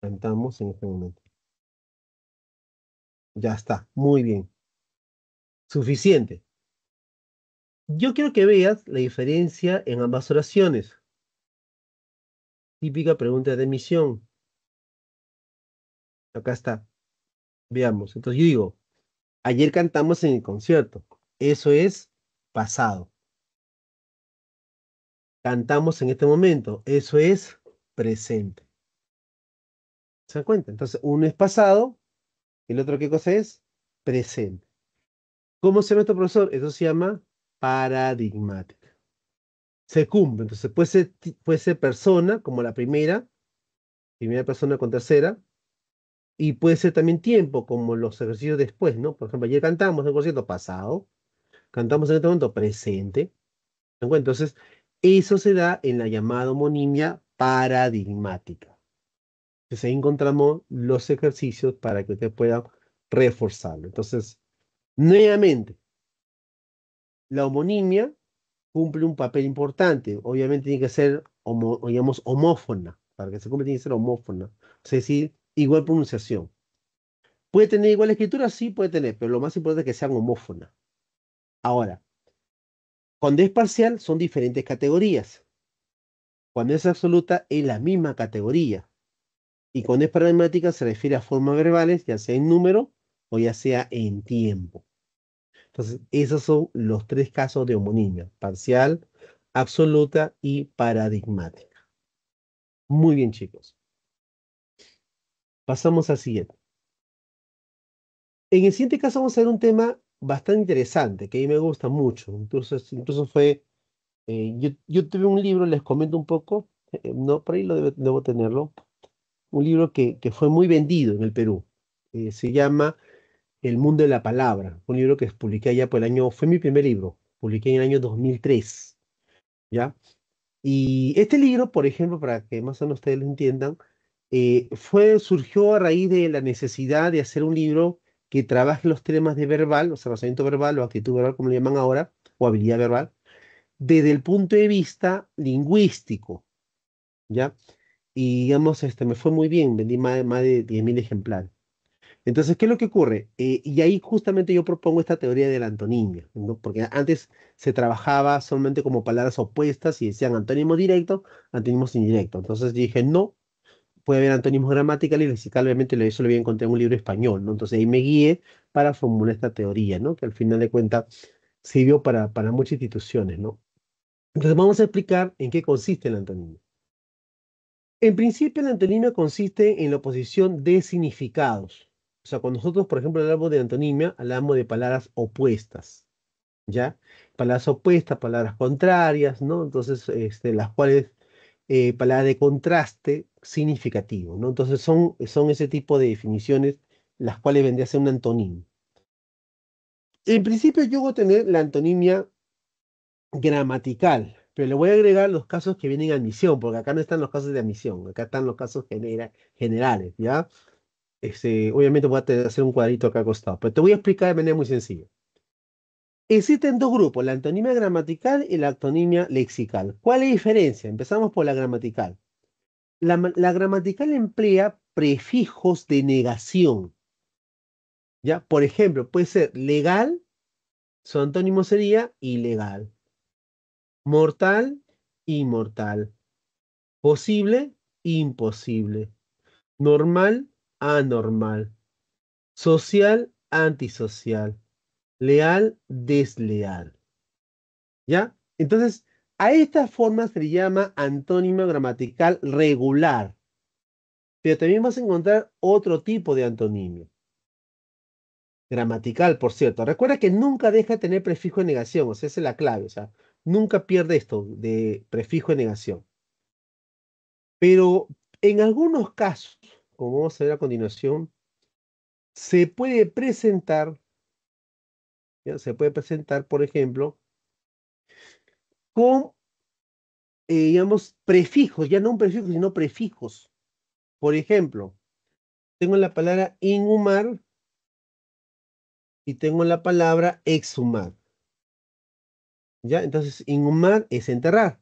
[SPEAKER 2] Cantamos en este momento. Ya está, muy bien. Suficiente. Yo quiero que veas la diferencia en ambas oraciones. Típica pregunta de misión. Acá
[SPEAKER 1] está. Veamos. Entonces yo digo, Ayer cantamos en el concierto. Eso es pasado. Cantamos en este momento. Eso es presente. ¿Se dan cuenta? Entonces, uno es pasado, el otro qué cosa es? Presente. ¿Cómo se llama esto, profesor? Eso se llama paradigmática. Se cumple. Entonces, puede ser persona como la primera, primera persona con tercera, y puede ser también tiempo, como los ejercicios después, ¿no? Por ejemplo, ayer cantamos en concierto pasado, cantamos en este momento presente. Entonces, eso se da en la llamada homonimia paradigmática. Entonces, ahí encontramos los ejercicios para que usted pueda reforzarlo. Entonces, nuevamente, la homonimia cumple un papel importante. Obviamente tiene que ser, digamos, homófona. Para que se cumpla tiene que ser homófona. Es decir, igual pronunciación. ¿Puede tener igual escritura? Sí, puede tener, pero lo más importante es que sean homófonas. Ahora, cuando es parcial son diferentes categorías. Cuando es absoluta es la misma categoría. Y cuando es paradigmática se refiere a formas verbales, ya sea en número o ya sea en tiempo. Entonces, esos son los tres casos de homonimia, parcial, absoluta y paradigmática. Muy bien, chicos. Pasamos al siguiente. En el siguiente caso vamos a ver un tema bastante interesante, que a mí me gusta mucho. Incluso, incluso fue, eh, yo, tuve un libro, les comento un poco, eh, no, por ahí debo, tenerlo, un libro que, que, fue muy vendido en el Perú. Eh, se llama El Mundo de la Palabra, un libro que publiqué allá por el año, fue mi primer libro, publiqué en el año 2003. ¿ya? Y este libro, por ejemplo, para que más o menos ustedes lo entiendan, eh, fue, surgió a raíz de la necesidad de hacer un libro que trabaje los temas de verbal, o sea, razonamiento verbal o actitud verbal, como le llaman ahora, o habilidad verbal, desde el punto de vista lingüístico, ¿ya? Y digamos, este, me fue muy bien, vendí más, de, más de 10.000 ejemplares. Entonces, ¿qué es lo que ocurre? Eh, y ahí justamente yo propongo esta teoría de la antonimia, porque antes se trabajaba solamente como palabras opuestas y decían antónimo directo, antónimos indirecto Entonces dije, no, puede haber antónimos gramaticales y lexical, obviamente eso lo a encontrar en un libro español, ¿no? Entonces ahí me guié para formular esta teoría, ¿no? Que al final de cuentas sirvió para, para muchas instituciones, ¿no? Entonces vamos a explicar en qué consiste el antonimo. En principio el antonimia consiste en la oposición de significados. O sea, cuando nosotros, por ejemplo, hablamos de antonimia, hablamos de palabras opuestas, ¿ya? Palabras opuestas, palabras contrarias, ¿no? Entonces, este, las cuales eh, de contraste significativo. ¿no? Entonces son, son ese tipo de definiciones las cuales vendría a ser un antonimia En principio yo voy a tener la antonimia gramatical, pero le voy a agregar los casos que vienen a admisión, porque acá no están los casos de admisión, acá están los casos generales, ¿ya? Este, obviamente voy a hacer un cuadrito acá a costado, pero te voy a explicar de manera muy sencilla. Existen dos grupos, la antonimia gramatical y la antonimia lexical. ¿Cuál es la diferencia? Empezamos por la gramatical. La, gramatical emplea prefijos de negación. ¿Ya? Por ejemplo, puede ser legal, su antónimo sería ilegal. Mortal, inmortal. Posible, imposible. Normal, anormal. Social, antisocial leal, desleal. ¿Ya? Entonces, a esta forma se le llama antónimo gramatical regular. Pero también vas a encontrar otro tipo de antonimio. Gramatical, por cierto. Recuerda que nunca deja de tener prefijo de negación, o sea, esa es la clave. O sea, nunca pierde esto de prefijo de negación. Pero en algunos casos, como vamos a ver a continuación, se puede presentar se puede presentar, por ejemplo, con, eh, digamos, prefijos, ya no un prefijo, sino prefijos. Por ejemplo, tengo la palabra inhumar y tengo la palabra exhumar. ¿Ya? Entonces, inhumar es enterrar.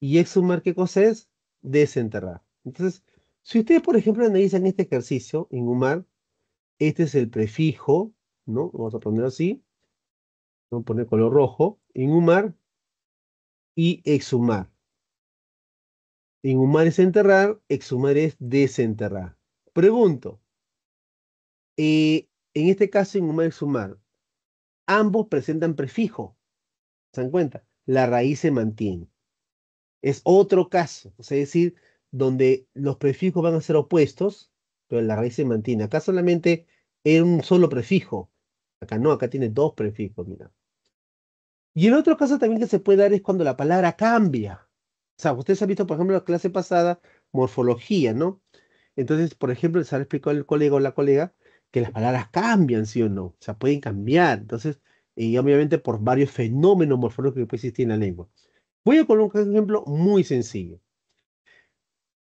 [SPEAKER 1] Y exhumar, ¿qué cosa es? Desenterrar. Entonces, si ustedes, por ejemplo, analizan este ejercicio, inhumar, este es el prefijo, ¿no? Vamos a poner así. Vamos a poner color rojo. Inhumar y exhumar. Inhumar es enterrar, exhumar es desenterrar. Pregunto. Eh, en este caso, inhumar y exhumar. Ambos presentan prefijo. ¿Se dan cuenta? La raíz se mantiene. Es otro caso. es decir, donde los prefijos van a ser opuestos, pero la raíz se mantiene. Acá solamente es un solo prefijo. Acá no, acá tiene dos prefijos, mira. Y el otro caso también que se puede dar es cuando la palabra cambia. O sea, ustedes han visto, por ejemplo, la clase pasada, morfología, ¿no? Entonces, por ejemplo, les ha explicado el colega o la colega que las palabras cambian, ¿sí o no? O sea, pueden cambiar. Entonces, y obviamente por varios fenómenos morfológicos que puede existir en la lengua. Voy a colocar un ejemplo muy sencillo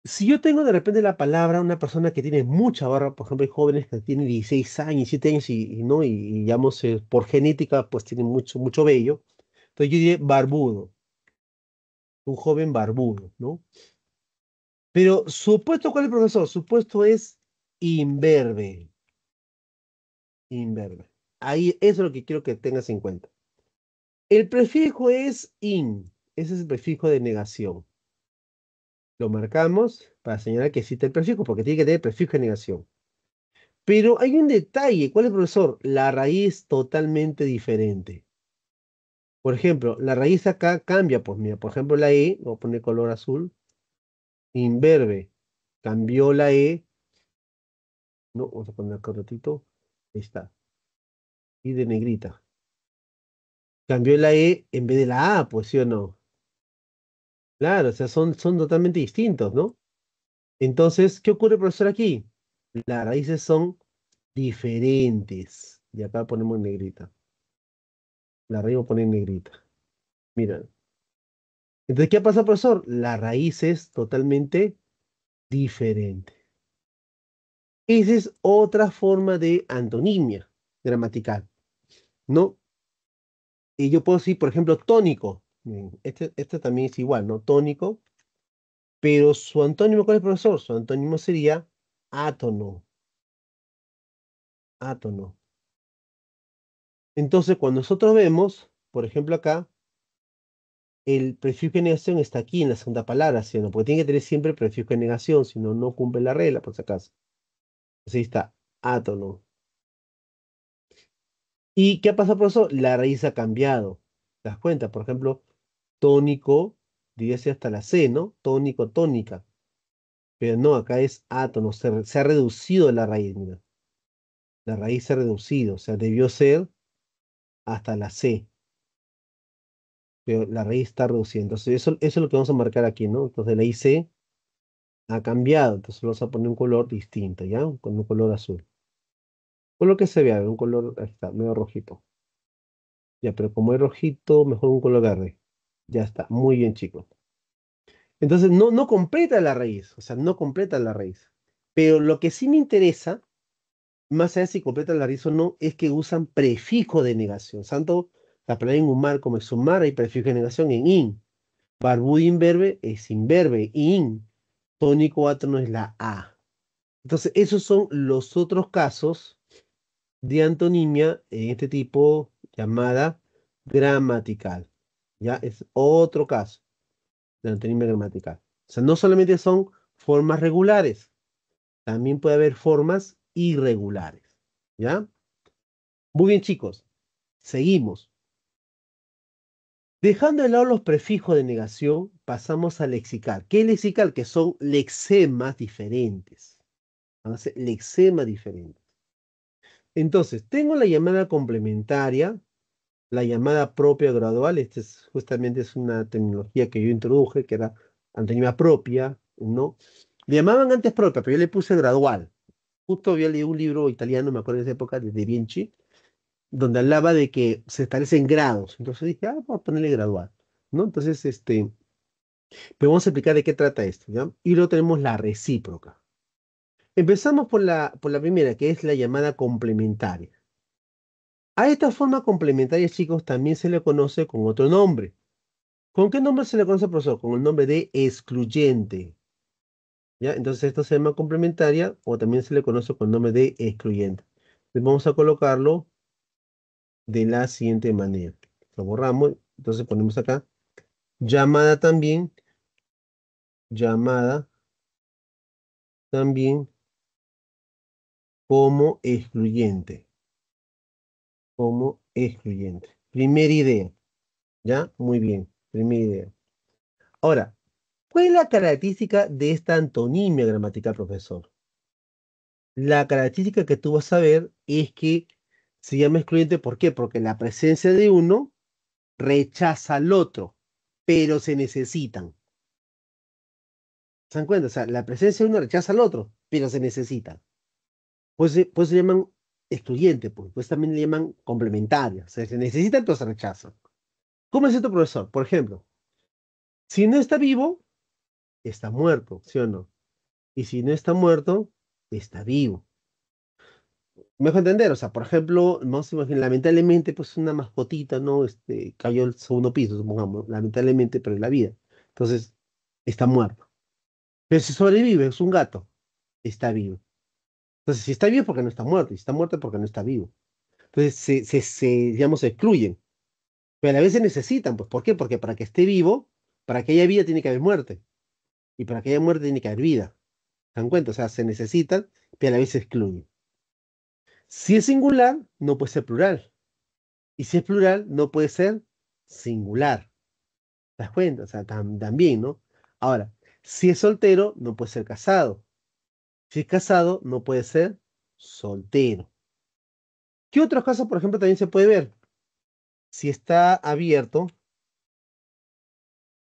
[SPEAKER 1] si yo tengo de repente la palabra una persona que tiene mucha barba, por ejemplo, hay jóvenes que tienen 16 años, 7 años y, no, y, digamos, eh, por genética, pues tienen mucho, mucho vello. Entonces yo diría barbudo, un joven barbudo, ¿no? Pero supuesto, ¿cuál es el profesor? Supuesto es inverbe inverbe Ahí eso es lo que quiero que tengas en cuenta. El prefijo es in, ese es el prefijo de negación lo marcamos para señalar que existe el prefijo, porque tiene que tener prefijo de negación. Pero hay un detalle, ¿cuál es, profesor? La raíz totalmente diferente. Por ejemplo, la raíz acá cambia, pues mira, por ejemplo la E, voy a poner color azul, inverbe cambió la E, no, vamos a poner acá un ratito, ahí está, y de negrita. Cambió la E en vez de la A, pues sí o no. Claro, o sea, son, son totalmente distintos, ¿no? Entonces, ¿qué ocurre, profesor, aquí? Las raíces son diferentes. Y acá ponemos negrita. La raíz voy a poner en negrita. Miren. Entonces, ¿qué pasa, profesor? La raíz es totalmente diferente. Esa es otra forma de antonimia gramatical. ¿No? Y yo puedo decir, por ejemplo, tónico este, este también es igual, ¿no? Tónico. Pero su antónimo, ¿cuál es, profesor? Su antónimo sería átono. Átono. Entonces, cuando nosotros vemos, por ejemplo, acá, el prefijo de negación está aquí en la segunda palabra, porque tiene que tener siempre el prefijo de negación, si no, no cumple la regla, por si acaso. Así está, átono. ¿Y qué ha pasado, profesor? La raíz ha cambiado. ¿Te das cuenta? Por ejemplo, tónico, ser hasta la C, ¿no? Tónico, tónica. Pero no, acá es átono, se, ha reducido la raíz, La raíz se ha reducido, o sea, debió ser hasta la C. Pero la raíz está reducida. Entonces, eso, es lo que vamos a marcar aquí, ¿no? Entonces, la IC ha cambiado. Entonces, vamos a poner un color distinto, ¿ya? Con un color azul. con lo que se vea, un color, medio rojito. Ya, pero como es rojito, mejor un color verde. Ya está, muy bien chicos. Entonces no, no completa la raíz, o sea, no completa la raíz. Pero lo que sí me interesa, más allá de si completa la raíz o no, es que usan prefijo de negación. Santo, la palabra en umar como sumar hay prefijo de negación en in. Barbudo inverbe es inverbe, in. Tónico no es la a. Entonces, esos son los otros casos de antonimia en este tipo llamada gramatical. ¿ya? Es otro caso la anterior gramatical. O sea, no solamente son formas regulares, también puede haber formas irregulares, ¿ya? Muy bien, chicos. Seguimos. Dejando de lado los prefijos de negación, pasamos al lexical. ¿Qué es lexical? Que son lexemas diferentes. lexemas diferentes. Entonces, tengo la llamada complementaria, la llamada propia gradual. Esta es, justamente es una tecnología que yo introduje, que era antonimia propia, ¿no? Le llamaban antes propia, pero yo le puse gradual. Justo había leído un libro italiano, me acuerdo de esa época, de De Vinci, donde hablaba de que se establecen grados. Entonces dije, ah, vamos a ponerle gradual, ¿no? Entonces, este, pero vamos a explicar de qué trata esto, ¿ya? Y luego tenemos la recíproca. Empezamos por la, por la primera, que es la llamada complementaria. A esta forma complementaria, chicos, también se le conoce con otro nombre. ¿Con qué nombre se le conoce, profesor? Con el nombre de excluyente. ¿Ya? Entonces, esto se llama complementaria o también se le conoce con el nombre de excluyente. Entonces, vamos a colocarlo de la siguiente manera.
[SPEAKER 2] Lo borramos, entonces ponemos acá. Llamada también. Llamada también como excluyente como excluyente.
[SPEAKER 1] Primera idea. ¿Ya? Muy bien. Primera idea. Ahora, ¿cuál es la característica de esta antonimia gramatical, profesor? La característica que tú vas a ver es que se llama excluyente. ¿Por qué? Porque la presencia de uno rechaza al otro, pero se necesitan. ¿Se dan cuenta? O sea, la presencia de uno rechaza al otro, pero se necesitan. Pues, pues se llaman excluyente, porque pues también le llaman complementaria, o sea, se necesita, entonces rechazo ¿Cómo es esto, profesor? Por ejemplo, si no está vivo, está muerto, ¿sí o no? Y si no está muerto, está vivo. mejor entender, o sea, por ejemplo, vamos a imaginar, lamentablemente, pues una mascotita, ¿no? Este, cayó el segundo piso, supongamos, lamentablemente, pero es la vida. Entonces, está muerto. Pero si sobrevive, es un gato, está vivo. Entonces, si está vivo es porque no está muerto, y si está muerto es porque no está vivo. Entonces, se, digamos, se excluyen. Pero a la vez se necesitan, pues, ¿por qué? Porque para que esté vivo, para que haya vida tiene que haber muerte. Y para que haya muerte tiene que haber vida. ¿Se dan cuenta? O sea, se necesitan, pero a la vez se excluyen. Si es singular, no puede ser plural. Y si es plural, no puede ser singular. ¿Te das cuenta? O sea, también, ¿no? Ahora, si es soltero, no puede ser casado. Si es casado, no puede ser soltero. ¿Qué otros casos, por ejemplo, también se puede ver? Si está abierto,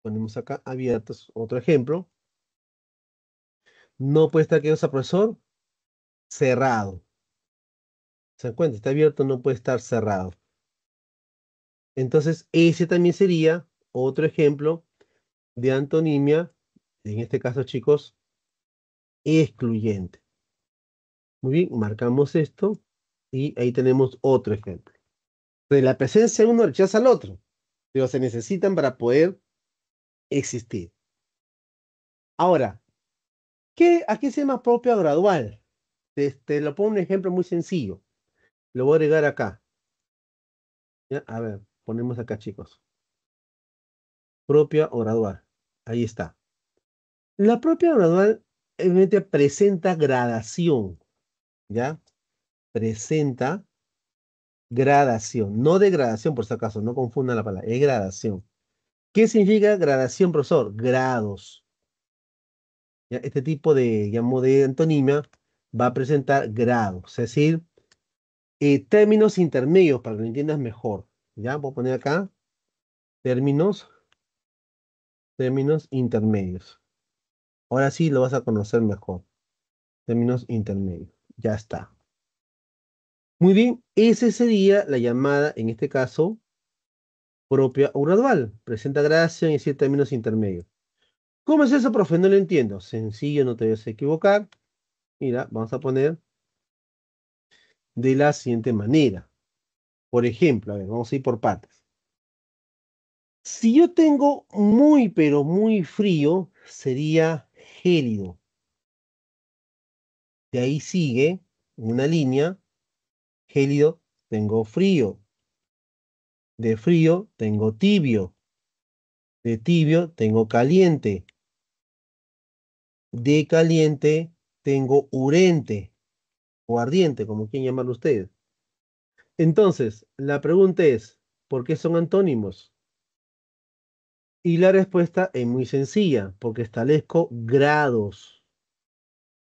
[SPEAKER 1] ponemos acá abiertos otro ejemplo. No puede estar, que ese profesor? Cerrado. ¿Se dan cuenta? Está abierto, no puede estar cerrado. Entonces, ese también sería otro ejemplo de antonimia. En este caso, chicos, excluyente. Muy bien, marcamos esto y ahí tenemos otro ejemplo. De la presencia uno rechaza al otro, pero se necesitan para poder existir. Ahora, ¿qué, ¿a qué se llama propia gradual? Este, lo pongo un ejemplo muy sencillo. Lo voy a agregar acá. A ver, ponemos acá, chicos. Propia o gradual. Ahí está. La propia gradual presenta gradación, ¿ya? Presenta gradación, no degradación por si acaso, no confunda la palabra, es gradación. ¿Qué significa gradación, profesor? Grados. Este tipo de, llamo de antonimia va a presentar grados, es decir, eh, términos intermedios para que lo entiendas mejor. ¿Ya? Voy a poner acá términos, términos intermedios. Ahora sí lo vas a conocer mejor. Términos intermedios. Ya está. Muy bien, ese sería la llamada, en este caso, propia o gradual. Presenta gracia y siete términos intermedios. ¿Cómo es eso, profe? No lo entiendo. Sencillo, no te vayas a equivocar. Mira, vamos a poner de la siguiente manera. Por ejemplo, a ver, vamos a ir por partes. Si yo tengo muy, pero muy frío, sería gélido. De ahí sigue una línea, gélido tengo frío, de frío tengo tibio, de tibio tengo caliente, de caliente tengo urente o ardiente, como quieran llamarlo ustedes. Entonces, la pregunta es, ¿por qué son antónimos? Y la respuesta es muy sencilla, porque establezco grados.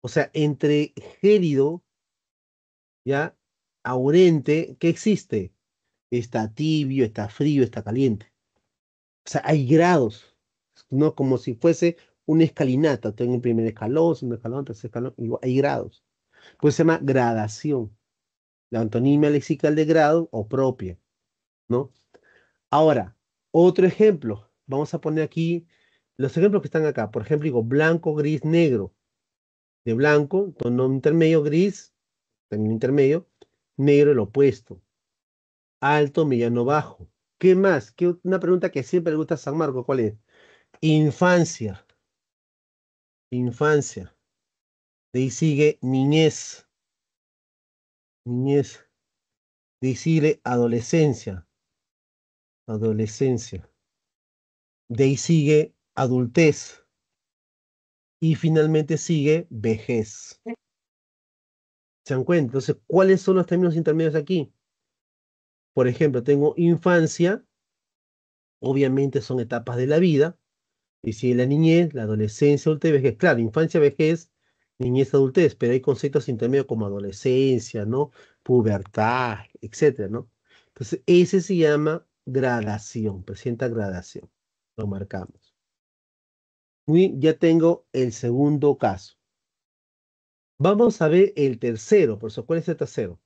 [SPEAKER 1] O sea, entre gélido, ¿ya? Aurente, ¿qué existe? Está tibio, está frío, está caliente. O sea, hay grados, ¿no? Como si fuese una escalinata. Tengo un primer escalón, segundo escalón, tercer escalón, hay grados. Pues se llama gradación. La antonimia lexical de grado o propia, ¿no? Ahora, otro ejemplo. Vamos a poner aquí los ejemplos que están acá. Por ejemplo, digo blanco, gris, negro. De blanco, tono intermedio, gris, también intermedio, negro el opuesto. Alto, mediano, bajo. ¿Qué más? una pregunta que siempre le gusta a San Marco, ¿cuál es? Infancia.
[SPEAKER 2] Infancia. De ahí sigue niñez. Niñez. De ahí sigue adolescencia.
[SPEAKER 1] Adolescencia. De ahí sigue adultez. Y finalmente sigue vejez. ¿Se dan cuenta? Entonces, ¿cuáles son los términos intermedios aquí? Por ejemplo, tengo infancia. Obviamente son etapas de la vida. Y si la niñez, la adolescencia, adultez, vejez. Claro, infancia, vejez, niñez, adultez. Pero hay conceptos intermedios como adolescencia, ¿no? Pubertad, etcétera, ¿no? Entonces, ese se llama gradación, presenta gradación. Lo marcamos. Muy, ya tengo el segundo caso. Vamos a ver el tercero, por eso, ¿cuál es el tercero?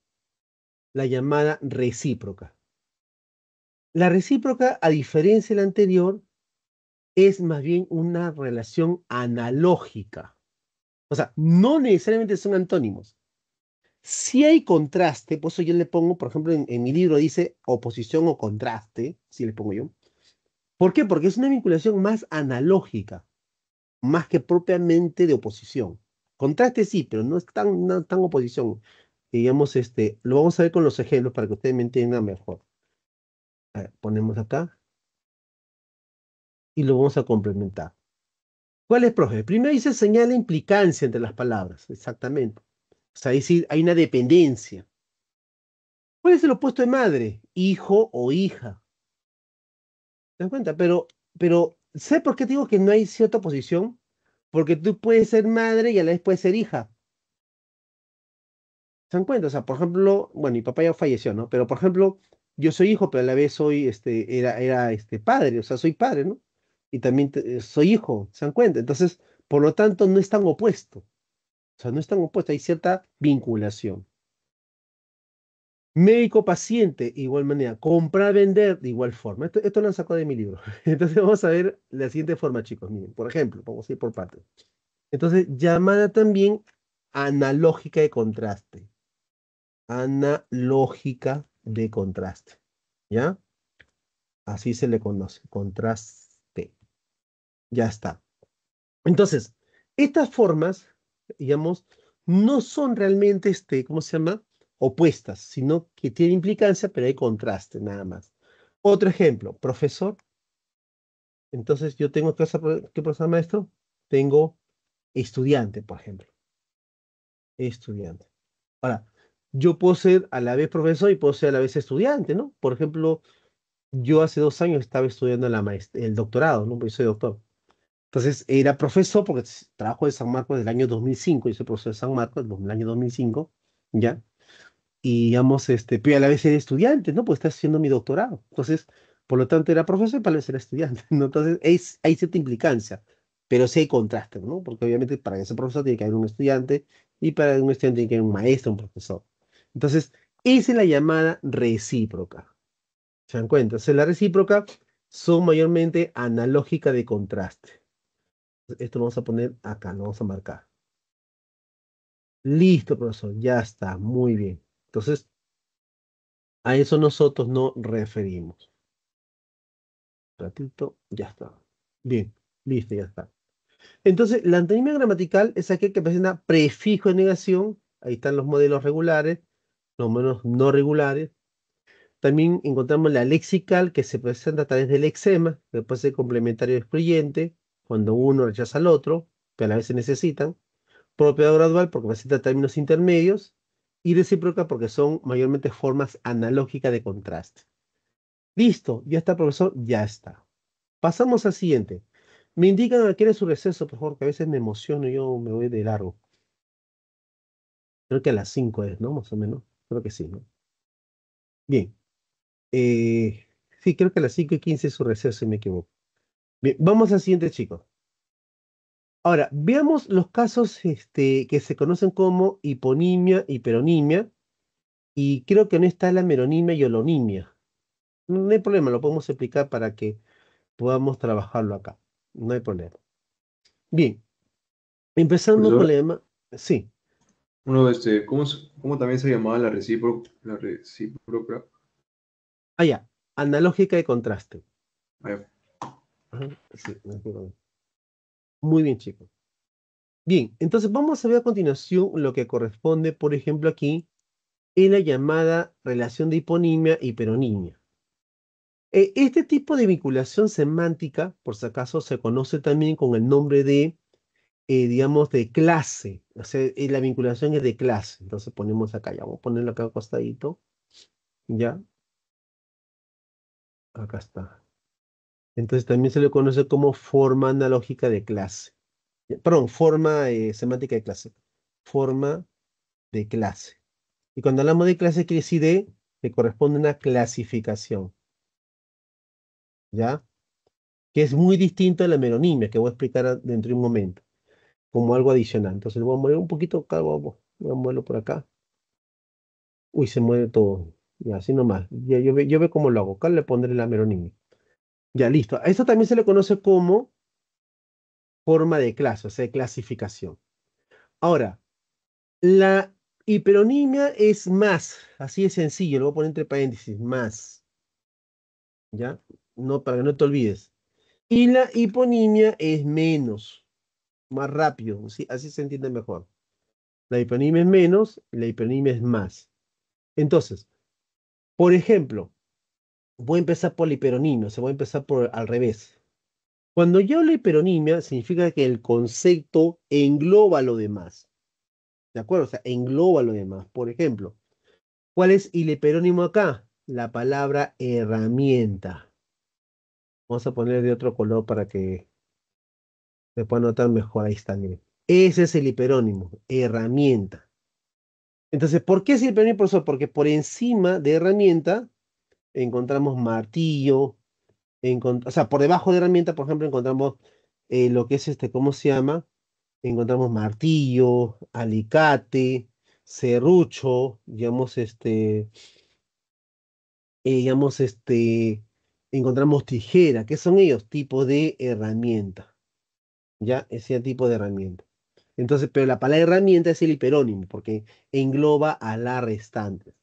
[SPEAKER 1] La llamada recíproca. La recíproca, a diferencia de la anterior, es más bien una relación analógica. O sea, no necesariamente son antónimos. Si hay contraste, por eso yo le pongo, por ejemplo, en, mi libro dice oposición o contraste, si le pongo yo, ¿Por qué? Porque es una vinculación más analógica, más que propiamente de oposición. Contraste sí, pero no es tan, tan oposición. Digamos, este, lo vamos a ver con los ejemplos para que ustedes me entiendan mejor. ponemos acá. Y lo vamos a complementar. ¿Cuál es, profe? Primero dice señala implicancia entre las palabras, exactamente. O sea, decir, hay una dependencia. ¿Cuál es el opuesto de madre? Hijo o hija. ¿Se dan cuenta? Pero, pero, ¿sé por qué te digo que no hay cierta oposición? Porque tú puedes ser madre y a la vez puedes ser hija. ¿Se dan cuenta? O sea, por ejemplo, bueno, mi papá ya falleció, ¿no? Pero, por ejemplo, yo soy hijo, pero a la vez soy, este, era, era, este, padre, o sea, soy padre, ¿no? Y también soy hijo, ¿se dan cuenta? Entonces, por lo tanto, no es tan opuesto. O sea, no es tan opuesto, hay cierta vinculación. Médico-paciente, igual manera. Comprar-vender, de igual forma. Esto, lo han sacado de mi libro. Entonces vamos a ver la siguiente forma, chicos. Miren, por ejemplo, vamos a ir por partes. Entonces, llamada también analógica de contraste. Analógica de contraste. ¿Ya? Así se le conoce, contraste. Ya está. Entonces, estas formas, digamos, no son realmente, este, ¿cómo se llama? opuestas, sino que tiene implicancia, pero hay contraste nada más. Otro ejemplo, profesor. Entonces yo tengo que ¿qué profesor maestro? Tengo estudiante, por ejemplo. Estudiante. Ahora, yo puedo ser a la vez profesor y puedo ser a la vez estudiante, ¿no? Por ejemplo, yo hace dos años estaba estudiando el doctorado, ¿no? Porque soy doctor. Entonces era profesor porque trabajo de San Marcos del año 2005, y soy profesor de San Marcos el año 2005, ¿ya? y digamos, este, pero a la vez era estudiante, ¿no? Pues está haciendo mi doctorado. Entonces, por lo tanto, era profesor, para la vez era estudiante, ¿no? Entonces, es, hay cierta implicancia, pero sí hay contraste, ¿no? Porque obviamente para ese profesor tiene que haber un estudiante y para un estudiante tiene que haber un maestro, un profesor. Entonces, esa es la llamada recíproca. ¿Se dan cuenta? O la recíproca son mayormente analógica de contraste. Esto lo vamos a poner acá, lo vamos a marcar. Listo, profesor, ya está, muy bien. Entonces, a eso nosotros no referimos. Un ratito, ya está. Bien, listo, ya está. Entonces, la antonimia gramatical es aquel que presenta prefijo de negación. Ahí están los modelos regulares, los modelos no regulares. También encontramos la lexical, que se presenta a través del lexema, puede ser complementario excluyente, cuando uno rechaza al otro, que a la vez se necesitan. Propiedad gradual, porque presenta términos intermedios y recíproca porque son mayormente formas analógicas de contraste. Listo, ya está, profesor, ya está. Pasamos al siguiente. Me indican a quién es su receso, por favor, que a veces me emociono y yo me voy de largo. Creo que a las 5 es, ¿no? Más o menos. Creo que sí, ¿no? Bien. Eh, sí, creo que a las 5 y 15 es su receso, si me equivoco. Bien, vamos al siguiente, chicos. Ahora, veamos los casos este, que se conocen como hiponimia, hiperonimia, y creo que no está la meronimia y holonimia. No hay problema, lo podemos explicar para que podamos trabajarlo acá. No hay problema. Bien, empezando con problema. sí.
[SPEAKER 2] de este, ¿cómo, también se llamaba la recíproca?
[SPEAKER 1] Ah, ya, analógica de contraste. Ah, sí, muy bien, chicos. Bien, entonces vamos a ver a continuación lo que corresponde, por ejemplo, aquí en la llamada relación de hiponimia y hiperonimia. E, este tipo de vinculación semántica, por si acaso, se conoce también con el nombre de, eh, digamos, de clase. O sea, eh, la vinculación es de clase. Entonces ponemos acá, ya vamos a ponerlo acá acostadito. Ya.
[SPEAKER 2] Acá está.
[SPEAKER 1] Entonces también se le conoce como forma analógica de clase. Perdón, forma eh, semántica de clase. Forma de clase. Y cuando hablamos de clase, quiere decir de le corresponde una clasificación. ¿Ya? Que es muy distinto a la meronimia, que voy a explicar dentro de un momento, como algo adicional. Entonces voy a mover un poquito acá, voy a moverlo por acá. Uy, se mueve todo. Y así nomás. Yo, yo veo cómo lo hago. Acá le pondré la meronimia. Ya, listo. A esto también se le conoce como forma de clase, o sea, clasificación. Ahora, la hiperonimia es más, así de sencillo, lo voy a poner entre paréntesis, más. ¿Ya? No, para que no te olvides. Y la hiponimia es menos, más rápido, así se entiende mejor. La hiponimia es menos, la hiperonimia es más. Entonces, por ejemplo, voy a empezar por el hiperonimia, o sea, voy a empezar por al revés. Cuando yo hablo de hiperonimia, significa que el concepto engloba lo demás. ¿De acuerdo? O sea, engloba lo demás. Por ejemplo, ¿cuál es el hiperónimo acá? La palabra herramienta. Vamos a poner de otro color para que se pueda notar mejor. Ahí está, Ese es el hiperónimo, herramienta. Entonces, ¿por qué es el hiperónimo, profesor? Porque por encima de herramienta encontramos martillo, o sea, por debajo de herramienta, por ejemplo, encontramos eh, lo que es este, ¿cómo se llama? Encontramos martillo, alicate, serrucho, digamos, este, eh, digamos, este, encontramos tijera, ¿Qué son ellos, Tipo de herramienta, ya, ese tipo de herramienta. Entonces, pero la palabra herramienta es el hiperónimo, porque engloba a la restante.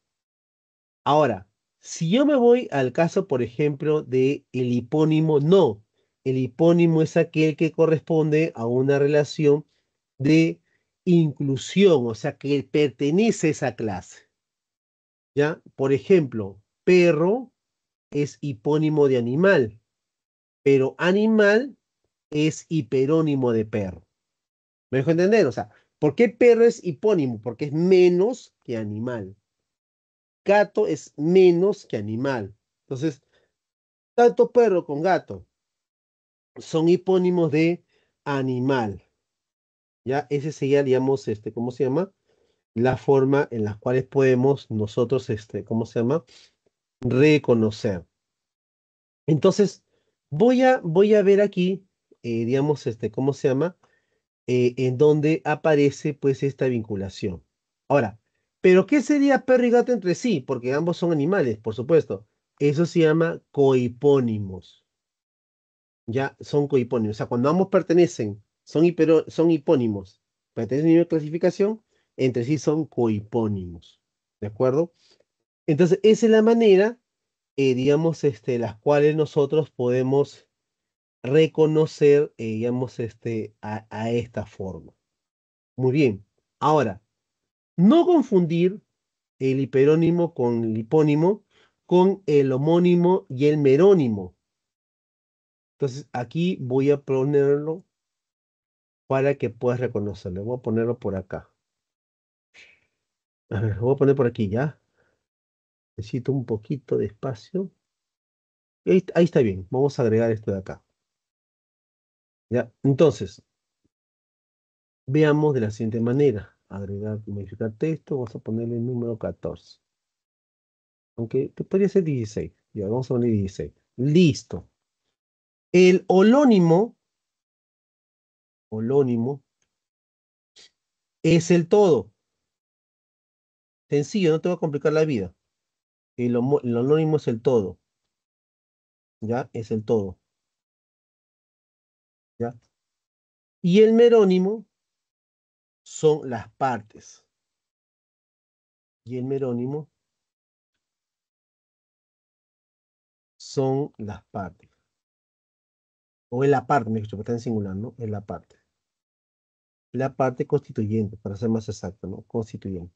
[SPEAKER 1] Ahora, si yo me voy al caso, por ejemplo, de el hipónimo, no. El hipónimo es aquel que corresponde a una relación de inclusión, o sea, que pertenece a esa clase. ¿Ya? Por ejemplo, perro es hipónimo de animal, pero animal es hiperónimo de perro. ¿Me dejo entender? O sea, ¿por qué perro es hipónimo? Porque es menos que animal gato es menos que animal. Entonces, tanto perro con gato son hipónimos de animal. Ya, ese sería, digamos, este, ¿cómo se llama? La forma en la cual podemos nosotros, este, ¿cómo se llama? Reconocer. Entonces, voy a, voy a ver aquí, eh, digamos, este, ¿cómo se llama? Eh, en donde aparece, pues, esta vinculación. Ahora, pero, ¿qué sería perro y gato entre sí? Porque ambos son animales, por supuesto. Eso se llama cohipónimos. Ya son cohipónimos. O sea, cuando ambos pertenecen, son, son hipónimos, pertenecen a una clasificación, entre sí son cohipónimos. ¿De acuerdo? Entonces, esa es la manera, eh, digamos, este, las cuales nosotros podemos reconocer, eh, digamos, este, a esta forma. Muy bien. Ahora, no confundir el hiperónimo con el hipónimo, con el homónimo y el merónimo. Entonces aquí voy a ponerlo para que puedas reconocerlo. Voy a ponerlo por acá. A ver, voy a poner por aquí ya. Necesito un poquito de espacio. ahí, está bien. Vamos a agregar esto de acá. Ya, entonces, veamos de la siguiente manera agregar, modificar texto, vamos a ponerle el número 14. Aunque podría ser 16. Ya, vamos a poner 16.
[SPEAKER 2] Listo. El holónimo, holónimo, es el todo. Sencillo, no te va a complicar la vida. El, el holónimo es el todo. Ya, es el todo. ¿Ya? Y el merónimo son las partes. Y el merónimo son las partes. O es la parte, me dicho, está en singular, ¿no? Es la parte.
[SPEAKER 1] La parte constituyente, para ser más exacto, ¿no? Constituyente.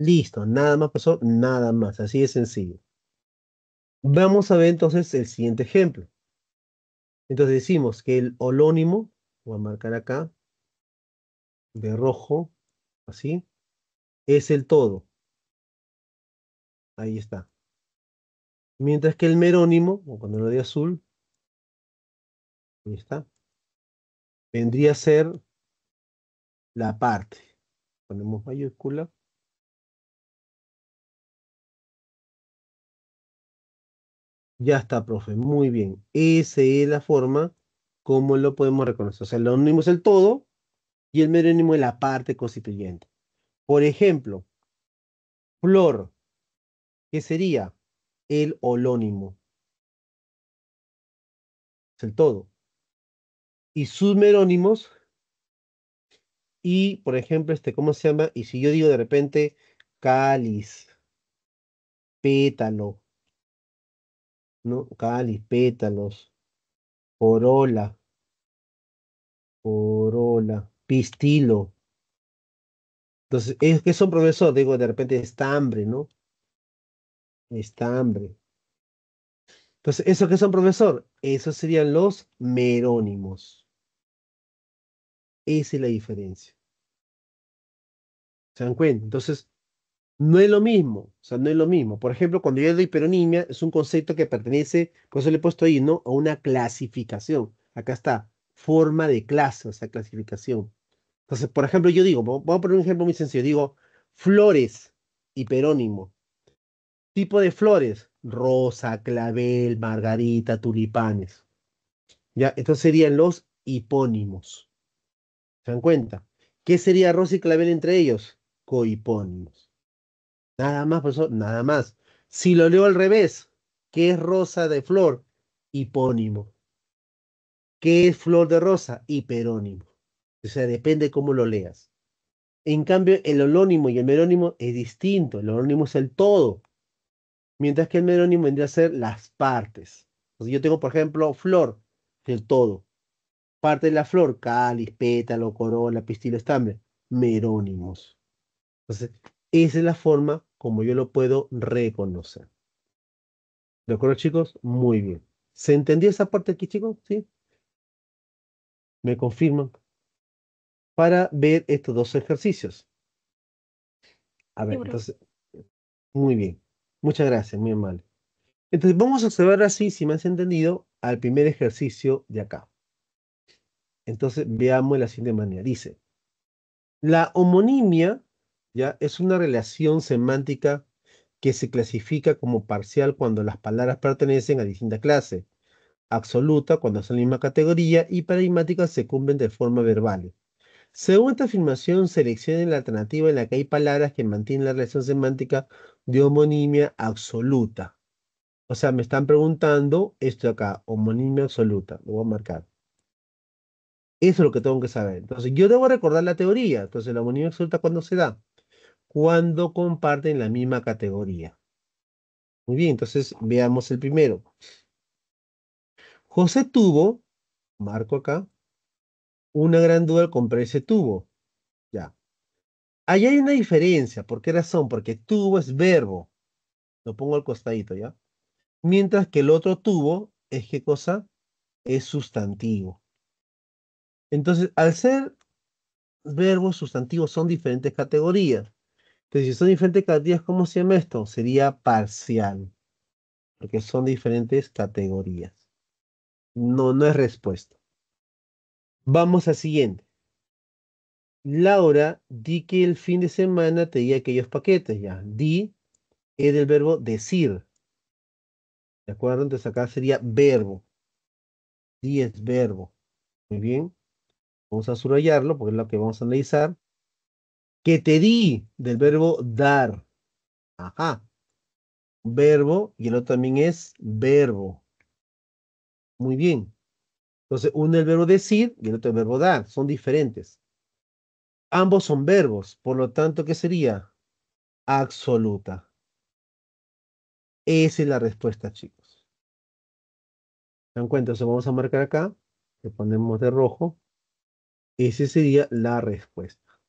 [SPEAKER 1] Listo, nada más, pasó nada más. Así de sencillo. Vamos a ver entonces el siguiente ejemplo. Entonces decimos que el holónimo, voy a marcar
[SPEAKER 2] acá, de rojo, así, es el todo. Ahí está. Mientras que el merónimo, o cuando lo de azul, ahí está, vendría a ser la parte. Ponemos mayúscula. Ya está, profe. Muy bien. Esa es la forma como lo podemos reconocer. O sea, el merónimo
[SPEAKER 1] es el todo y el merónimo en la parte constituyente. Por ejemplo,
[SPEAKER 2] flor, que sería el holónimo. Es el todo. Y sus merónimos,
[SPEAKER 1] y por ejemplo, este, ¿cómo se llama? Y si yo digo de repente
[SPEAKER 2] cáliz, pétalo, ¿no? Cáliz, pétalos, corola,
[SPEAKER 1] corola pistilo. Entonces, es que son profesor, digo, de repente está hambre, ¿no? Está hambre. Entonces, ¿esos que son profesor? Esos serían los merónimos. Esa es la diferencia. ¿Se dan cuenta? Entonces, no es lo mismo, o sea, no es lo mismo. Por ejemplo, cuando yo doy peronimia, es un concepto que pertenece, por eso le he puesto ahí, ¿no? A una clasificación. Acá está, forma de clase, o sea, clasificación. Entonces, por ejemplo, yo digo, vamos a poner un ejemplo muy sencillo, digo flores, hiperónimo. Tipo de flores, rosa, clavel, margarita, tulipanes. ¿Ya? Estos serían los hipónimos. ¿Se dan cuenta? ¿Qué sería rosa y clavel entre ellos? Cohipónimos. Nada más, eso, nada más. Si lo leo al revés, ¿qué es rosa de flor? Hipónimo. ¿Qué es flor de rosa? Hiperónimo. O sea, depende cómo lo leas. En cambio, el holónimo y el merónimo es distinto. El holónimo es el todo, mientras que el merónimo vendría a ser las partes. yo tengo, por ejemplo, flor, el todo. Parte de la flor, cáliz, pétalo, corola, pistilo, estambre. Merónimos. Entonces, esa es la forma como yo lo puedo reconocer. ¿lo acuerdo, chicos? Muy bien. ¿Se entendió esa parte aquí, chicos? ¿Sí? ¿Me confirman? para ver estos dos ejercicios. A ver, entonces, muy bien. Muchas gracias, muy amable. Entonces, vamos a observar así, si me has entendido, al primer ejercicio de acá. Entonces, veamos la siguiente manera. Dice, la homonimia ya es una relación semántica que se clasifica como parcial cuando las palabras pertenecen a distinta clase, absoluta cuando son la misma categoría y paradigmática se cumplen de forma verbal. Según esta afirmación, seleccionen la alternativa en la que hay palabras que mantienen la relación semántica de homonimia absoluta. O sea, me están preguntando esto acá, homonimia absoluta. Lo voy a marcar. Eso es lo que tengo que saber. Entonces, yo debo recordar la teoría. Entonces, la homonimia absoluta, ¿cuándo se da? Cuando comparten la misma categoría. Muy bien, entonces veamos el primero. José tuvo, marco acá, una gran duda al comprar ese tubo. Ya. Ahí hay una diferencia. ¿Por qué razón? Porque tubo es verbo. Lo pongo al costadito, ¿ya? Mientras que el otro tubo es qué cosa? Es sustantivo. Entonces, al ser verbos, sustantivos, son diferentes categorías. Entonces, si son diferentes categorías, ¿cómo se llama esto? Sería parcial. Porque son diferentes categorías. No, no es respuesta. Vamos al siguiente. Laura, di que el fin de semana te di aquellos paquetes, ya. Di es del verbo decir. ¿De acuerdo? Entonces acá sería verbo. Di es verbo. Muy bien. Vamos a subrayarlo porque es lo que vamos a analizar. Que te di del verbo dar. Ajá. Verbo y el otro también es verbo. Muy bien. Entonces, uno es el verbo decir y el otro el verbo dar, son diferentes. Ambos son verbos, por lo tanto, ¿qué sería? Absoluta. Esa es la respuesta, chicos.
[SPEAKER 2] ¿Se dan cuenta? Entonces, vamos a marcar acá, le ponemos de rojo. Esa sería la respuesta.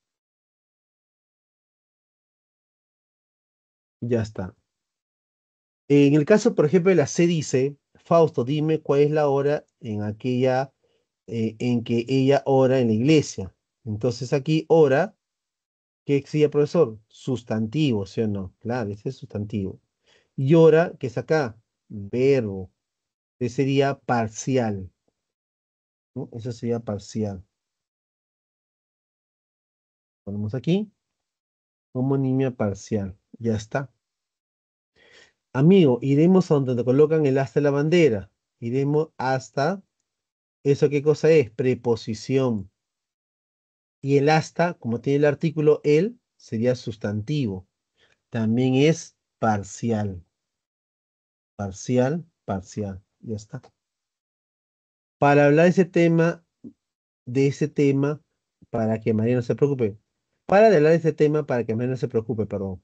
[SPEAKER 2] Ya está. En el caso, por ejemplo, de la C dice,
[SPEAKER 1] Fausto, dime cuál es la hora en aquella eh, en que ella ora en la iglesia. Entonces aquí ora, ¿qué exige profesor? Sustantivo, ¿sí o no? Claro, ese es sustantivo. Y ora, que es acá, verbo.
[SPEAKER 2] Ese sería parcial. Eso sería parcial. Ponemos aquí. Homonimia parcial.
[SPEAKER 1] Ya está. Amigo, iremos a donde te colocan el hasta la bandera. Iremos hasta. ¿Eso qué cosa es? Preposición. Y el hasta, como tiene el artículo el, sería sustantivo. También es parcial. Parcial, parcial. Ya está. Para hablar de ese tema, de ese tema, para que María no se preocupe. Para hablar de ese tema, para que María no se preocupe, perdón.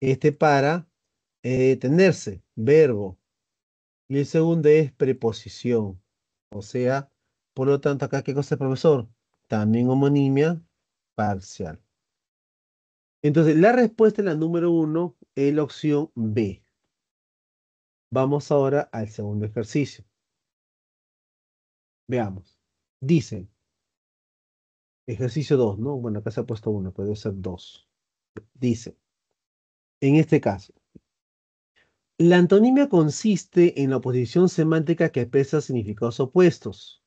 [SPEAKER 1] Este para eh, tenerse, verbo. Y el segundo es preposición. O sea, por lo tanto, acá, ¿qué cosa, profesor? También homonimia parcial. Entonces, la respuesta en la número uno es la opción B. Vamos ahora al segundo ejercicio. Veamos. Dice, ejercicio dos, ¿no? Bueno, acá se ha puesto uno, puede ser dos. Dice, en este caso, la antonimia consiste en la oposición semántica que expresa significados opuestos.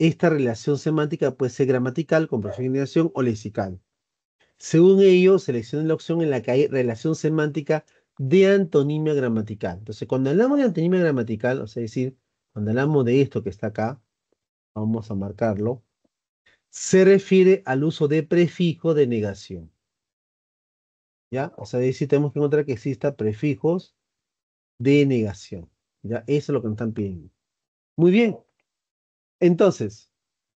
[SPEAKER 1] Esta relación semántica puede ser gramatical, con negación o lexical. Según ello, selecciona la opción en la que hay relación semántica de antonimia gramatical. Entonces, cuando hablamos de antonimia gramatical, o sea, decir, cuando hablamos de esto que está acá, vamos a marcarlo, se refiere al uso de prefijo de negación. ¿Ya? O sea, decir, tenemos que encontrar que exista prefijos de negación. ¿ya? Eso es lo que nos están pidiendo. Muy bien. Entonces,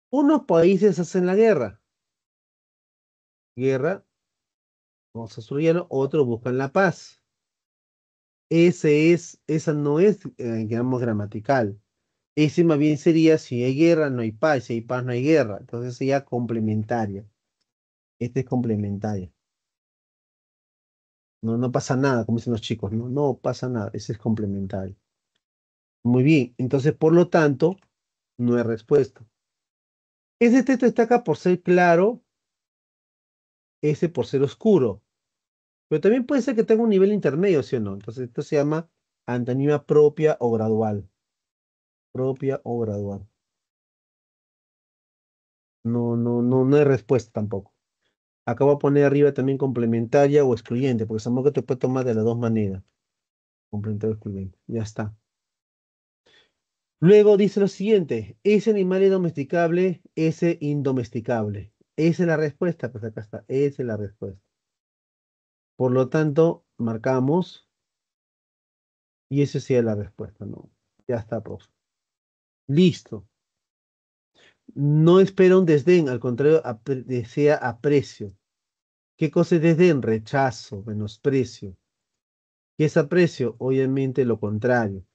[SPEAKER 1] unos países hacen la guerra. Guerra, vamos a otros buscan la paz. Ese es, esa no es, eh, digamos, gramatical. Ese más bien sería si hay guerra, no hay paz, si hay paz, no hay guerra. Entonces sería complementaria. Este es complementaria. No, pasa nada, como dicen los chicos, no, no pasa nada, ese es complementario. Muy bien, entonces por lo tanto, no hay respuesta. Ese texto destaca por ser claro, ese por ser oscuro. Pero también puede ser que tenga un nivel intermedio, ¿sí o no? Entonces esto se llama antonimia propia o gradual. Propia o gradual. No, no, no, no hay respuesta tampoco. Acá de a poner arriba también complementaria o excluyente, porque sabemos que te puede tomar de las dos maneras. Complementaria o excluyente. Ya está. Luego dice lo siguiente. ¿Ese animal es domesticable? ¿Ese indomesticable? Esa es la respuesta. Pues acá está. Esa es la respuesta. Por lo tanto, marcamos. Y esa sí es la respuesta, ¿no? Ya está, profe. Listo. No espera un desdén, al contrario, desea aprecio. ¿Qué cosa es desdén? Rechazo, menosprecio. ¿Qué es aprecio? Obviamente lo contrario.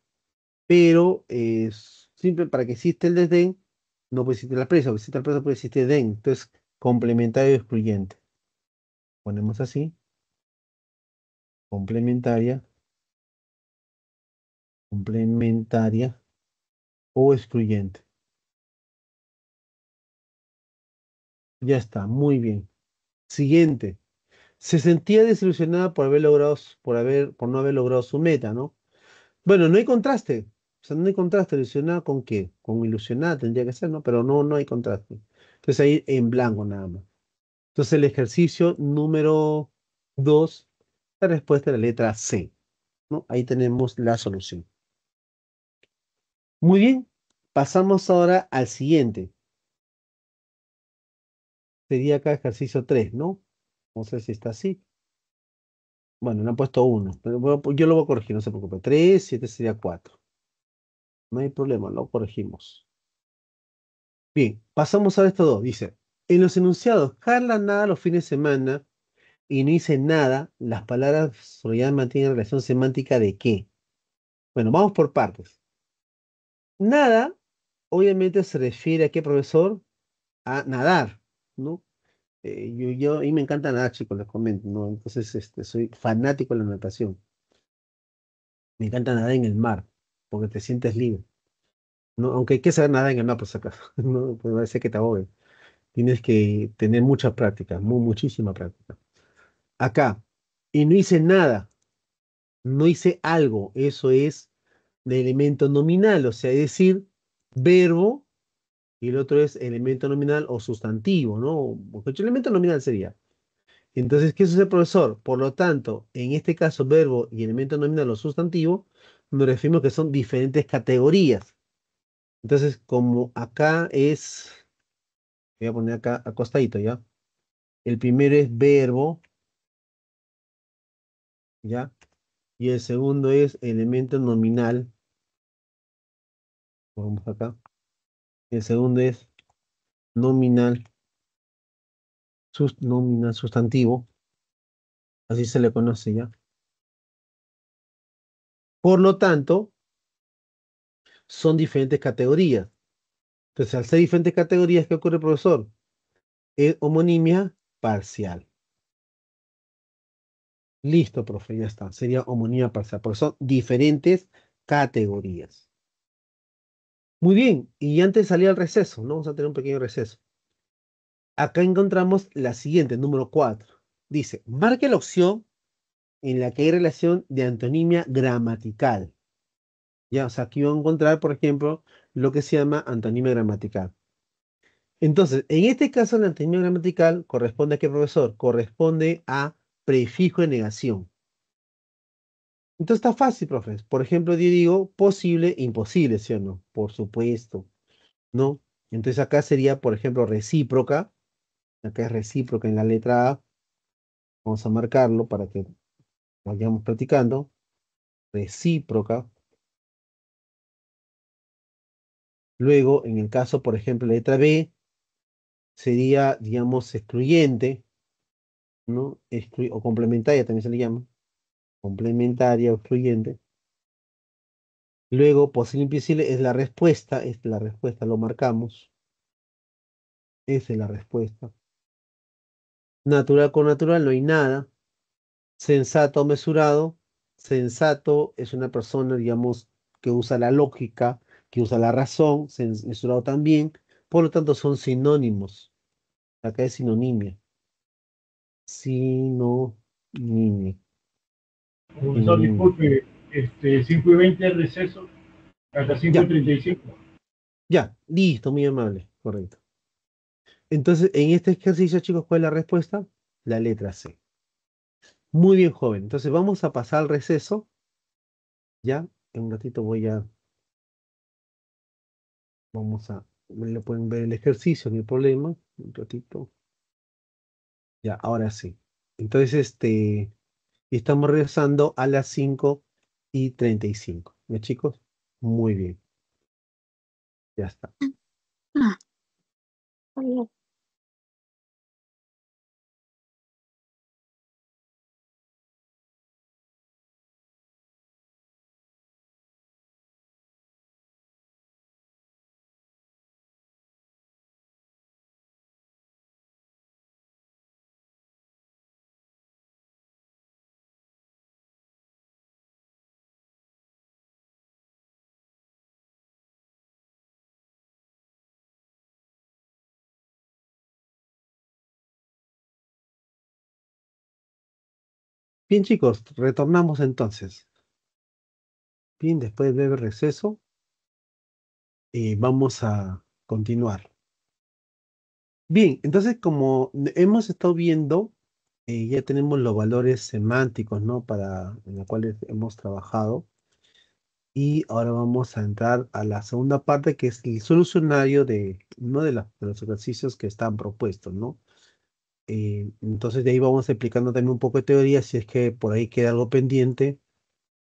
[SPEAKER 1] Pero es eh, simple para que exista el desdén, no puede existir el aprecio. Para existir el aprecio puede existir desdén. Entonces, complementario o excluyente. Ponemos así.
[SPEAKER 2] Complementaria. Complementaria o excluyente. Ya está, muy bien. Siguiente. Se sentía desilusionada
[SPEAKER 1] por haber logrado, por haber, por no haber logrado su meta, ¿no? Bueno, no hay contraste. O sea, no hay contraste. ¿Ilusionada con qué? Con ilusionada tendría que ser, ¿no? Pero no, no hay contraste. Entonces ahí en blanco nada más. Entonces el ejercicio número 2, la respuesta es la letra C. ¿no? Ahí tenemos la solución. Muy bien, pasamos ahora al siguiente sería acá ejercicio 3, ¿no? No sé si está así. Bueno, le han puesto 1. Yo lo voy a corregir, no se preocupe. 3, 7 sería 4. No hay problema, lo corregimos. Bien, pasamos a esto 2. Dice, en los enunciados, Carla nada los fines de semana y no dice nada, las palabras ya mantienen relación semántica de qué. Bueno, vamos por partes. Nada, obviamente se refiere a qué profesor? A nadar. ¿no? Eh, yo, y me encanta nadar, chicos, les comento, ¿no? Entonces, este, soy fanático de la natación. Me encanta nadar en el mar, porque te sientes libre. ¿no? Aunque hay que saber nadar en el mar, por si acaso, ¿no? puede parece que te ahoguen. Tienes que tener muchas prácticas muchísima práctica. Acá, y no hice nada, no hice algo, eso es de elemento nominal, o sea, es decir, verbo y el otro es elemento nominal o sustantivo, ¿no? Pues, elemento nominal sería. Entonces, ¿qué sucede, profesor? Por lo tanto, en este caso, verbo y elemento nominal o sustantivo, nos referimos que son diferentes categorías. Entonces, como acá es, voy a poner acá acostadito, ¿ya? El primero es verbo, ¿ya? Y el segundo es elemento nominal.
[SPEAKER 2] Vamos acá. El segundo es nominal, sustantivo. Así se le conoce ya. Por lo tanto,
[SPEAKER 1] son diferentes categorías. Entonces, al ser diferentes categorías, ¿qué ocurre, profesor? Es homonimia parcial. Listo, profe, ya está. Sería homonimia parcial, por son diferentes categorías. Muy bien, y antes de salir al receso, ¿no? vamos a tener un pequeño receso. Acá encontramos la siguiente, número 4. Dice, marque la opción en la que hay relación de antonimia gramatical. Ya, o sea, aquí va a encontrar, por ejemplo, lo que se llama antonimia gramatical. Entonces, en este caso, la antonimia gramatical corresponde a qué, profesor? Corresponde a prefijo de negación. Entonces está fácil, profes. Por ejemplo, yo digo posible, imposible, ¿sí o no? Por supuesto, ¿no? Entonces acá sería, por ejemplo, recíproca. Acá es recíproca en la letra A. Vamos a marcarlo para que
[SPEAKER 2] vayamos practicando. Recíproca. Luego, en el caso, por ejemplo, la letra B,
[SPEAKER 1] sería, digamos, excluyente, ¿no? o complementaria también se le llama complementaria, fluyente. Luego, posible imposible es la respuesta, es la respuesta, lo marcamos. Esa es la respuesta. Natural con natural no hay nada. Sensato o mesurado. Sensato es una persona, digamos, que usa la lógica, que usa la razón, mesurado también. Por lo tanto, son sinónimos. Acá es sinonimia. Sinonimia. Profesor, mm.
[SPEAKER 2] este, 5 y 20 receso, hasta 5 ya. y 35.
[SPEAKER 1] Ya, listo, muy amable, correcto. Entonces, en este ejercicio, chicos, ¿cuál es la respuesta? La letra C. Muy bien, joven. Entonces, vamos a pasar al receso. Ya, en un ratito voy a... Vamos a... Le pueden ver el ejercicio, mi problema. Un ratito. Ya, ahora sí. Entonces, este y estamos regresando a las 5 y 35. ¿No, chicos? Muy bien. Ya está.
[SPEAKER 2] Ah. Ah, Bien chicos, retornamos entonces. Bien, después de breve receso,
[SPEAKER 1] eh, vamos a continuar. Bien, entonces como hemos estado viendo, eh, ya tenemos los valores semánticos, ¿no? Para en los cuales hemos trabajado. Y ahora vamos a entrar a la segunda parte, que es el solucionario de uno de los ejercicios que están propuestos, ¿no? Eh, entonces de ahí vamos explicando también un poco de teoría, si es que por ahí queda algo pendiente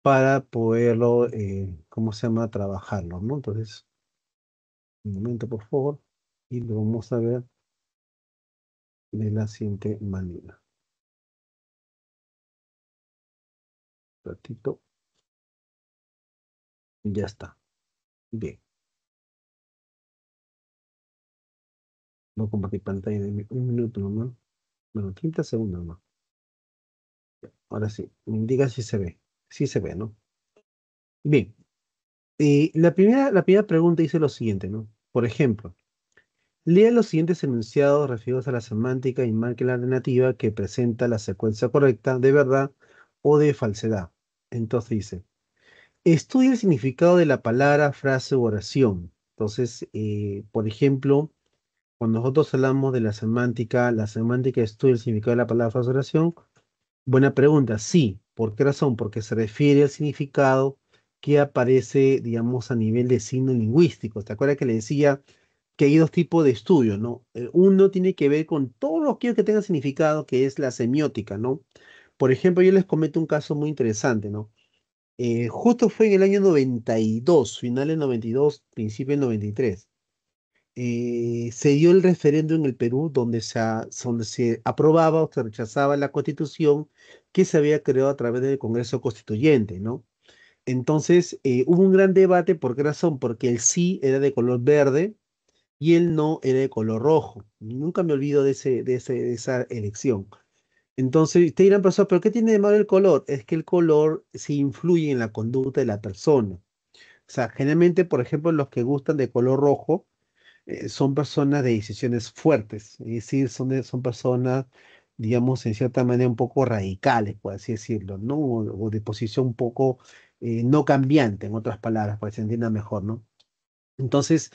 [SPEAKER 1] para poderlo, eh, ¿cómo se llama?, trabajarlo,
[SPEAKER 2] ¿no? Entonces, un momento, por favor, y lo vamos a ver de la siguiente manera. Un ratito. Ya está. Bien. Voy a compartir pantalla de un minuto nomás. Bueno, 30 segundos más. Ahora sí,
[SPEAKER 1] me indica si se ve. Sí se ve, ¿no? Bien. la, primera, la primera pregunta dice lo siguiente, ¿no? Por ejemplo, lea los siguientes enunciados referidos a la semántica y marque la alternativa que presenta la secuencia correcta de verdad o de falsedad. Entonces dice, estudia el significado de la palabra, frase u oración. Entonces, eh, por ejemplo, cuando nosotros hablamos de la semántica, la semántica estudia el significado de la palabra oración. Buena pregunta, sí. ¿Por qué razón? Porque se refiere al significado que aparece, digamos, a nivel de signo lingüístico. ¿Te acuerdas que le decía que hay dos tipos de estudios, ¿no? Eh, uno tiene que ver con todo lo que tenga significado, que es la semiótica, ¿no? Por ejemplo, yo les comento un caso muy interesante, ¿no? Eh, justo fue en el año 92, finales 92, principio del 93. Eh, se dio el referéndum en el Perú donde se, aprobaba o se rechazaba la constitución que se había creado a través del Congreso Constituyente, ¿no? Entonces eh, hubo un gran debate, ¿por qué razón? Porque el sí era de color verde y el no era de color rojo. Nunca me olvido de, ese, de, de esa elección. Entonces, ustedes dirán, profesor, ¿pero qué tiene de malo el color? Es que el color se influye en la conducta de la persona. O sea, generalmente, por ejemplo, los que gustan de color rojo eh, son personas de decisiones fuertes, es decir, son, eh, son personas, digamos, en cierta manera un poco radicales, por así decirlo, ¿no? O, de posición un poco eh, no cambiante, en otras palabras, para que se entienda mejor, ¿no? Entonces,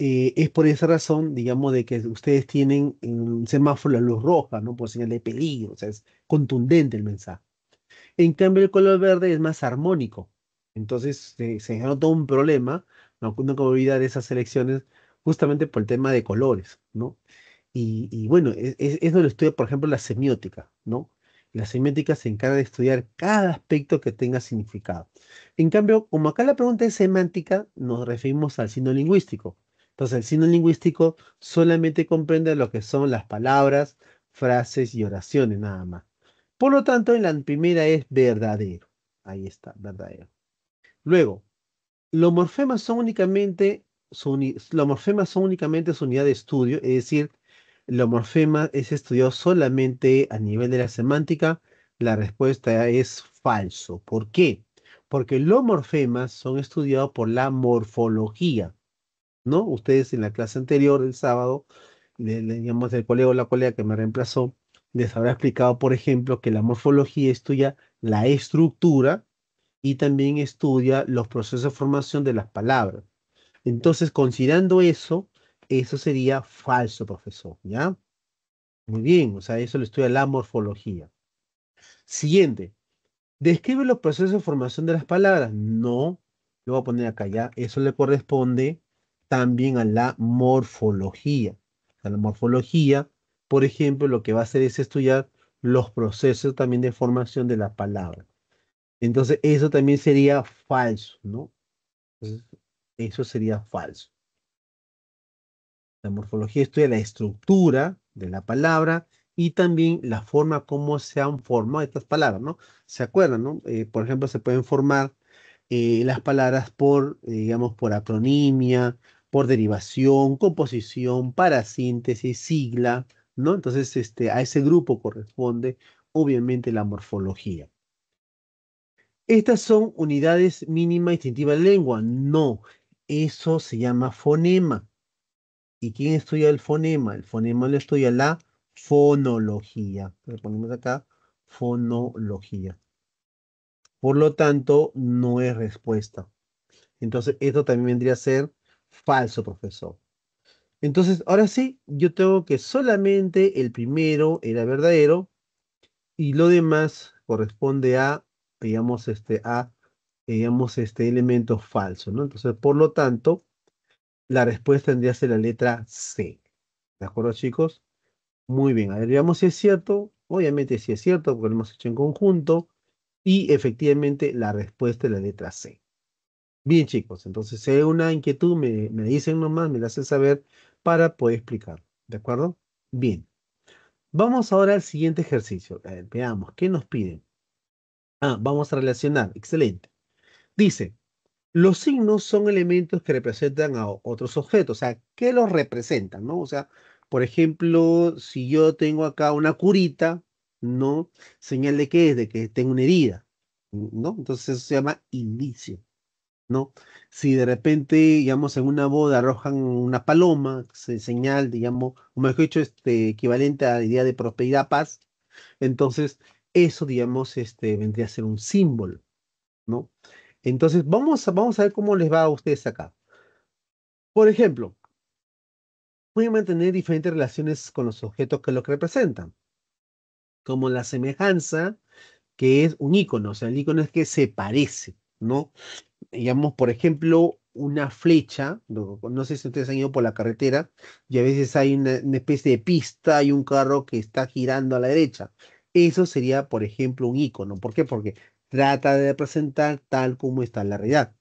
[SPEAKER 1] es por esa razón, digamos, de que ustedes tienen en un semáforo la luz roja, ¿no? Por señal de peligro, o sea, es contundente el mensaje. En cambio, el color verde es más armónico. Entonces, se, se todo un problema. No, con de de esas elecciones justamente por el tema de colores, ¿no? Y, bueno, e, e, es, lo donde estudia, por ejemplo, la semiótica, ¿no? La semiótica se encarga de estudiar cada aspecto que tenga significado. En cambio, como acá la pregunta es semántica, nos referimos al signo lingüístico. Entonces, el signo lingüístico solamente comprende lo que son las palabras, frases y oraciones, nada más. Por lo tanto, en la primera es verdadero. Ahí está, verdadero. Luego, los morfemas son únicamente los morfemas son únicamente su unidad de estudio, es decir, los morfemas es estudiado solamente a nivel de la semántica. La respuesta es falso. ¿Por qué? Porque los morfemas son estudiados por la morfología. ¿No? Ustedes en la clase anterior el sábado, le digamos del colega o la colega que me reemplazó, les habrá explicado, por ejemplo, que la morfología estudia la estructura y también estudia los procesos de formación de las palabras. Entonces, considerando eso, eso sería falso, profesor, ¿ya? Muy bien, o sea, eso lo estudia la morfología. Siguiente, ¿describe los procesos de formación de las palabras? No, lo voy a poner acá ya, eso le corresponde también a la morfología. A la morfología, por ejemplo, lo que va a hacer es estudiar los procesos también de formación de la palabra. Entonces, eso también sería falso, ¿no? eso sería falso. La morfología estudia la estructura de la palabra y también la forma como se han formado estas palabras, ¿no? ¿Se acuerdan, no? Eh, por ejemplo, se pueden formar eh, las palabras por, eh, digamos, por acronimia, por derivación, composición, parasíntesis, sigla, ¿no? Entonces, este, a ese grupo corresponde, obviamente, la morfología. Estas son unidades mínimas distintivas de lengua. No, eso se llama fonema. ¿Y quién estudia el fonema? El fonema lo estudia la fonología. Le ponemos acá fonología. Por lo tanto, no es respuesta. Entonces, esto también vendría a ser falso, profesor. Entonces, ahora sí, yo tengo que solamente el primero era verdadero y lo demás corresponde a, digamos, este, a digamos, este elemento falso, ¿no? Entonces, por lo tanto, la respuesta tendría que ser la letra C. ¿De acuerdo, chicos? Muy bien, a ver, veamos si es cierto. Obviamente si es cierto, porque lo hemos hecho en conjunto. Y efectivamente la respuesta es la letra C. Bien, chicos, entonces si hay una inquietud, me, dicen nomás, me la hacen saber para poder explicar. ¿De acuerdo? Bien. Vamos ahora al siguiente ejercicio. veamos, ¿qué nos piden? Ah, vamos a relacionar. Excelente. Dice, los signos son elementos que representan a otros objetos, o sea, ¿qué los representan, ¿no? O sea, por ejemplo, si yo tengo acá una curita, ¿no? Señal de qué es, de que tengo una herida, ¿no? Entonces eso se llama indicio, ¿no? Si de repente, digamos, en una boda arrojan una paloma, se señal, digamos, o mejor dicho, este, equivalente a la idea de prosperidad, paz, entonces eso, digamos, este, vendría a ser un símbolo, ¿no? Entonces, vamos a, vamos a ver cómo les va a ustedes acá. Por ejemplo, a mantener diferentes relaciones con los objetos que los representan, como la semejanza, que es un icono, o sea, el icono es que se parece, ¿no? Digamos, por ejemplo, una flecha, no, sé si ustedes han ido por la carretera, y a veces hay una, una, especie de pista y un carro que está girando a la derecha. Eso sería, por ejemplo, un icono. ¿Por qué? Porque trata de representar tal como está la realidad.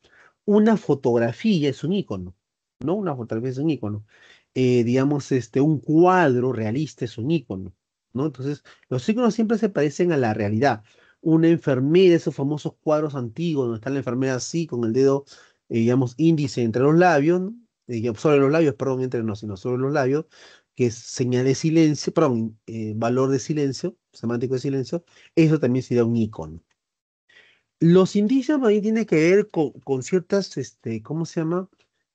[SPEAKER 1] Una fotografía es un icono, ¿no? Una fotografía es un icono. Eh, digamos, este, un cuadro realista es un icono, ¿no? Entonces, los iconos siempre se parecen a la realidad. Una enfermera, esos famosos cuadros antiguos donde está la enfermera así, con el dedo, eh, digamos, índice entre los labios, eh, sobre los labios, perdón, entre no, sino sobre los labios, que es señal de silencio, perdón, eh, valor de silencio, semántico de silencio, eso también sería un icono. Los indicios ahí tienen que ver con, ciertas, este, ¿cómo se llama?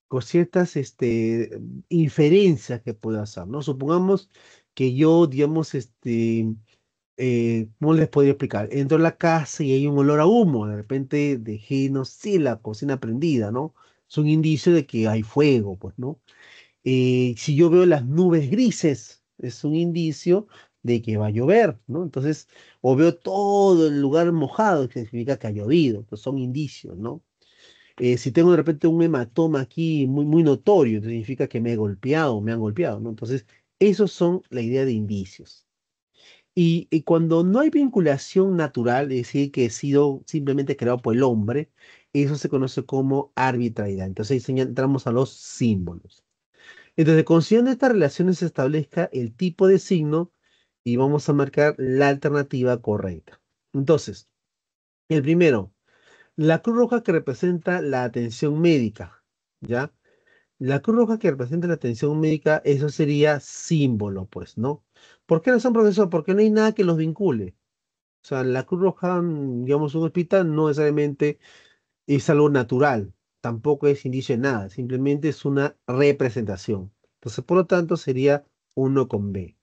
[SPEAKER 1] Con ciertas este, inferencias que pueda hacer, ¿no? Supongamos que yo, digamos, este, eh, ¿cómo les podría explicar? Entro a la casa y hay un olor a humo, de repente dejé, no sé, la cocina prendida, ¿no? Es un indicio de que hay fuego, pues, ¿no? Eh, si yo veo las nubes grises, es un indicio de que va a llover, ¿no? Entonces, o veo todo el lugar mojado, que significa que ha llovido, pues son indicios, ¿no? Eh, si tengo de repente un hematoma aquí muy, muy notorio, significa que me he golpeado, me han golpeado, ¿no? Entonces, esos son la idea de indicios. Y, cuando no hay vinculación natural, es decir, que he sido simplemente creado por el hombre, eso se conoce como arbitrariedad. Entonces entramos a los símbolos. Entonces, considerando estas relaciones se establezca el tipo de signo y vamos a marcar la alternativa correcta. Entonces, el primero, la Cruz Roja que representa la atención médica, ¿ya? La Cruz Roja que representa la atención médica, eso sería símbolo, pues, ¿no? ¿Por qué no son profesor? Porque no hay nada que los vincule. O sea, la Cruz Roja, digamos, un hospital no necesariamente es algo natural, tampoco es indicio de nada, simplemente es una representación. Entonces, por lo tanto, sería 1 con B.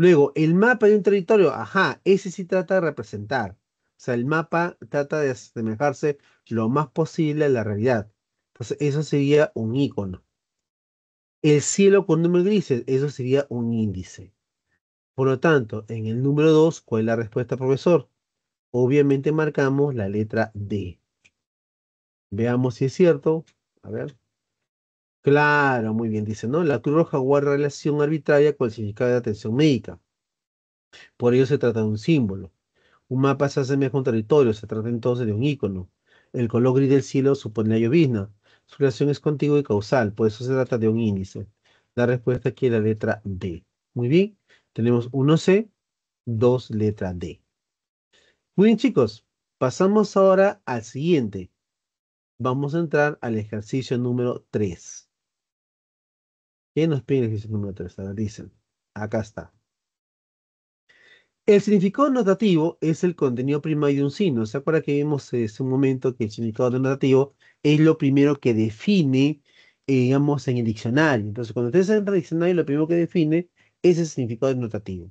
[SPEAKER 1] Luego, el mapa de un territorio, ajá, ese sí trata de representar. O sea, el mapa trata de asemejarse lo más posible a la realidad. Entonces, eso sería un icono. El cielo con números grises, eso sería un índice. Por lo tanto, en el número 2, ¿cuál es la respuesta, profesor? Obviamente marcamos la letra D. Veamos si es cierto. A ver. Claro, muy bien, dice, ¿no? La Cruz Roja guarda relación arbitraria con el significado de atención médica. Por ello se trata de un símbolo. Un mapa se hace a un territorio, se trata entonces de un ícono. El color gris del cielo supone la llovizna. Su relación es contigo y causal, por eso se trata de un índice. La respuesta aquí es la letra D. Muy bien, tenemos uno c dos letra D. Muy bien, chicos, pasamos ahora al siguiente. Vamos a entrar al ejercicio número 3. ¿Qué nos pide que ejercicio número dicen, acá está. El significado notativo es el contenido primario de un signo. ¿Se acuerda que vimos hace un momento que el significado notativo es lo primero que define, eh, digamos, en el diccionario? Entonces, cuando ustedes en el diccionario, lo primero que define es el significado notativo.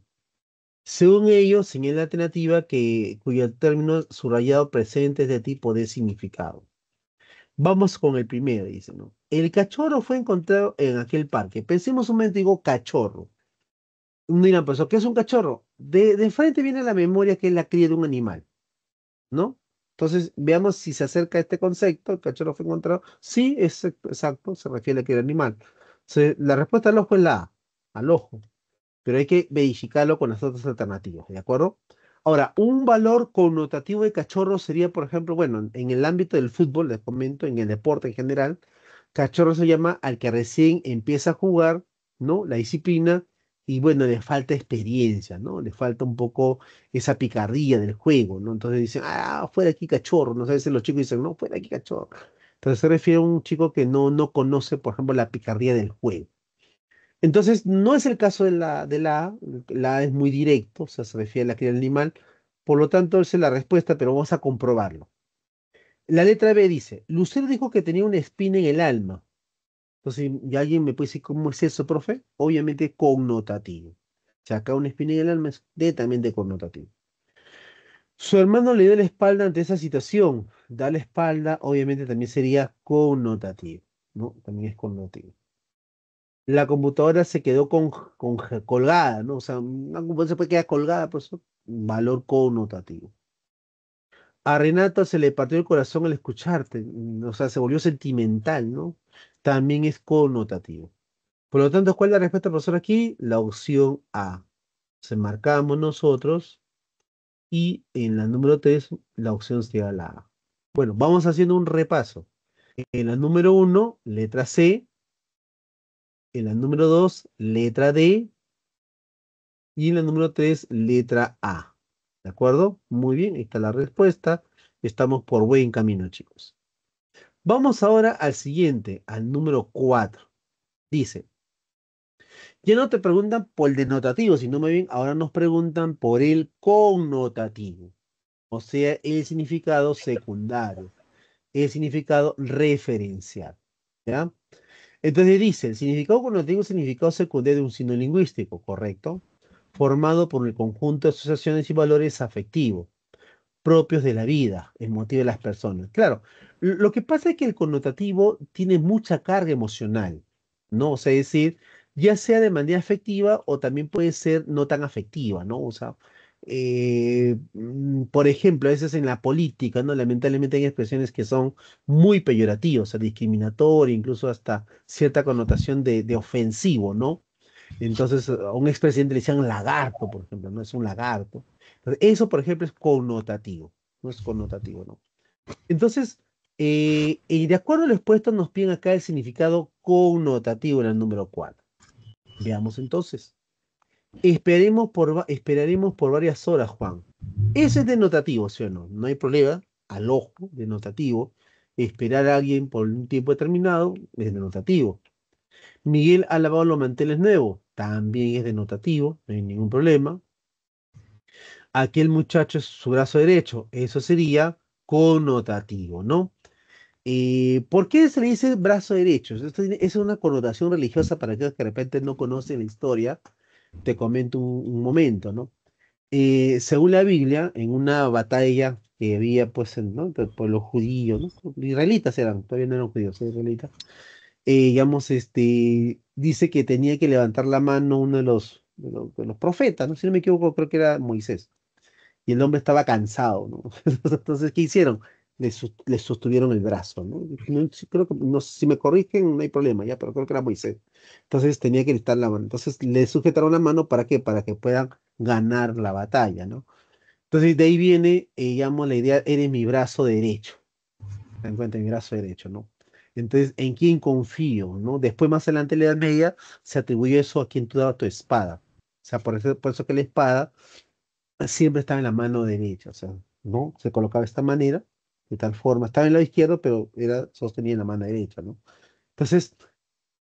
[SPEAKER 1] Según ellos, señala alternativa que, cuyo término subrayado presente es de tipo de significado. Vamos con el primero, dice, ¿no? El cachorro fue encontrado en aquel parque. Pensemos un momento, digo cachorro. Un dirán, ¿qué es un cachorro? De, de frente viene la memoria que es la cría de un animal, ¿no? Entonces, veamos si se acerca a este concepto, el cachorro fue encontrado. Sí, exacto, se refiere a que era animal. la respuesta al ojo es la A, al ojo. Pero hay que verificarlo con las otras alternativas, ¿de acuerdo? Ahora, un valor connotativo de cachorro sería, por ejemplo, bueno, en el ámbito del fútbol, les comento, en el deporte en general, Cachorro se llama al que recién empieza a jugar, ¿no? La disciplina y bueno, le falta experiencia, ¿no? Le falta un poco esa picardía del juego, ¿no? Entonces dicen, ah, fuera aquí cachorro, ¿no? A veces los chicos dicen, no, fuera aquí cachorro. Entonces se refiere a un chico que no, no conoce, por ejemplo, la picardía del juego. Entonces, no es el caso de la, de la, la A es muy directo, o sea, se refiere a la cría del animal, por lo tanto, esa es la respuesta, pero vamos a comprobarlo. La letra B dice, Lucero dijo que tenía una espina en el alma. Entonces, ¿y alguien me puede decir cómo es eso, profe? Obviamente connotativo. sea, acá una espina en el alma es de connotativo. Su hermano le dio la espalda ante esa situación. Da la espalda, obviamente, también sería connotativo. ¿no? También es connotativo. La computadora se quedó con, colgada, ¿no? O sea, una computadora se puede quedar colgada, por eso, valor connotativo a Renata se le partió el corazón al escucharte, mm, o sea, se volvió sentimental, ¿no? También es connotativo. Por lo tanto, ¿cuál es la respuesta, profesor, aquí? La opción A. Se marcamos nosotros y en la número 3 la opción sería la A. Bueno, vamos haciendo un repaso. En la número 1, letra C. En la número 2, letra D. Y en la número 3, letra A. ¿De acuerdo? Muy bien, ahí está la respuesta. Estamos por buen camino, chicos. Vamos ahora al siguiente, al número 4. Dice, ya no te preguntan por el denotativo, sino muy bien, ahora nos preguntan por el connotativo, o sea, el significado secundario, el significado referencial. ¿ya? Entonces dice, el significado connotativo es el significado secundario de un signo lingüístico, ¿correcto? formado por el conjunto de asociaciones y valores afectivos propios de la vida, el motivo de las personas. Claro, lo que pasa es que el connotativo tiene mucha carga emocional, ¿no? O sea, es decir, ya sea de manera afectiva o también puede ser no tan afectiva, ¿no? O sea, eh, mm, por ejemplo, a veces en la política, ¿no? Lamentablemente hay expresiones que son muy peyorativas, o sea, discriminatorias, incluso hasta cierta connotación de ofensivo, ¿no? Entonces, a un expresidente le decían lagarto, por ejemplo, no es un lagarto. eso, por ejemplo, es connotativo, no es connotativo, ¿no? Entonces, eh, y de acuerdo a lo expuesto, nos piden acá el significado connotativo en el número 4. Veamos entonces. Esperemos por, esperaremos por varias horas, Juan. Ese es denotativo, ¿sí o no? No hay problema. Al ojo, denotativo. Esperar a alguien por un tiempo determinado es denotativo. Miguel ha lavado los manteles nuevo. también es denotativo, no hay ningún problema. Aquel muchacho es su brazo derecho, eso sería connotativo, ¿no? Eh, ¿Por qué se le dice brazo derecho? Esto es una connotación religiosa para aquellos que de repente no conocen la historia. Te comento un, momento, ¿no? Eh, según la Biblia, en una batalla que había pues, ¿no? por los judíos, ¿no? israelitas eran, todavía no eran judíos, israelitas, eh, digamos, este, dice que tenía que levantar la mano uno de los, de los, profetas, ¿no? si no me equivoco, creo que era Moisés. Y el hombre estaba cansado, ¿no? Entonces, ¿qué hicieron? Le, sostuvieron el brazo, ¿no? creo que, no, si me corrigen, no hay problema, ya, pero creo que era Moisés. Entonces tenía que estar la mano. Entonces le sujetaron la mano para qué? Para que puedan ganar la batalla, ¿no? Entonces de ahí viene, eh, digamos, la idea, eres mi brazo derecho. en cuenta, mi brazo derecho, ¿no? Entonces, ¿en quién confío? ¿no? Después, más adelante, en la Edad Media, se atribuye eso a quien tú dabas tu espada. O sea, por eso, por que la espada siempre estaba en la mano derecha, o sea, ¿no? Se colocaba de esta manera, de tal forma, estaba en la izquierda, pero era sostenida en la mano derecha, ¿no? Entonces,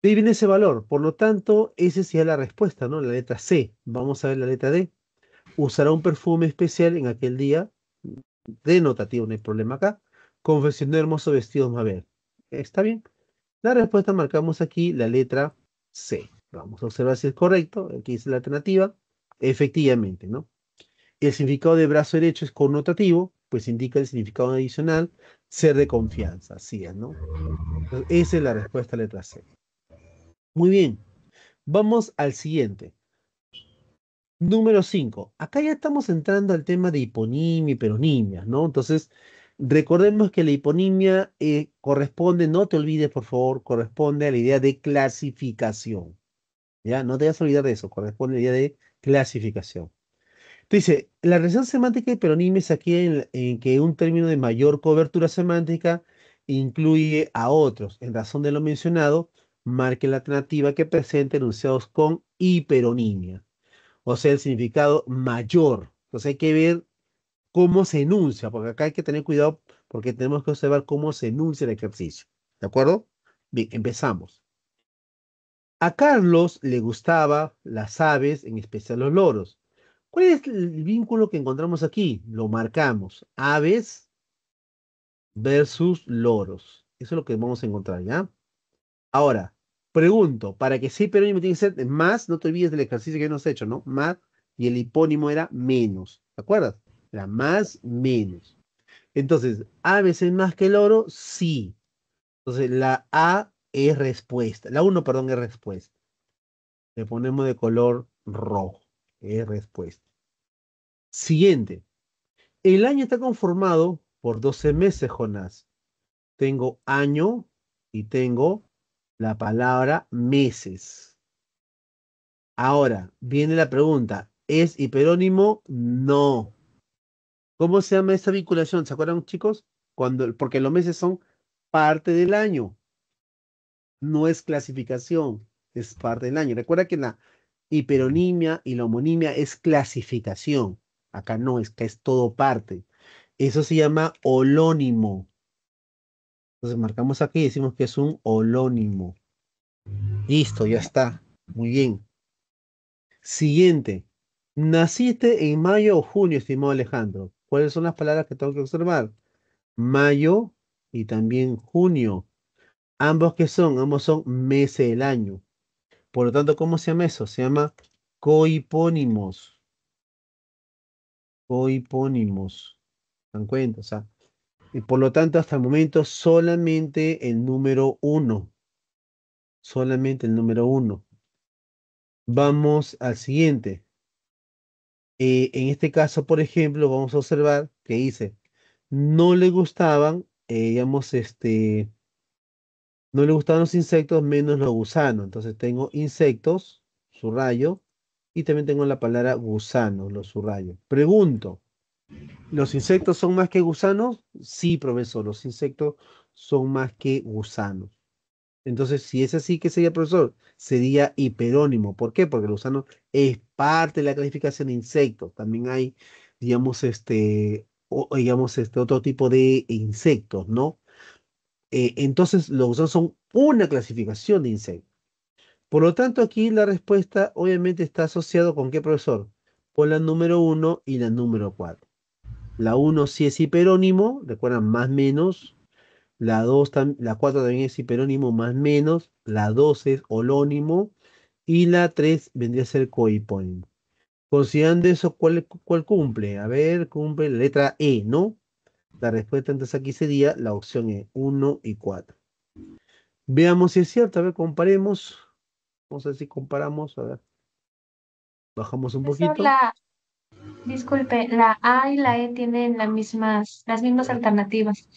[SPEAKER 1] de viene ese valor. Por lo tanto, esa sería la respuesta, ¿no? La letra C. Vamos a ver la letra D. Usará un perfume especial en aquel día, denotativo, no hay problema acá, confeccionó hermosos vestidos ver Está bien. La respuesta marcamos aquí la letra C. Vamos a observar si es correcto. Aquí dice la alternativa. Efectivamente, ¿no? El significado de brazo derecho es connotativo, pues indica el significado adicional, ser de confianza, así es, ¿no? esa es la respuesta letra C. Muy bien, vamos al siguiente. Número 5. Acá ya estamos entrando al tema de hiponimia y peronimia, ¿no? Entonces, Recordemos que la hiponimia eh, corresponde, no te olvides por favor, corresponde a la idea de clasificación. Ya, no te vas a olvidar de eso, corresponde a la idea de clasificación. Dice, la relación semántica hiperonimia es aquí en, que un término de mayor cobertura semántica incluye a otros. En razón de lo mencionado, marque la alternativa que presente enunciados con hiperonimia. O sea, el significado mayor. Entonces hay que ver cómo se enuncia, porque acá hay que tener cuidado porque tenemos que observar cómo se enuncia el ejercicio. ¿De acuerdo? Bien, empezamos. A Carlos le gustaban las aves, en especial los loros. ¿Cuál es el vínculo que encontramos aquí? Lo marcamos. Aves versus loros. Eso es lo que vamos a encontrar, ¿ya? Ahora, pregunto, para que sí, pero me tiene que ser más, no te olvides del ejercicio que hemos hecho, ¿no? Más, y el hipónimo era menos. ¿de acuerdo? La más menos. Entonces, A veces más que el oro, sí. Entonces, la A es respuesta. La 1, perdón, es respuesta. Le ponemos de color rojo. Es respuesta. Siguiente. El año está conformado por 12 meses, Jonás. Tengo año y tengo la palabra meses. Ahora, viene la pregunta. ¿Es hiperónimo? No. ¿Cómo se llama esta vinculación? ¿Se acuerdan, chicos? Cuando, porque los meses son parte del año. No es clasificación, es parte del año. Recuerda que la hiperonimia y la homonimia es clasificación. Acá no, es que es todo parte. Eso se llama holónimo. Entonces marcamos aquí y decimos que es un holónimo. Listo, ya está. Muy bien. Siguiente. Naciste en mayo o junio, estimado Alejandro. ¿Cuáles son las palabras que tengo que observar? Mayo y también junio. Ambos que son, ambos son meses del año. Por lo tanto, ¿cómo se llama eso? Se llama cohipónimos. Cohipónimos. ¿Se dan cuenta? O y por lo tanto, hasta el momento solamente el número uno. Solamente el número uno. Vamos al siguiente. Eh, en este caso, por ejemplo, vamos a observar que dice, no le gustaban, eh, digamos, este, no le gustaban los insectos menos los gusanos. Entonces tengo insectos, subrayo, y también tengo la palabra gusano, los subrayo. Pregunto, ¿los insectos son más que gusanos? Sí, profesor, los insectos son más que gusanos. Entonces, si es así, ¿qué sería profesor? Sería hiperónimo. ¿Por qué? Porque el gusano es parte de la clasificación de insectos. También hay, digamos, este, digamos, este otro tipo de insectos, ¿no? Eh, entonces, los gusanos son una clasificación de insectos. Por lo tanto, aquí la respuesta obviamente está asociada con qué profesor? Con la número uno y la número 4. La 1 sí es hiperónimo, recuerdan más menos, la la 4 también es hiperónimo más menos, la 2 es holónimo y la 3 vendría a ser coipónimo. Considerando eso, ¿cuál, cumple? A ver, cumple la letra E, ¿no? La respuesta entonces aquí sería la opción E, 1 y 4. Veamos si es cierto, a ver, comparemos. Vamos a ver si comparamos, a ver. Bajamos un poquito. disculpe, la A y la E tienen las mismas, las mismas alternativas.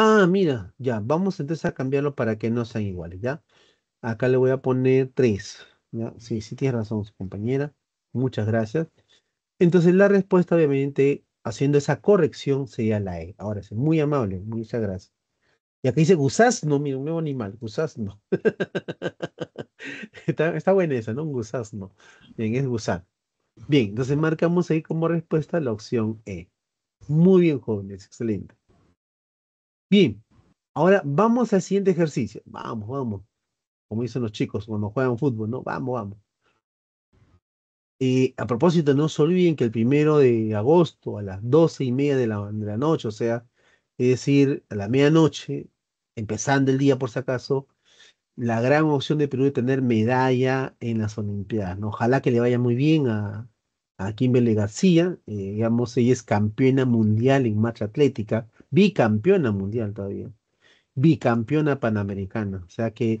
[SPEAKER 1] Ah, mira, ya, vamos entonces a cambiarlo para que no sean iguales, ¿ya? Acá le voy a poner tres. Sí, sí tienes razón, compañera. Muchas gracias. Entonces la respuesta, obviamente, haciendo esa corrección sería la E. Ahora sí, muy amable, muchas gracias. Y acá dice gusazno, mira, un nuevo animal, gusasno. está, está buena esa, ¿no? Un no. Bien, es gusano. Bien, entonces marcamos ahí como respuesta la opción E. Muy bien, jóvenes, excelente. Bien, ahora vamos al siguiente ejercicio. Vamos, vamos. Como dicen los chicos cuando juegan fútbol, ¿no? Vamos, vamos. Y eh, a propósito, no se olviden que el primero de agosto a las doce y media de la, noche, o sea, es decir, a la medianoche, empezando el día por si acaso, la gran opción de Perú es tener medalla en las Olimpiadas. Ojalá que le vaya muy bien a, a Kimberly García, eh, digamos, ella es campeona mundial en marcha atlética, bicampeona mundial todavía, bicampeona panamericana, o sea que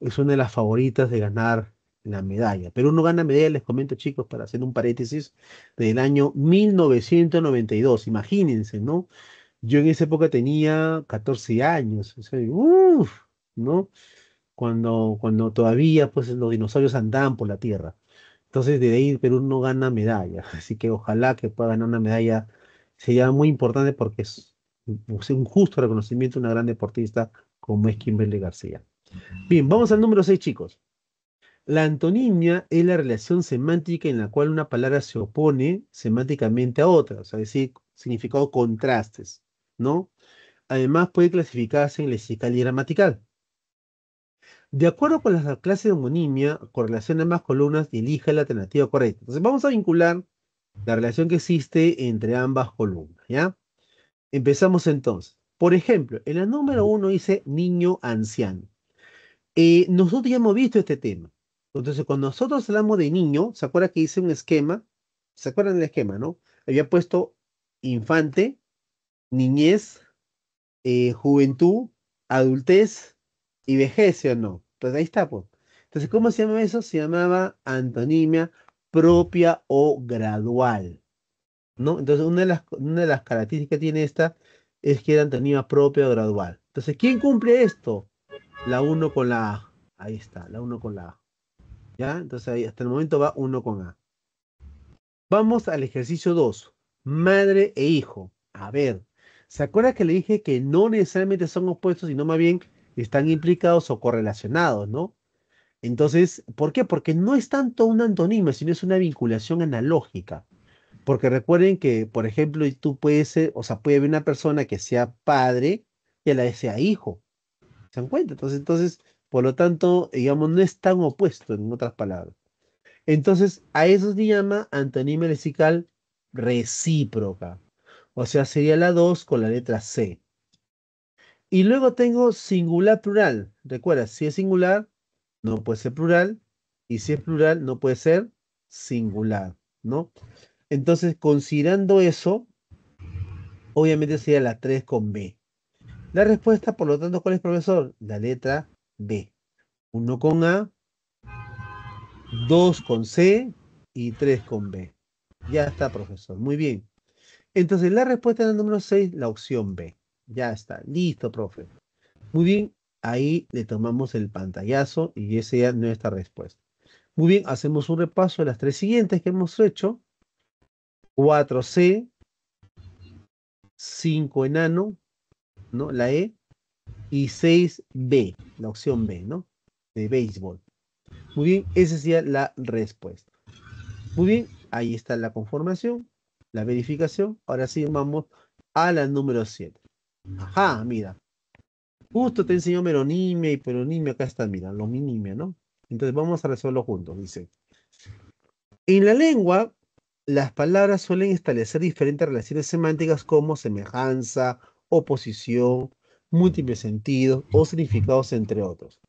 [SPEAKER 1] es una de las favoritas de ganar la medalla. Pero no gana medalla, les comento chicos, para hacer un paréntesis, del año 1992, imagínense, ¿no? Yo en esa época tenía 14 años, ¿no? Cuando, cuando todavía pues los dinosaurios andaban por la Tierra. Entonces, de ahí Perú no gana medalla. Así que ojalá que pueda ganar una medalla. Sería muy importante porque es un justo reconocimiento a una gran deportista como es Kimberly García. Bien, vamos al número 6, chicos. La antonimia es la relación semántica en la cual una palabra se opone semánticamente a otra, o sea, es decir, significado contrastes, ¿no? Además, puede clasificarse en lexical y gramatical. De acuerdo con la clase de homonimia, correlaciona ambas columnas y elija la alternativa correcta. Entonces, vamos a vincular la relación que existe entre ambas columnas, ¿ya? Empezamos entonces. Por ejemplo, en la número uno dice niño anciano. Eh, nosotros ya hemos visto este tema. Entonces, cuando nosotros hablamos de niño, ¿se acuerdan que hice un esquema? ¿Se acuerdan del esquema, no? Había puesto infante, niñez, eh, juventud, adultez y vejez, ¿o no? Entonces, ahí está, pues. Entonces, ¿cómo se llama eso? Se llamaba antonimia propia o gradual. Entonces, una de las, características que tiene esta es que era antonima propia o gradual. Entonces, ¿quién cumple esto? La 1 con la A. Ahí está, la 1 con la A. ¿Ya? Entonces, ahí, hasta el momento va 1 con A. Vamos al ejercicio 2. Madre e hijo. A ver, ¿se acuerda que le dije que no necesariamente son opuestos, sino más bien están implicados o correlacionados, ¿no? Entonces, ¿por qué? Porque no es tanto un antonima, sino es una vinculación analógica. Porque recuerden que, por ejemplo, tú puedes ser, o sea, puede haber una persona que sea padre y a la vez sea hijo. ¿Se dan cuenta? Entonces, entonces, por lo tanto, digamos, no es tan opuesto, en otras palabras. Entonces, a eso se llama antonimia lexical recíproca. O sea, sería la 2 con la letra C. Y luego tengo singular plural. Recuerda, si es singular, no puede ser plural. Y si es plural, no puede ser singular, ¿no? Entonces, considerando eso, obviamente sería la 3 con B. La respuesta, por lo tanto, ¿cuál es, profesor? La letra B. 1 con A, 2 con C y 3 con B. Ya está, profesor. Muy bien. Entonces, la respuesta del número 6, la opción B. Ya está. Listo, profe. Muy bien. Ahí le tomamos el pantallazo y esa ya es nuestra respuesta. Muy bien, hacemos un repaso de las tres siguientes que hemos hecho. 4C, 5 enano, ¿no? La E, y 6B, la opción B, ¿no? De béisbol. Muy bien, esa sería la respuesta. Muy bien, ahí está la conformación, la verificación. Ahora sí, vamos a la número 7. Ajá, mira. Justo te enseñó meronimia y peronimia. Acá están, mira, los minimia, ¿no? Entonces vamos a resolverlo juntos, dice. En la lengua las palabras suelen establecer diferentes relaciones semánticas como semejanza, oposición, múltiples sentidos o significados, entre otros.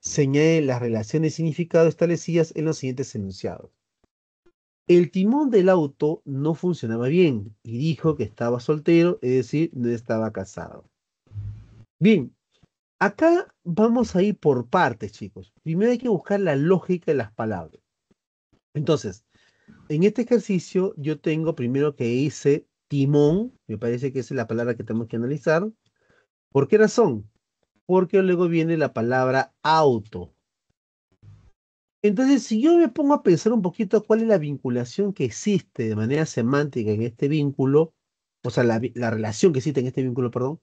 [SPEAKER 1] Señale las relaciones de significado establecidas en los siguientes enunciados. El timón del auto no funcionaba bien y dijo que estaba soltero, es decir, no estaba casado. Bien, acá vamos a ir por partes, chicos. Primero hay que buscar la lógica de las palabras. Entonces, en este ejercicio yo tengo primero que hice timón, me parece que esa es la palabra que tenemos que analizar. ¿Por qué razón? Porque luego viene la palabra auto. Entonces, si yo me pongo a pensar un poquito cuál es la vinculación que existe de manera semántica en este vínculo, o sea, la, la relación que existe en este vínculo, perdón,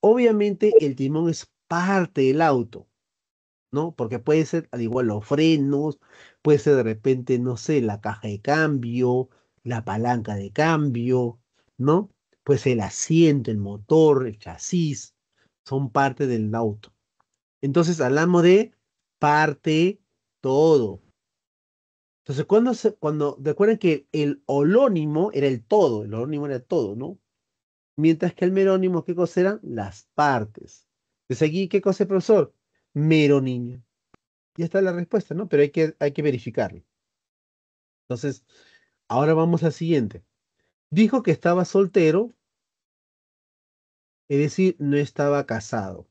[SPEAKER 1] obviamente el timón es parte del auto. ¿no? Porque puede ser, al igual, los frenos, puede ser de repente, no sé, la caja de cambio, la palanca de cambio, ¿no? pues el asiento, el motor, el chasis, son parte del auto. Entonces hablamos de parte todo. Entonces, cuando, cuando recuerden que el holónimo era el todo, el holónimo era todo, ¿no? Mientras que el merónimo, ¿qué cosa eran? Las partes. Entonces aquí, ¿qué cosa, profesor? mero niño. Ya está la respuesta, ¿no? Pero hay que, hay que verificarlo. Entonces, ahora vamos al siguiente. Dijo que estaba soltero, es decir, no estaba casado.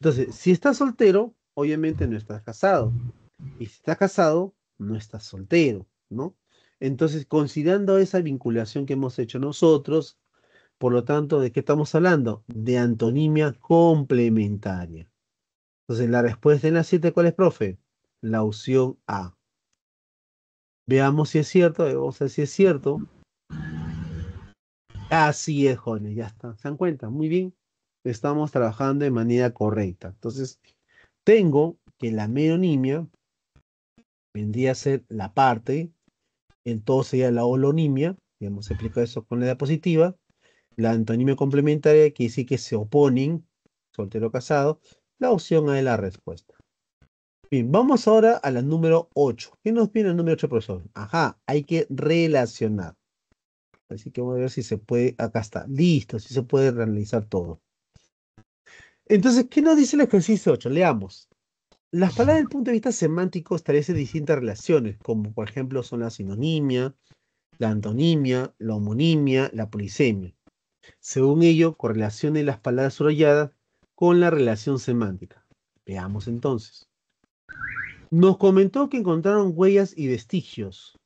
[SPEAKER 1] Entonces, si estás soltero, obviamente no estás casado. Y si estás casado, no estás soltero, ¿no? Entonces, considerando esa vinculación que hemos hecho nosotros, por lo tanto, ¿de qué estamos hablando? De antonimia complementaria. Entonces, la respuesta en la 7, ¿cuál es, profe? La opción A. Veamos si es cierto, eh, vamos a ver si es cierto. Así es, jóvenes, ya está. ¿Se dan cuenta? Muy bien. Estamos trabajando de manera correcta. Entonces, tengo que la meonimia vendría a ser la parte, entonces sería la holonimia, Ya hemos explicado eso con la diapositiva. La antonimia complementaria que decir que se oponen, soltero casado, la opción A es la respuesta. Bien, vamos ahora a la número 8. ¿Qué nos viene el número 8, profesor? Ajá, hay que relacionar. Así que vamos a ver si se puede, acá está, listo, si se puede realizar todo. Entonces, ¿qué nos dice el ejercicio 8? Leamos. Las palabras desde el punto de vista semántico establecen distintas relaciones, como por ejemplo son la sinonimia, la antonimia, la homonimia, la polisemia. Según ello, correlaciones las palabras subrayadas con la relación semántica. Veamos entonces. Nos comentó que encontraron huellas y vestigios.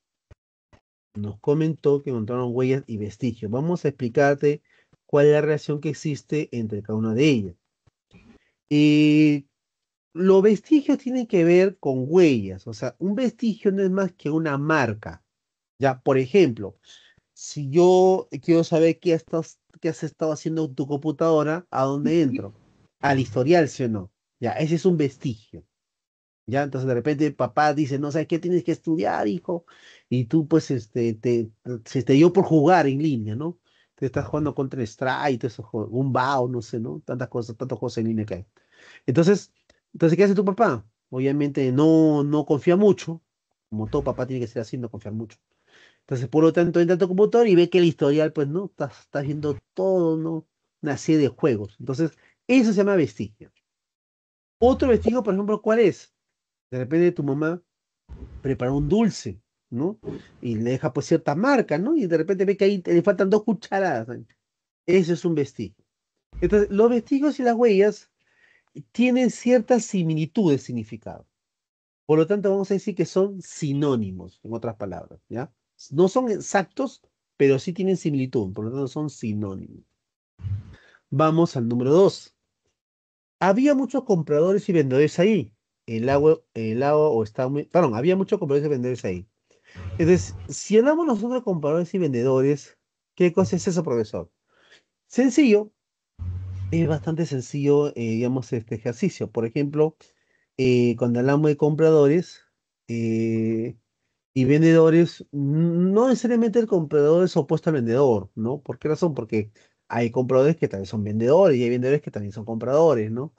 [SPEAKER 1] Nos comentó que encontraron huellas y vestigios. Vamos a explicarte cuál es la relación que existe entre cada una de ellas. Y los vestigios tienen que ver con huellas. O sea, un vestigio no es más que una marca. Ya, por ejemplo, si yo quiero saber qué, has estado haciendo tu computadora, ¿a dónde entro? al historial, ¿sí o no? Ya, ese es un vestigio. Ya, entonces de repente papá dice, no, ¿sabes qué? Tienes que estudiar, hijo. Y tú, pues, este, te, se te dio por jugar en línea, ¿no? Te estás jugando contra Strike, un BAO, no sé, ¿no? Tantas cosas, tantas cosas en línea que hay. Entonces, entonces, ¿qué hace tu papá? Obviamente no, no confía mucho. Como todo papá tiene que ser así, no confiar mucho. Entonces, por lo tanto, entra en tu computador y ve que el historial, pues, ¿no? Estás, estás viendo todo, ¿no? Una serie de juegos. Entonces, eso se llama vestigio. Otro vestigio, por ejemplo, ¿cuál es? De repente tu mamá prepara un dulce, ¿no? Y le deja pues cierta marca, ¿no? Y de repente ve que ahí le faltan dos cucharadas. Ese Eso es un vestigio. Entonces, los vestigios y las huellas tienen cierta similitud de significado. Por lo tanto, vamos a decir que son sinónimos, en otras palabras, ¿ya? No son exactos, pero sí tienen similitud, por lo tanto son sinónimos. Vamos al número dos había muchos compradores y vendedores ahí. El agua, el agua o está muy, perdón, había muchos compradores y vendedores ahí. Entonces, si hablamos nosotros de compradores y vendedores, ¿qué cosa es eso, profesor? Sencillo, es bastante sencillo, eh, digamos, este ejercicio. Por ejemplo, eh, cuando hablamos de compradores eh, y vendedores, no necesariamente el comprador es opuesto al vendedor, ¿no? ¿Por qué razón? Porque hay compradores que también son vendedores y hay vendedores que también son compradores, ¿no?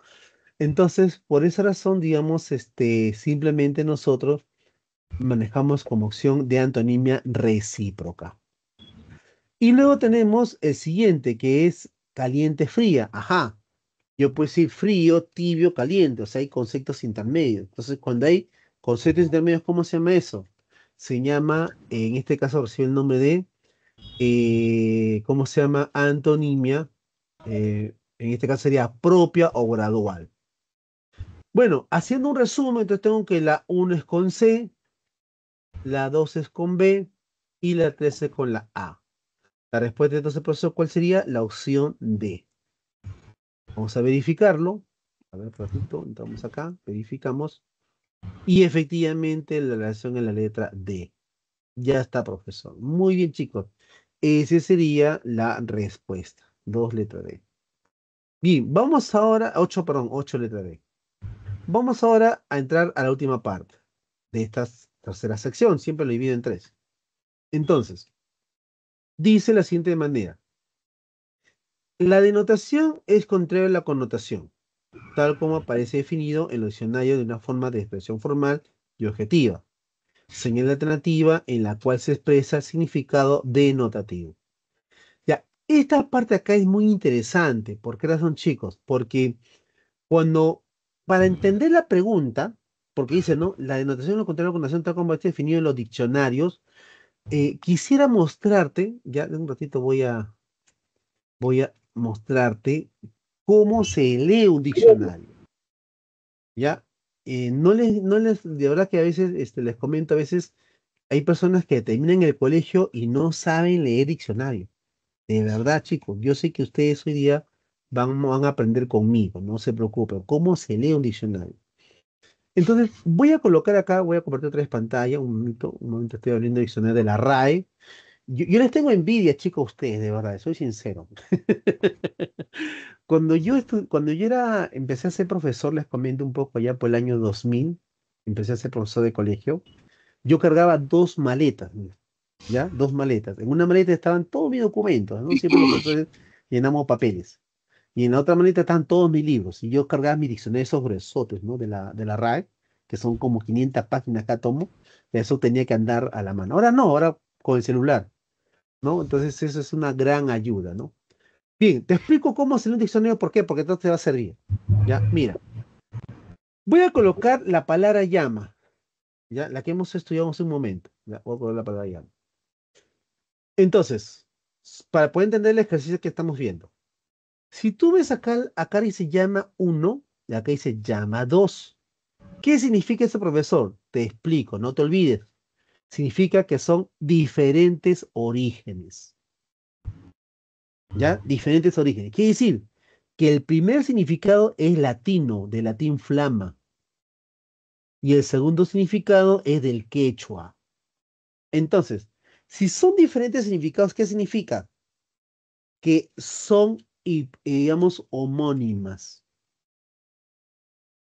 [SPEAKER 1] Entonces, por esa razón, digamos, este, simplemente nosotros manejamos como opción de antonimia recíproca. Y luego tenemos el siguiente, que es caliente-fría. Ajá, yo puedo decir frío, tibio, caliente, o sea, hay conceptos intermedios. Entonces, cuando hay conceptos intermedios, ¿cómo se llama eso? Se llama, en este caso recibe el nombre de eh, ¿cómo se llama? Antonimia, eh, en este caso sería propia o gradual. Bueno, haciendo un resumen, entonces tengo que la 1 es con C, la 2 es con B y la 3 es con la A. La respuesta entonces, profesor, ¿cuál sería? La opción D. Vamos a verificarlo. A ver, ratito, entramos acá, verificamos. Y efectivamente la relación es la letra D. Ya está, profesor. Muy bien, chicos. Esa sería la respuesta. Dos letras D. Bien, vamos ahora, ocho, perdón, ocho letras D. Vamos ahora a entrar a la última parte de esta tercera sección. Siempre lo divido en tres. Entonces, dice la siguiente manera. La denotación es contraria a la connotación, tal como aparece definido en los diccionarios de una forma de expresión formal y objetiva señal alternativa en la cual se expresa el significado denotativo. Ya, esta parte acá es muy interesante. ¿Por qué razón, chicos? Porque cuando, para entender la pregunta, porque dice, ¿no? La denotación lo contrario con tal como está definido en los diccionarios. Eh, quisiera mostrarte, ya en un ratito voy a, voy a mostrarte cómo se lee un diccionario. ¿Ya? Eh, no les, no les, de verdad que a veces, este, les comento, a veces hay personas que terminan el colegio y no saben leer diccionario. De verdad, chicos, yo sé que ustedes hoy día van, van a aprender conmigo, no se preocupen, cómo se lee un diccionario. Entonces, voy a colocar acá, voy a compartir otra pantalla, un momento, un momento estoy abriendo el diccionario de la RAE. Yo, les tengo envidia, chicos, a ustedes, de verdad, soy sincero. cuando, yo cuando yo era, empecé a ser profesor, les comento un poco, allá por el año 2000, empecé a ser profesor de colegio, yo cargaba dos maletas, ¿ya? Dos maletas. En una maleta estaban todos mis documentos, ¿no? Siempre profesores llenamos papeles. Y en la otra maleta estaban todos mis libros. Y yo cargaba mi diccionarios esos gruesotes, ¿no? De la, de la RAE, que son como 500 páginas cada tomo. De eso tenía que andar a la mano. Ahora no, ahora con el celular entonces eso es una gran ayuda, ¿no? Bien, te explico cómo hacer un diccionario, ¿por qué? Porque entonces te va a servir. Ya, mira. Voy a colocar la palabra llama, ya, la que hemos estudiado hace un momento. Voy a colocar la palabra llama. Entonces, para poder entender el ejercicio que estamos viendo, si tú ves acá, acá dice llama 1 y acá dice llama 2. ¿Qué significa ese profesor? Te explico, no te olvides significa que son diferentes orígenes. ¿Ya? Diferentes orígenes. Quiere decir que el primer significado es latino, de latín flama. Y el segundo significado es del quechua. Entonces, si son diferentes significados, ¿qué significa? Que son, eh, digamos, homónimas.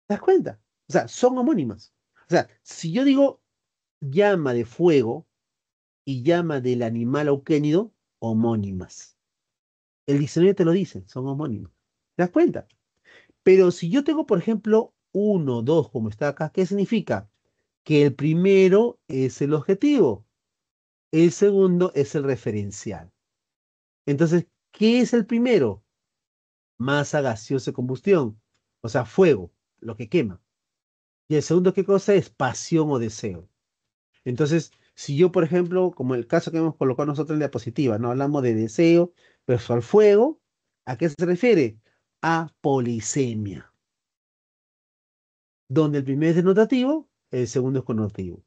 [SPEAKER 1] ¿Te das cuenta? O sea, son homónimas. O sea, si yo digo llama de fuego y llama del animal auquénido homónimas. El diccionario te lo dice, son homónimos. ¿Te das cuenta? Pero si yo tengo, por ejemplo, uno, dos, como está acá, ¿qué significa? Que el primero es el objetivo, el segundo es el referencial. Entonces, ¿qué es el primero? Masa gaseosa combustión, o sea, fuego, lo que quema. Y el segundo, ¿qué cosa es? Pasión o deseo. Entonces, si yo, por ejemplo, como el caso que hemos colocado nosotros en la diapositiva, ¿no? Hablamos de deseo versus al fuego, ¿a qué se refiere? A polisemia. Donde el primer es denotativo, el segundo es connotativo.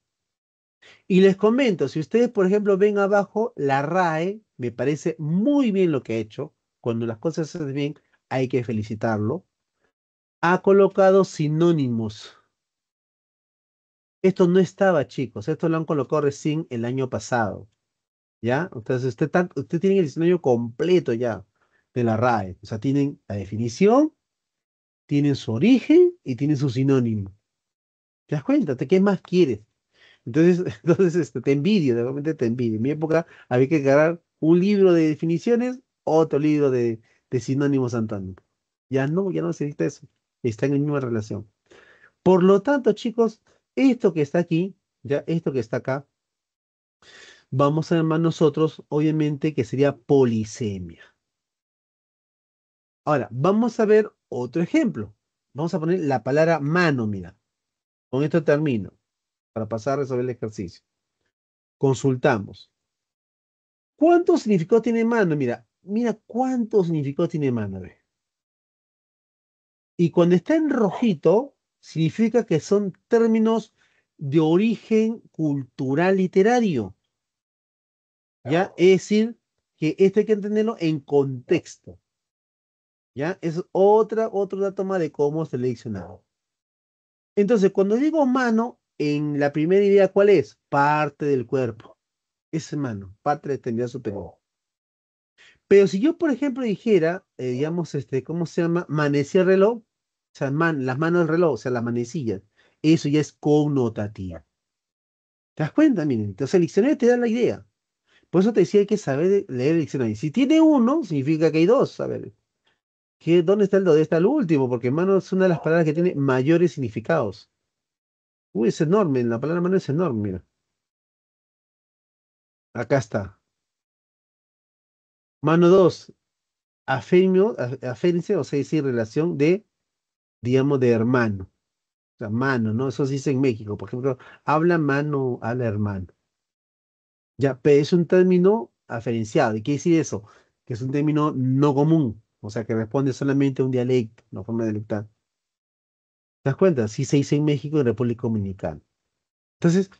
[SPEAKER 1] Y les comento, si ustedes, por ejemplo, ven abajo, la RAE me parece muy bien lo que ha hecho. Cuando las cosas se hacen bien, hay que felicitarlo. Ha colocado sinónimos esto no estaba, chicos. Esto lo han colocado recién el año pasado. ¿Ya? Entonces, usted, tienen tiene el diccionario completo ya de la RAE. O sea, tienen la definición, tienen su origen y tienen su sinónimo. ¿Te das cuenta? ¿Qué más quieres? Entonces, entonces este, te envidio, realmente te envidio. En mi época había que agarrar un libro de definiciones, otro libro de, de sinónimos antónimos. Ya no, ya no se necesita eso. Está en la misma relación. Por lo tanto, chicos, esto que está aquí, ya esto que está acá, vamos a llamar nosotros, obviamente, que sería polisemia. Ahora, vamos a ver otro ejemplo. Vamos a poner la palabra mano, mira. Con esto termino, para pasar a resolver el ejercicio. Consultamos. ¿Cuánto significados tiene mano? Mira, mira cuánto significados tiene mano. ¿ve? Y cuando está en rojito, significa que son términos de origen cultural literario. ¿Ya? Es decir, que esto hay que entenderlo en contexto. ¿Ya? Es otra, otro dato más de cómo seleccionar. Entonces, cuando digo mano, en la primera idea, ¿cuál es? Parte del cuerpo. Es mano, parte de su superior. Oh. Pero si yo, por ejemplo, dijera, eh, digamos, este, ¿cómo se llama? Manecía reloj, sea, las manos del reloj, o sea, las manecillas. Eso ya es connotativo. ¿Te das cuenta? Miren, entonces el diccionario te da la idea. Por eso te decía, hay que saber leer el diccionario. Si tiene uno, significa que hay dos. A ver, ¿dónde está el dos está el último? Porque mano es una de
[SPEAKER 2] las palabras que tiene mayores significados. Uy, es enorme, la palabra mano es enorme, mira. Acá está. Mano dos afemio, o sea, decir relación de
[SPEAKER 1] digamos, de hermano. O sea, mano, ¿no? Eso se dice en México. Por ejemplo, habla mano, al hermano. Ya, pero es un término aferenciado. ¿Y qué decir eso? Que es un término no común. O sea, que responde solamente a un dialecto, una forma dialectal. ¿Te das cuenta? Sí se dice en México y República Dominicana. Entonces,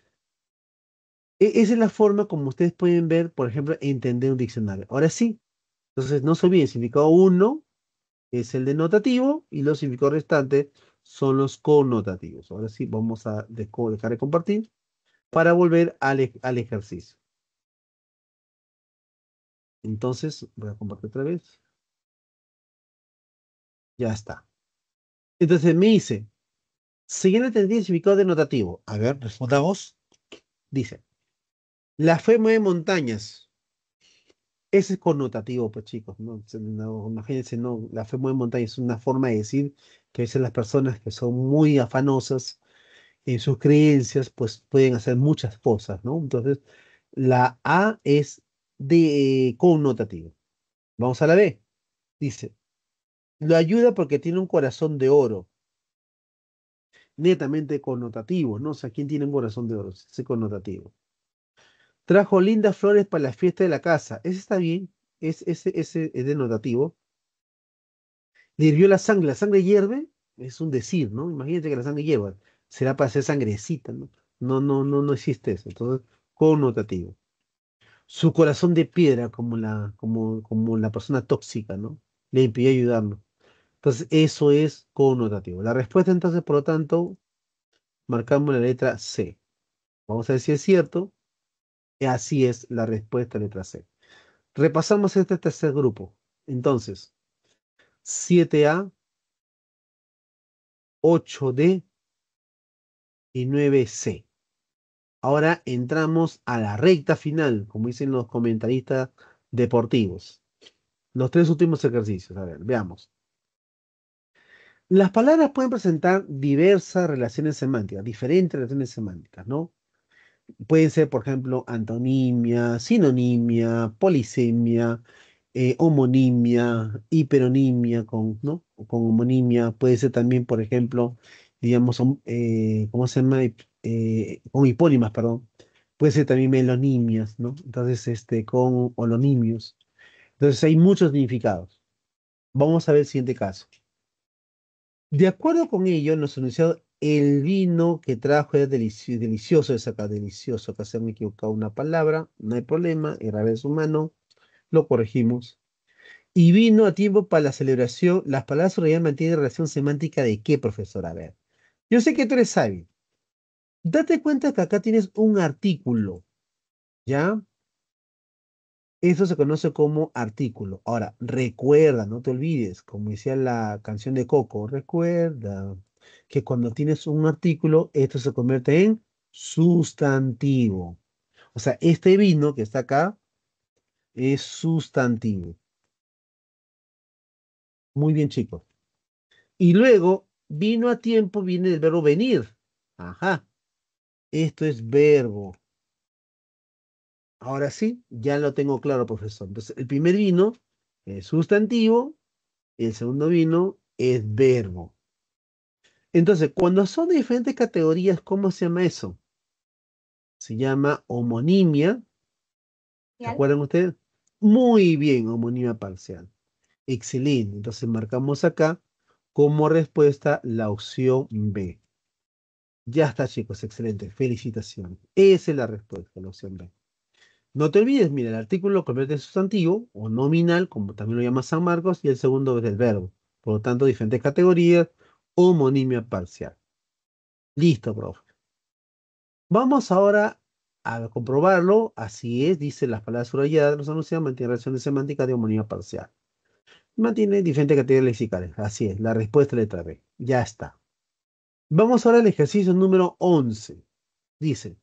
[SPEAKER 1] e, esa es la forma como ustedes pueden ver, por ejemplo, entender un diccionario. Ahora sí. Entonces, no se olviden, significado uno, es el denotativo y los significados restantes son los connotativos. Ahora sí, vamos a dejar de compartir para
[SPEAKER 2] volver e-, al, ejercicio. Entonces, voy a compartir otra vez. Ya está.
[SPEAKER 1] Entonces me dice, siguiente el significado denotativo. A ver, responda vos Dice, la fe de montañas. Ese es connotativo, pues chicos, ¿no? Imagínense, ¿no? La fe muy montaña es una forma de decir que a veces las personas que son muy afanosas en sus creencias, pues pueden hacer muchas cosas, ¿no? Entonces, la A es de connotativo. Vamos a la B. Dice, lo ayuda porque tiene un corazón de oro. Netamente connotativo, ¿no? O sea, ¿quién tiene un corazón de oro? Ese connotativo. Trajo lindas flores para la fiesta de la casa. Ese está bien, ese, ese es denotativo. Le hirvió la sangre. La sangre hierve, es un decir, ¿no? Imagínate que la sangre hierva. Será para hacer sangrecita, ¿no? No, no, no, no existe eso. Entonces, connotativo. Su corazón de piedra, como la, como, como la persona tóxica, ¿no? Le impidió ayudarnos. Entonces, eso es connotativo. La respuesta, entonces, por lo tanto, marcamos la letra C. Vamos a ver si es cierto. Así es la respuesta letra C. Repasamos este tercer grupo. Entonces, 7A, 8D y 9C. Ahora entramos a la recta final, como dicen los comentaristas deportivos. Los tres últimos ejercicios. A ver, veamos. Las palabras pueden presentar diversas relaciones semánticas, diferentes relaciones semánticas, ¿no? pueden ser, por ejemplo, antonimia, sinonimia, polisemia, eh, homonimia, hiperonimia con, ¿no? con homonimia. Puede ser también, por ejemplo, digamos, eh, ¿cómo se llama? Eh, con hipónimas, perdón. Puede ser también melonimias, ¿no? Entonces, este, con holonimios. Entonces, hay muchos significados. Vamos a ver el siguiente caso. De acuerdo con ello, los enunciado el vino que trajo es delicioso, es acá, delicioso, acá se me equivocado una palabra, no hay problema, ver su mano, lo corregimos. Y vino a tiempo para la celebración, las palabras subrayadas mantienen relación semántica de qué, profesor, a ver. Yo sé que tú eres sabio. Date cuenta que acá tienes un artículo, ¿ya? Eso se conoce como artículo. Ahora, recuerda, no te olvides, como decía la canción de Coco, recuerda, que cuando tienes un artículo, esto se convierte en sustantivo. O sea, este vino que está acá es sustantivo. Muy bien, chicos. Y luego, vino a tiempo viene el verbo venir. Ajá. Esto es verbo. Ahora sí, ya lo tengo claro, profesor. Entonces, el primer vino es sustantivo, el segundo vino es verbo. Entonces, cuando son diferentes categorías, ¿cómo se llama eso? Se llama homonimia. ¿Se acuerdan ustedes? Muy bien, homonimia parcial. Excelente. Entonces marcamos acá como respuesta la opción B. Ya está, chicos, excelente. Felicitaciones. Esa es la respuesta, la opción B. No te olvides, mira, el artículo convierte en sustantivo o nominal, como también lo llama San Marcos, y el segundo es el verbo. Por lo tanto, diferentes categorías, homonimia parcial. Listo, profe. Vamos ahora a comprobarlo. Así es, dice las palabras subrayadas nos anuncian, mantiene relaciones semánticas de homonimia parcial. Mantiene diferentes categorías lexicales. Así es, la respuesta letra B. Ya está. Vamos ahora al ejercicio número 11. Dice,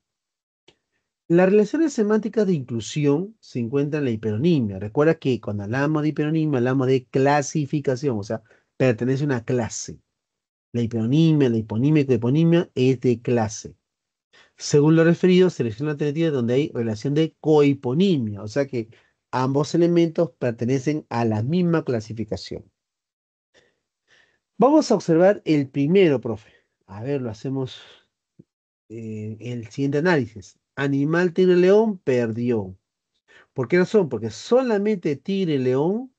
[SPEAKER 1] las relaciones semánticas de inclusión se encuentran en la hiperonimia. Recuerda que cuando hablamos de hiperonimia hablamos de clasificación, o sea, pertenece a una clase. La hiponimia, la y la hiponimia es de clase. Según lo referido, selecciona alternativa donde hay relación de cohiponimia, o sea que ambos elementos pertenecen a la misma clasificación. Vamos a observar el primero, profe. A ver, lo hacemos eh, el siguiente análisis. Animal tigre león perdió. ¿Por qué razón? Porque solamente tigre león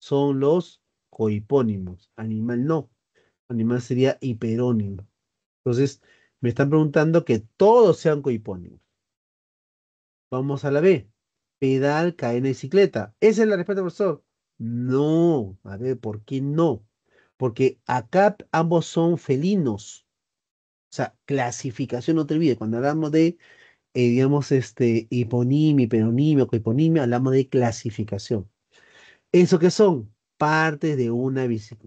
[SPEAKER 1] son los cohipónimos. Animal no animal sería hiperónimo. Entonces, me están preguntando que todos sean cohipónimos. Vamos a la B. Pedal, cadena y bicicleta. ¿Esa es la respuesta, profesor? No. A ver, ¿por qué no? Porque acá ambos son felinos. O sea, clasificación, no te olvides. Cuando hablamos de, eh, digamos, este, hiponimia, hiperonimia, cohiponimia, hablamos de clasificación. ¿Eso qué son? Partes de una,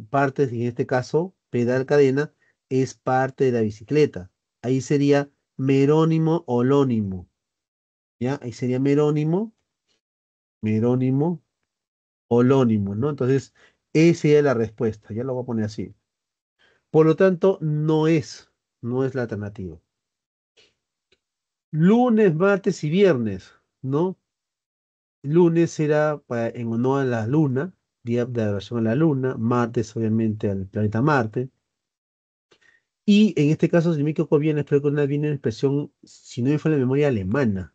[SPEAKER 1] partes, en este caso, pedal cadena es parte de la bicicleta. Ahí sería merónimo holónimo. ¿Ya? Ahí sería merónimo, merónimo holónimo, ¿no? Entonces, esa es la respuesta. Ya lo voy a poner así. Por lo tanto, no es, no es la alternativa. Lunes, martes y viernes, ¿no? Lunes será en honor a la luna, día de adoración a la Luna, martes obviamente al planeta Marte. Y en este caso, si me equivoco bien, la que viene expresión, si no me fue la memoria alemana.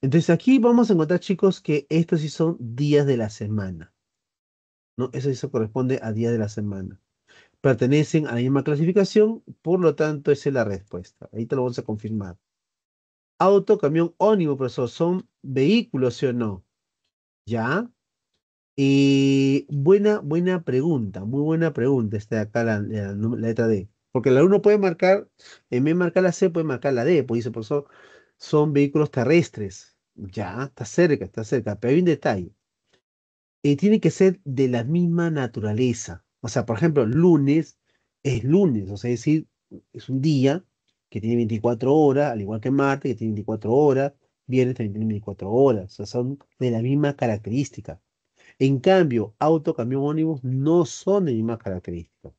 [SPEAKER 1] Entonces aquí vamos a encontrar, chicos, que estos sí son días de la semana. ¿no? Eso sí corresponde a días de la semana. Pertenecen a la misma clasificación, por lo tanto, esa es la respuesta. Ahí te lo vamos a confirmar. Auto, camión, ónimo, profesor, son vehículos, ¿sí o no? Ya, y buena, buena pregunta, muy buena pregunta está acá, la, letra D. Porque la uno puede marcar, en vez de marcar la C, puede marcar la D, pues dice, por eso son vehículos terrestres. Ya, está cerca, está cerca, pero hay un detalle. y eh, tiene que ser de la misma naturaleza. O sea, por ejemplo, lunes es lunes, o sea, es decir, es un día que tiene 24 horas, al igual que martes, que tiene 24 horas, viernes también tiene 24 horas, o sea, son de la misma característica. En cambio, auto, camión, ónibus no son de mismas características.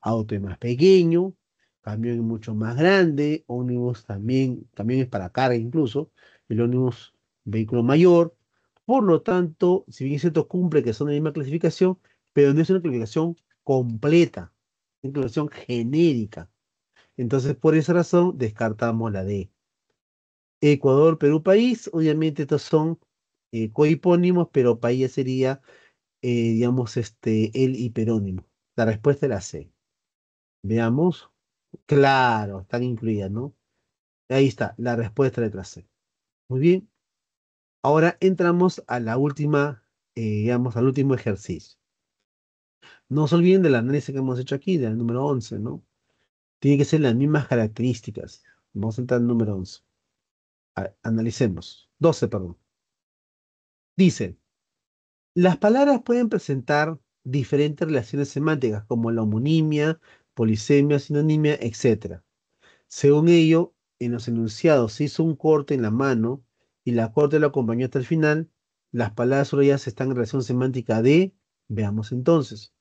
[SPEAKER 1] Auto es más pequeño, camión es mucho más grande, ónibus también, también es para carga incluso, el ónibus vehículo mayor. Por lo tanto, si bien es cierto, cumple que son de la misma clasificación, pero no es una clasificación completa, es una clasificación genérica. Entonces, por esa razón, descartamos la D. Ecuador, Perú, país, obviamente estos son eh, cohipónimos, pero ella sería, eh, digamos, este, el hiperónimo. La respuesta era C. Veamos. Claro, están incluidas, ¿no? Ahí está, la respuesta letra C. Muy bien. Ahora entramos a la última, eh, digamos, al último ejercicio. No se olviden del análisis que hemos hecho aquí, del número 11, ¿no? Tienen que ser las mismas características. Vamos a entrar al número 11. analicemos. 12, perdón. Dicen, las palabras pueden presentar diferentes relaciones semánticas como la homonimia, polisemia, sinonimia, etc. Según ello, en los enunciados se hizo un corte en la mano y la corte lo acompañó hasta el final. Las palabras ya están en relación semántica de, veamos entonces.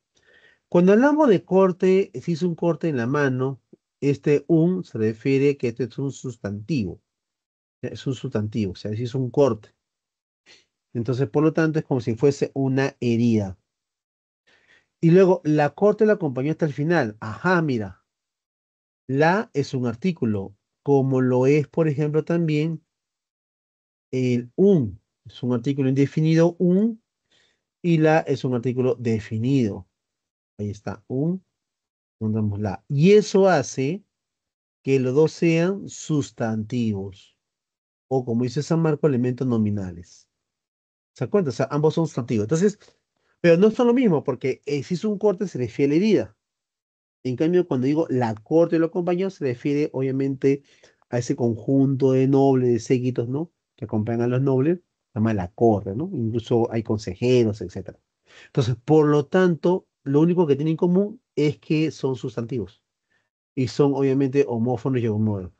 [SPEAKER 1] Cuando hablamos de corte, se hizo un corte en la mano, este un se refiere que este es un sustantivo. Es un sustantivo, o sea, se hizo un corte. Entonces, por lo tanto, es como si fuese una herida. Y luego, la corte la acompañó hasta el final. Ajá, mira. La es un artículo, como lo es, por ejemplo, también el un. Es un artículo indefinido, un. Y la es un artículo definido. Ahí está, un. la. Y eso hace que los dos sean sustantivos. O como dice San Marco, elementos nominales. ¿Se acuerdan? O sea, ambos son sustantivos. Entonces, pero no son lo mismo porque si es un corte se refiere a la herida. En cambio, cuando digo la corte lo acompañó, se refiere obviamente a ese conjunto de nobles, de séquitos, ¿no? Que acompañan a los nobles, se llama la corte, ¿no? Incluso hay consejeros, etc. Entonces, por lo tanto, lo único que tienen en común es que son sustantivos y son obviamente homófonos y homófonos.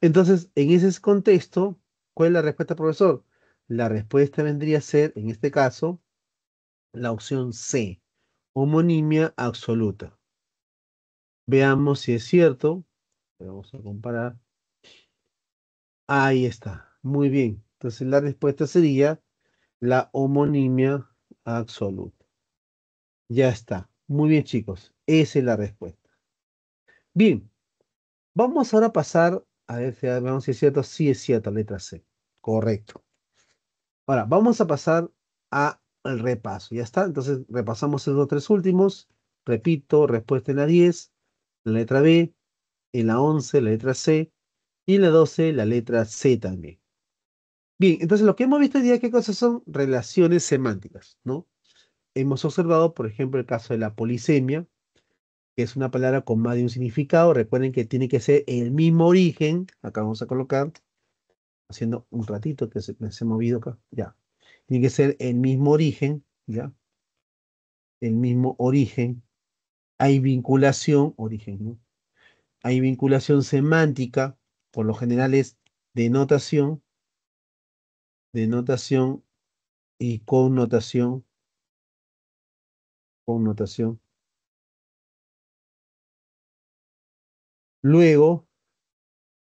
[SPEAKER 1] Entonces, en ese contexto, ¿cuál es la respuesta, profesor? La respuesta vendría a ser, en este caso, la opción C, homonimia absoluta. Veamos si es cierto. Vamos a comparar. Ahí está. Muy bien. Entonces la respuesta sería la homonimia absoluta. Ya está. Muy bien, chicos. Esa es la respuesta. Bien. Vamos ahora a pasar, a ver si, es cierto. Sí es cierto, letra C. Correcto. Ahora, vamos a pasar al repaso. Ya está, entonces repasamos esos tres últimos. Repito, respuesta en la 10, la letra B, en la 11, la letra C, y en la 12, la letra C también. Bien, entonces lo que hemos visto hoy día, ¿qué cosas son? Relaciones semánticas, ¿no? Hemos observado, por ejemplo, el caso de la polisemia, que es una palabra con más de un significado. Recuerden que tiene que ser el mismo origen, acá vamos a colocar, haciendo un ratito que se, se ha movido acá, ya. Tiene que ser el mismo origen, ya. El mismo origen. Hay vinculación, origen, ¿no? Hay vinculación semántica, por lo general es
[SPEAKER 2] denotación, denotación y connotación, connotación. Luego,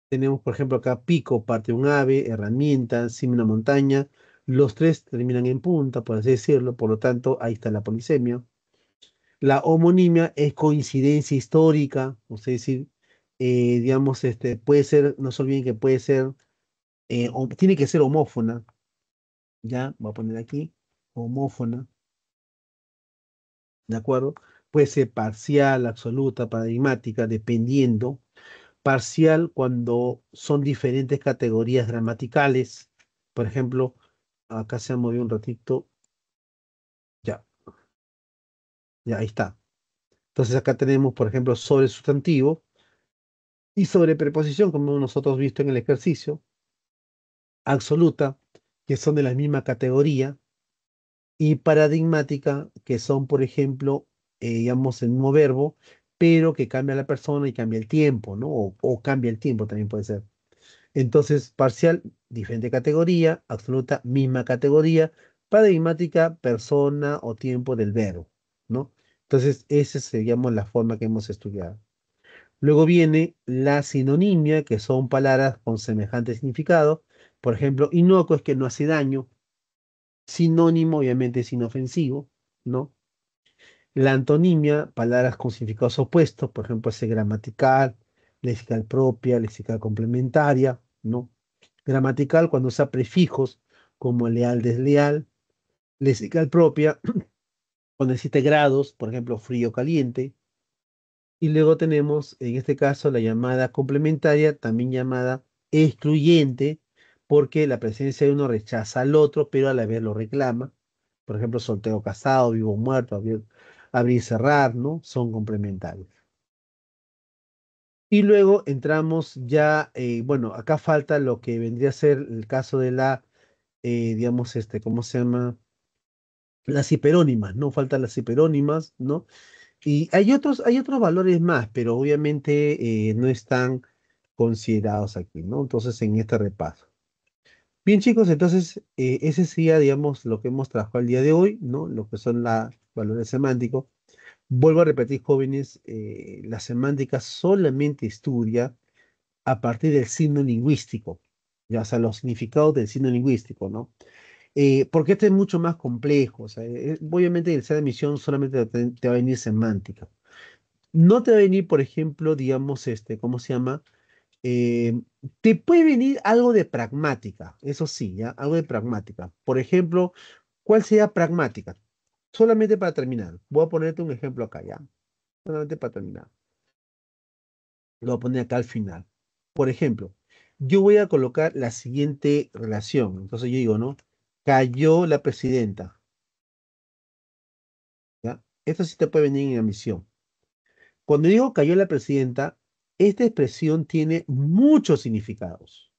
[SPEAKER 2] tenemos, por ejemplo, acá pico, parte
[SPEAKER 1] de un ave, herramienta, cima una montaña. Los tres terminan en punta, por así decirlo, por lo tanto, ahí está la polisemia. La homonimia es coincidencia histórica, o sea, decir, eh, digamos, este, puede ser, no se olviden que puede ser, eh, o, tiene que ser homófona. Ya, voy a poner aquí, homófona. ¿De acuerdo? Puede ser parcial, absoluta, paradigmática, dependiendo parcial cuando son diferentes categorías gramaticales. Por ejemplo, acá se ha movido un ratito. Ya. Ya, ahí está. Entonces acá tenemos, por ejemplo, sobre sustantivo y sobre preposición, como nosotros visto en el ejercicio. Absoluta, que son de la misma categoría. Y paradigmática, que son, por ejemplo, eh, digamos, el mismo verbo, pero que cambia la persona y cambia el tiempo, ¿no? O, cambia el tiempo también puede ser. Entonces, parcial, diferente categoría, absoluta, misma categoría, paradigmática, persona o tiempo del verbo, ¿no? Entonces, esa sería la forma que hemos estudiado. Luego viene la sinonimia, que son palabras con semejante significado. Por ejemplo, inocuo es que no hace daño. Sinónimo, obviamente, es inofensivo, ¿no? La antonimia, palabras con significados opuestos, por ejemplo, ese gramatical, lexical propia, lexical complementaria, ¿no? Gramatical cuando usa prefijos como leal, desleal, lexical propia cuando existe grados, por ejemplo, frío, caliente. Y luego tenemos, en este caso, la llamada complementaria, también llamada excluyente, porque la presencia de uno rechaza al otro, pero a la vez lo reclama. Por ejemplo, soltero, casado, vivo, muerto, abrir y cerrar, ¿no? Son complementarios. Y luego entramos ya, eh, bueno, acá falta lo que vendría a ser el caso de la, eh, digamos, este, ¿cómo se llama? Las hiperónimas, ¿no? Faltan las hiperónimas, ¿no? Y hay otros, hay otros valores más, pero obviamente eh, no están considerados aquí, ¿no? Entonces, en este repaso. Bien, chicos, entonces, ese sería, digamos, lo que hemos trabajado el día de hoy, ¿no? Lo que son las valores semántico. Vuelvo a repetir, jóvenes, eh, la semántica solamente estudia a partir del signo lingüístico, ya sea, los significados del signo lingüístico, ¿no? Eh, porque este es mucho más complejo. O sea, eh, obviamente el ser de misión solamente te, va a venir semántica. No te va a venir, por ejemplo, digamos, este, ¿cómo se llama? te puede venir algo de pragmática, eso sí, algo de pragmática. Por ejemplo, ¿cuál sería pragmática? solamente para terminar, voy a ponerte un ejemplo acá ya. Solamente para terminar. Lo voy a poner acá al final. Por ejemplo, yo voy a colocar la siguiente relación. Entonces yo digo, ¿no? Cayó la presidenta. ¿Ya? Esto sí te puede venir en la misión. Cuando digo cayó la presidenta, esta expresión tiene muchos significados.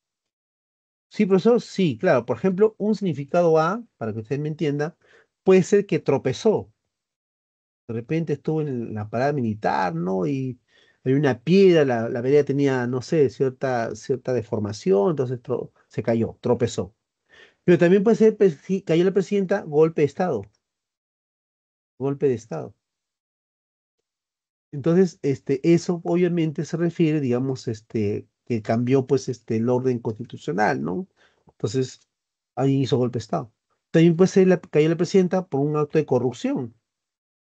[SPEAKER 1] Sí, profesor, sí, claro. Por ejemplo, un significado A, para que usted me entienda, puede ser que tropezó. De repente estuvo en la parada militar, ¿no? Y hay una piedra, la, la tenía, no sé, cierta, cierta deformación, entonces se cayó, tropezó. Pero también puede ser, pues, cayó la presidenta, golpe de Estado. Golpe de Estado. Entonces, este, eso obviamente se refiere, digamos, este, que cambió pues este, el orden constitucional, ¿no? Entonces, ahí hizo golpe de Estado. También puede ser la, cayó la presidenta por un acto de corrupción,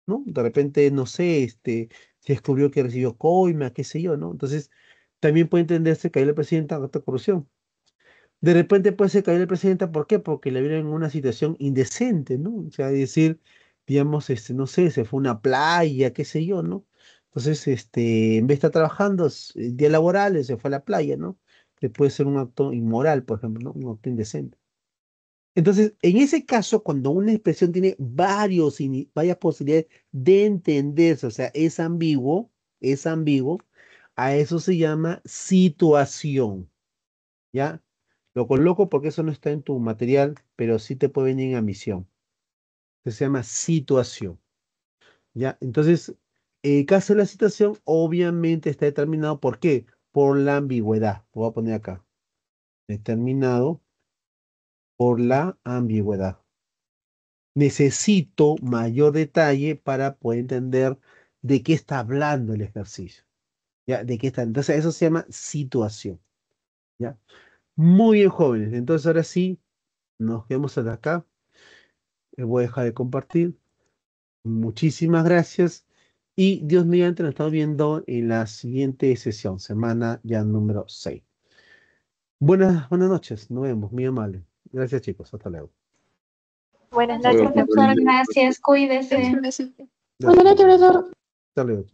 [SPEAKER 1] ¿no? De repente, no sé, este, se descubrió que recibió coima, qué sé yo, ¿no? Entonces, también puede entenderse que cayó la presidenta por acto de corrupción. De repente puede ser caer la presidenta, ¿por qué? Porque la vieron en una situación indecente, ¿no? O sea, decir, digamos, este, no sé, se fue a una playa, qué sé yo, ¿no? Entonces, este, en vez de estar trabajando el eh, día laboral, se fue a la playa, ¿no? le puede ser un acto inmoral, por ejemplo, ¿no? Un acto indecente. Entonces, en ese caso, cuando una expresión tiene varios, varias posibilidades de entenderse, o sea, es ambiguo, es ambiguo, a eso se llama situación. ¿Ya? Lo coloco porque eso no está en tu material, pero sí te puede venir en admisión. se llama situación. ¿Ya? Entonces, el caso de la situación obviamente está determinado, ¿por qué? Por la ambigüedad. voy a poner acá. Determinado por la ambigüedad. Necesito mayor detalle para poder entender de qué está hablando el ejercicio. ¿ya? De qué está, entonces eso se llama situación. ¿ya? Muy bien, jóvenes. Entonces ahora sí, nos quedamos hasta acá. les Voy a dejar de compartir. Muchísimas gracias. Y Dios mediante, nos estamos viendo en la siguiente sesión, semana ya número 6. Buenas, buenas noches, nos vemos, muy amable. Gracias, chicos. Hasta luego.
[SPEAKER 2] Buenas noches, profesor. Gracias. Cuídese. Buenas noches, profesor. Hasta luego.